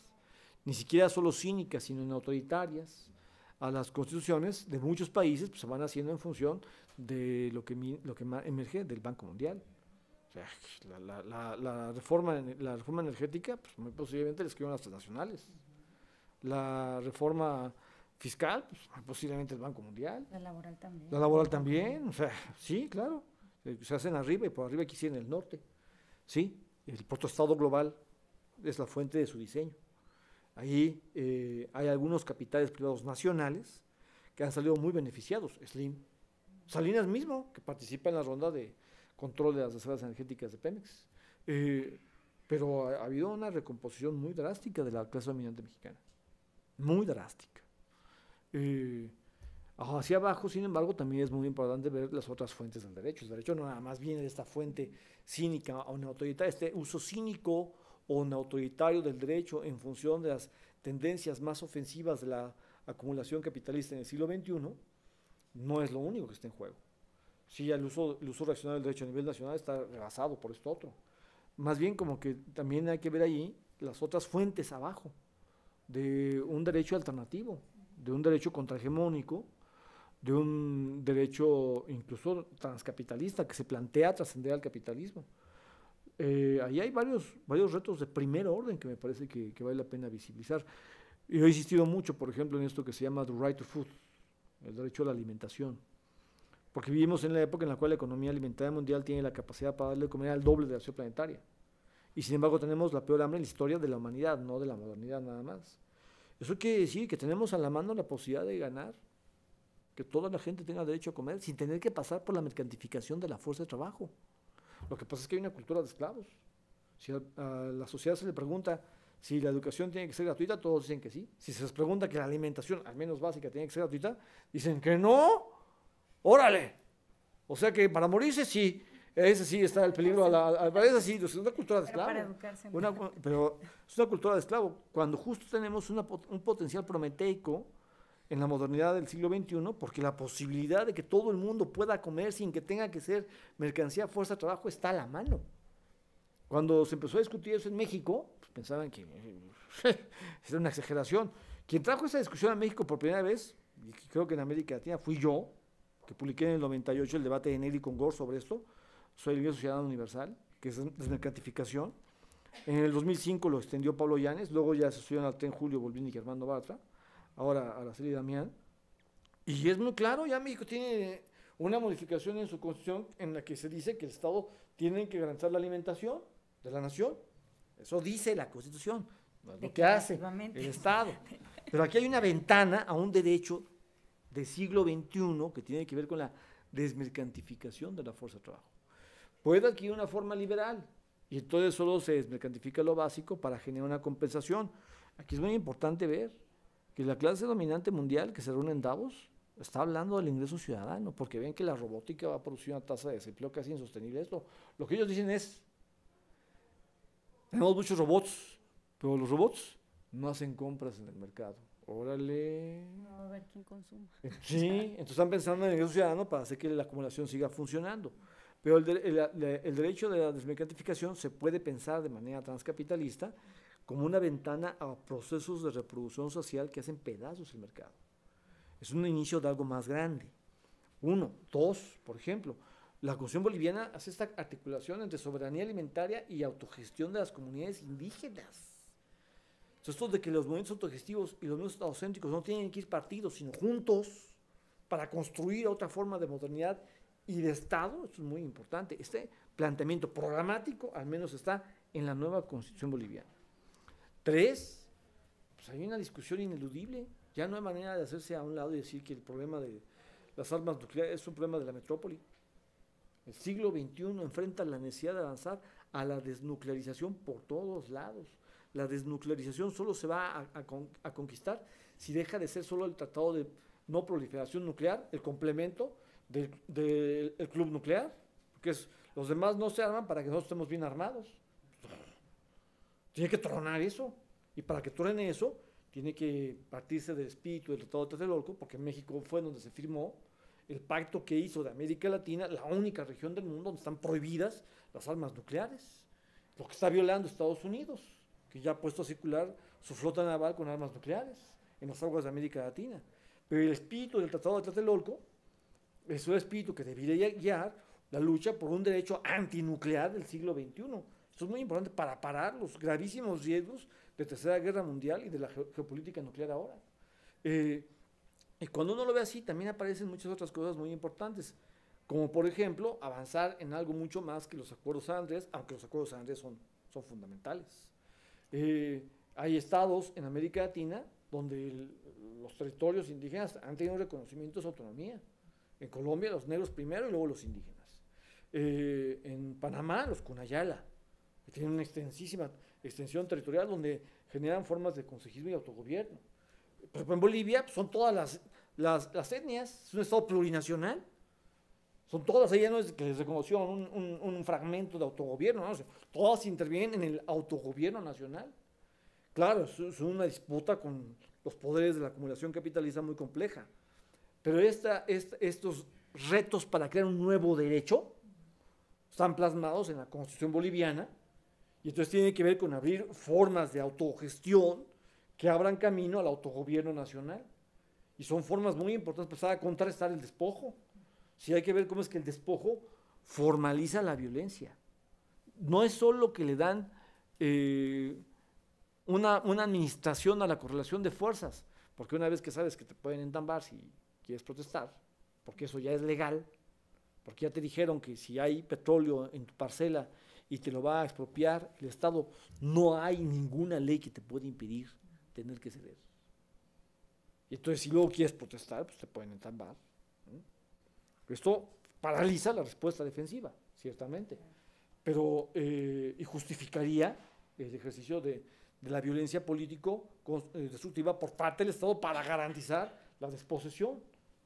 ni siquiera solo cínicas, sino autoritarias, a las constituciones de muchos países pues, se van haciendo en función de lo que, lo que emerge del Banco Mundial la, la, reforma, energética, pues muy posiblemente les escriban las transnacionales. La reforma fiscal, pues posiblemente el Banco Mundial. La laboral también. La laboral también, o sea, sí, claro. Eh, se hacen arriba y por arriba aquí sí en el norte. Sí, el Estado global es la fuente de su diseño. Ahí eh, hay algunos capitales privados nacionales que han salido muy beneficiados. Slim, Salinas mismo, que participa en la ronda de, control de las reservas energéticas de Pemex. Eh, pero ha, habido una recomposición muy drástica de la clase dominante mexicana. Muy drástica. Eh, hacia abajo, sin embargo, también es muy importante ver las otras fuentes del derecho. El derecho no nada más viene de esta fuente cínica o autoritaria, este uso cínico o autoritario del derecho en función de las tendencias más ofensivas de la acumulación capitalista en el siglo XXI, no es lo único que está en juego si el uso, racional del derecho a nivel nacional está rebasado por esto otro. Más bien como que también hay que ver ahí las otras fuentes abajo de un derecho alternativo, de un derecho contrahegemónico, de un derecho incluso transcapitalista que se plantea trascender al capitalismo. Eh, ahí hay varios, varios retos de primer orden que me parece que, que vale la pena visibilizar. Yo he insistido mucho, por ejemplo, en esto que se llama the right to food, el derecho a la alimentación porque vivimos en la época en la cual la economía alimentaria mundial tiene la capacidad para darle de comer al doble de la acción planetaria. Y sin embargo tenemos la peor hambre en la historia de la humanidad, no de la modernidad nada más. Eso quiere decir que tenemos a la mano la posibilidad de ganar, que toda la gente tenga derecho a comer sin tener que pasar por la mercantilización de la fuerza de trabajo. Lo que pasa es que hay una cultura de esclavos. Si a la sociedad se le pregunta si la educación tiene que ser gratuita, todos dicen que sí. Si se les pregunta que la alimentación, al menos básica, tiene que ser gratuita, dicen que no órale. O sea que para morirse sí, ese sí está el peligro, a la, sí, es una cultura de esclavo. Pero es una cultura de esclavo, cuando justo tenemos un potencial prometeico en la modernidad del siglo XXI, porque la posibilidad de que todo el mundo pueda comer sin que tenga que ser mercancía, fuerza, trabajo, está a la mano. Cuando se empezó a discutir eso en México, pues, pensaban que era una exageración. Quien trajo esa discusión a México por primera vez, y creo que en América Latina, fui yo, que publiqué en el 98 el debate de Nelly con Gore sobre esto, soy el ciudadano universal, que es desmercantificación. En el 2005 lo extendió Pablo Llanes, luego ya se en en TEN Julio Volvini y Germán Bartra, ahora a la serie Damián. Y es muy claro, ya México tiene una modificación en su constitución en la que se dice que el Estado tiene que garantizar la alimentación de la nación. Eso dice la constitución, lo que hace el Estado. Pero aquí hay una ventana a un derecho de siglo XXI que tiene que ver con la desmercantificación de la fuerza de trabajo. Puede aquí una forma liberal y entonces solo se desmercantifica lo básico para generar una compensación. Aquí es muy importante ver que la clase dominante mundial que se reúne en Davos está hablando del ingreso ciudadano, porque ven que la robótica va a producir una tasa de desempleo casi insostenible. Esto, lo que ellos dicen es, tenemos muchos robots, pero los robots no hacen compras en el mercado. Órale. a ver quién consuma. Sí, entonces están pensando en el ciudadano para hacer que la acumulación siga funcionando. Pero el, derecho de la desmercantificación se puede pensar de manera transcapitalista como una ventana a procesos de reproducción social que hacen pedazos el mercado. Es un inicio de algo más grande. Uno. Dos, por ejemplo, la Constitución boliviana hace esta articulación entre soberanía alimentaria y autogestión de las comunidades indígenas esto de que los movimientos autogestivos y los movimientos autocéntricos no tienen que ir partidos, sino juntos para construir otra forma de modernidad y de Estado, esto es muy importante. Este planteamiento programático al menos está en la nueva constitución boliviana. Tres, pues hay una discusión ineludible. Ya no hay manera de hacerse a un lado y decir que el problema de las armas nucleares es un problema de la metrópoli. El siglo XXI enfrenta la necesidad de avanzar a la desnuclearización por todos lados la desnuclearización solo se va a, conquistar si deja de ser solo el Tratado de No Proliferación Nuclear, el complemento del, Club Nuclear, porque los demás no se arman para que nosotros estemos bien armados. Tiene que tronar eso. Y para que truene eso, tiene que partirse del espíritu del Tratado de Tlatelolco, porque México fue donde se firmó el pacto que hizo de América Latina la única región del mundo donde están prohibidas las armas nucleares. Lo que está violando Estados Unidos que ya ha puesto a circular su flota naval con armas nucleares en las aguas de América Latina. Pero el espíritu del Tratado de Tlatelolco es un espíritu que debería guiar la lucha por un derecho antinuclear del siglo XXI. Esto es muy importante para parar los gravísimos riesgos de Tercera Guerra Mundial y de la geopolítica nuclear ahora. Eh, y cuando uno lo ve así, también aparecen muchas otras cosas muy importantes, como por ejemplo avanzar en algo mucho más que los acuerdos Andrés, aunque los acuerdos Andrés son, son fundamentales. Eh, hay estados en América Latina donde los territorios indígenas han tenido reconocimiento de su autonomía. En Colombia los negros primero y luego los indígenas. Eh, en Panamá los Cunayala, que tienen una extensísima extensión territorial donde generan formas de consejismo y autogobierno. Pero en Bolivia pues, son todas las, las etnias, es un estado plurinacional. Son todas ellas ¿no? es que se reconoció un, fragmento de autogobierno, ¿no? todas intervienen en el autogobierno nacional. Claro, es, una disputa con los poderes de la acumulación capitalista muy compleja, pero esta, estos retos para crear un nuevo derecho están plasmados en la Constitución boliviana y entonces tiene que ver con abrir formas de autogestión que abran camino al autogobierno nacional. Y son formas muy importantes para pues, contrarrestar el despojo. Si hay que ver cómo es que el despojo formaliza la violencia. No es solo que le dan eh, una, una, administración a la correlación de fuerzas, porque una vez que sabes que te pueden entambar si quieres protestar, porque eso ya es legal, porque ya te dijeron que si hay petróleo en tu parcela y te lo va a expropiar el Estado, no hay ninguna ley que te pueda impedir tener que ceder. Y entonces si luego quieres protestar, pues te pueden entambar. Esto paraliza la respuesta defensiva, ciertamente, pero eh, y justificaría el ejercicio de, la violencia político eh, destructiva por parte del Estado para garantizar la desposesión,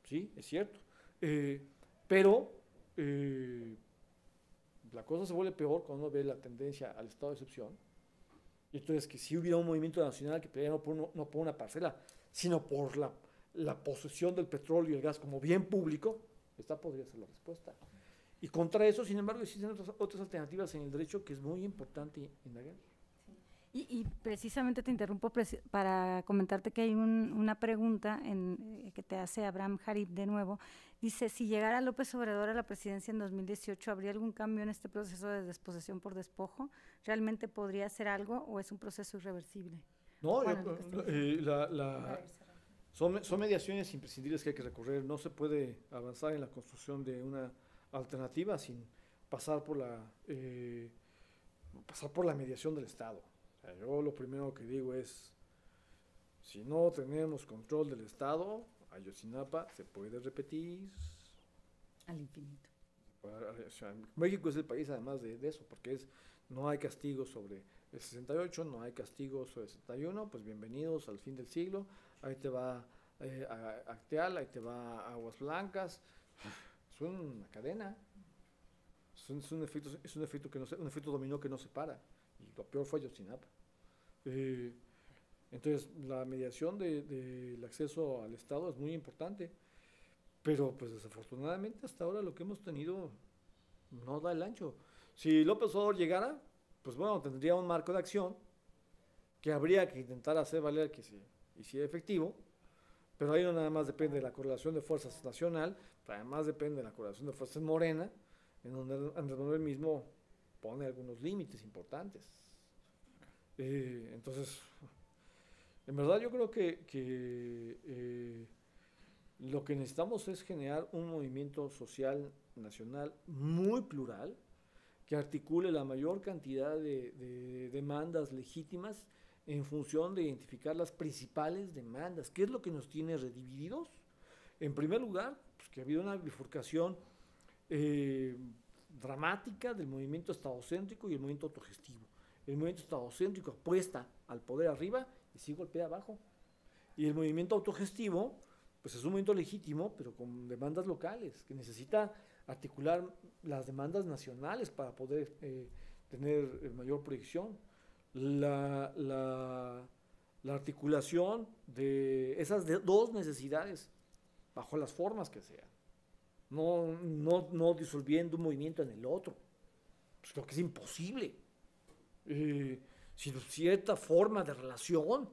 sí, es cierto. Eh, pero la cosa se vuelve peor cuando uno ve la tendencia al estado de excepción. Y entonces que si hubiera un movimiento nacional que peleara no por, una parcela, sino por la posesión del petróleo y el gas como bien público, esta podría ser la respuesta. Y contra eso, sin embargo, existen otras, otras alternativas en el derecho que es muy importante indagar. Y, y, precisamente te interrumpo para comentarte que hay una pregunta en, eh, que te hace Abraham Harib de nuevo. Dice, si llegara López Obrador a la presidencia en 2018, ¿habría algún cambio en este proceso de desposesión por despojo? ¿Realmente podría hacer algo o es un proceso irreversible? No, eh, la, son, son mediaciones imprescindibles que hay que recorrer. No se puede avanzar en la construcción de una alternativa sin pasar por la, eh, pasar por la mediación del Estado. yo lo primero que digo es, si no tenemos control del Estado, Ayotzinapa se puede repetir. Al infinito. México es el país además de, eso, porque es no hay castigo sobre el 68, no hay castigo sobre el 61, pues bienvenidos al fin del siglo, ahí te va eh, Acteal, ahí te va Aguas Blancas. Es una cadena. Es un, efecto, que no un efecto dominó que no se para. Y lo peor fue Yotzinapa. Eh, entonces, la mediación del acceso al Estado es muy importante. Pero, pues desafortunadamente, hasta ahora lo que hemos tenido no da el ancho. Si López Obrador llegara, pues bueno, tendría un marco de acción que habría que intentar hacer valer que se y si es efectivo, pero ahí no nada más depende de la correlación de fuerzas nacional, además depende de la correlación de fuerzas morena, en donde Andrés Manuel mismo pone algunos límites importantes. Eh, entonces, en verdad yo creo que, eh, lo que necesitamos es generar un movimiento social nacional muy plural, que articule la mayor cantidad de, demandas legítimas en función de identificar las principales demandas. ¿Qué es lo que nos tiene redivididos? En primer lugar, pues, que ha habido una bifurcación eh, dramática del movimiento estadocéntrico y el movimiento autogestivo. El movimiento estadocéntrico apuesta al poder arriba y sigue golpea abajo. Y el movimiento autogestivo, pues es un movimiento legítimo, pero con demandas locales, que necesita articular las demandas nacionales para poder eh, tener eh, mayor proyección la, la, articulación de esas dos necesidades, bajo las formas que sean, no, no, no disolviendo un movimiento en el otro. lo pues, creo que es imposible. Eh, cierta forma de relación,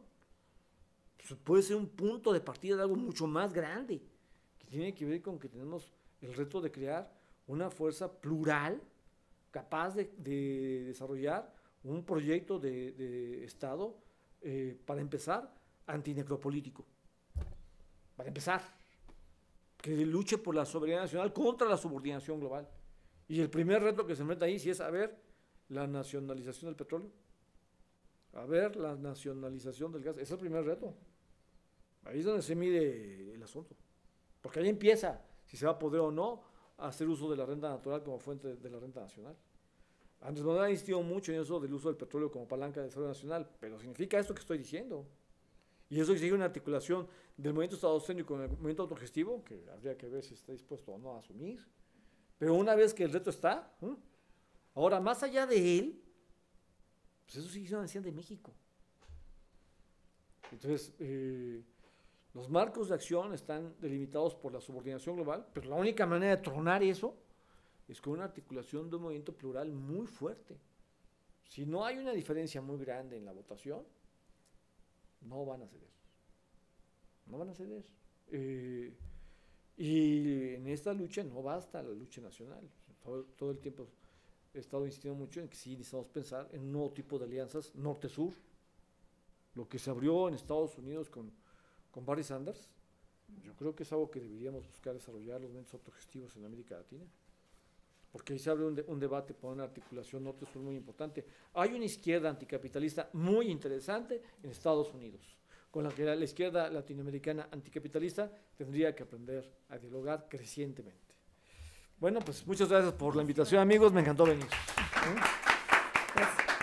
pues, puede ser un punto de partida de algo mucho más grande, que tiene que ver con que tenemos el reto de crear una fuerza plural capaz de, de desarrollar un proyecto de, Estado, eh, para empezar, antinecropolítico. Para empezar, que luche por la soberanía nacional contra la subordinación global. Y el primer reto que se enfrenta ahí sí es a ver la nacionalización del petróleo. A ver la nacionalización del gas. es el primer reto. Ahí es donde se mide el asunto. Porque ahí empieza si se va a poder o no hacer uso de la renta natural como fuente de la renta nacional. Andrés Manuel ha insistido mucho en eso del uso del petróleo como palanca de desarrollo nacional, pero significa esto que estoy diciendo. Y eso exige una articulación del movimiento estadounidense con el movimiento autogestivo, que habría que ver si está dispuesto o no a asumir. Pero una vez que el reto está, ahora más allá de él, pues eso sí es una nación de México. Entonces, eh, los marcos de acción están delimitados por la subordinación global, pero la única manera de tronar eso es con una articulación de un movimiento plural muy fuerte. Si no hay una diferencia muy grande en la votación, no van a ceder. No van a ceder. Eh, y en esta lucha no basta la lucha nacional. Todo, el tiempo he estado insistiendo mucho en que sí necesitamos pensar en un nuevo tipo de alianzas norte-sur. Lo que se abrió en Estados Unidos con, con Barry Sanders, yo creo que es algo que deberíamos buscar desarrollar los medios autogestivos en América Latina porque ahí se abre un, debate por una articulación otro es muy importante. Hay una izquierda anticapitalista muy interesante en Estados Unidos, con la que la, izquierda latinoamericana anticapitalista tendría que aprender a dialogar crecientemente. Bueno, pues muchas gracias por la invitación, amigos. Me encantó venir. ¿Eh?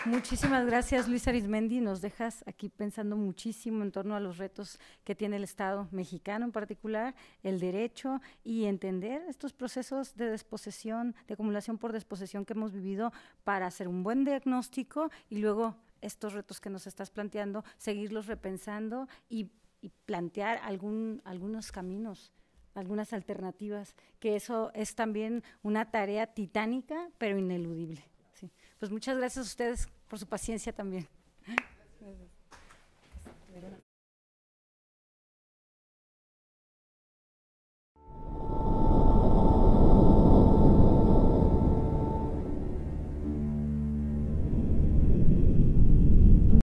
Muchísimas gracias, Luis Arismendi. Nos dejas aquí pensando muchísimo en torno a los retos que tiene el Estado mexicano en particular, el derecho y entender estos procesos de desposesión, de acumulación por desposesión que hemos vivido para hacer un buen diagnóstico y luego estos retos que nos estás planteando, seguirlos repensando y, plantear algún, algunos caminos algunas alternativas, que eso es también una tarea titánica, pero ineludible. Pues muchas gracias a ustedes por su paciencia también.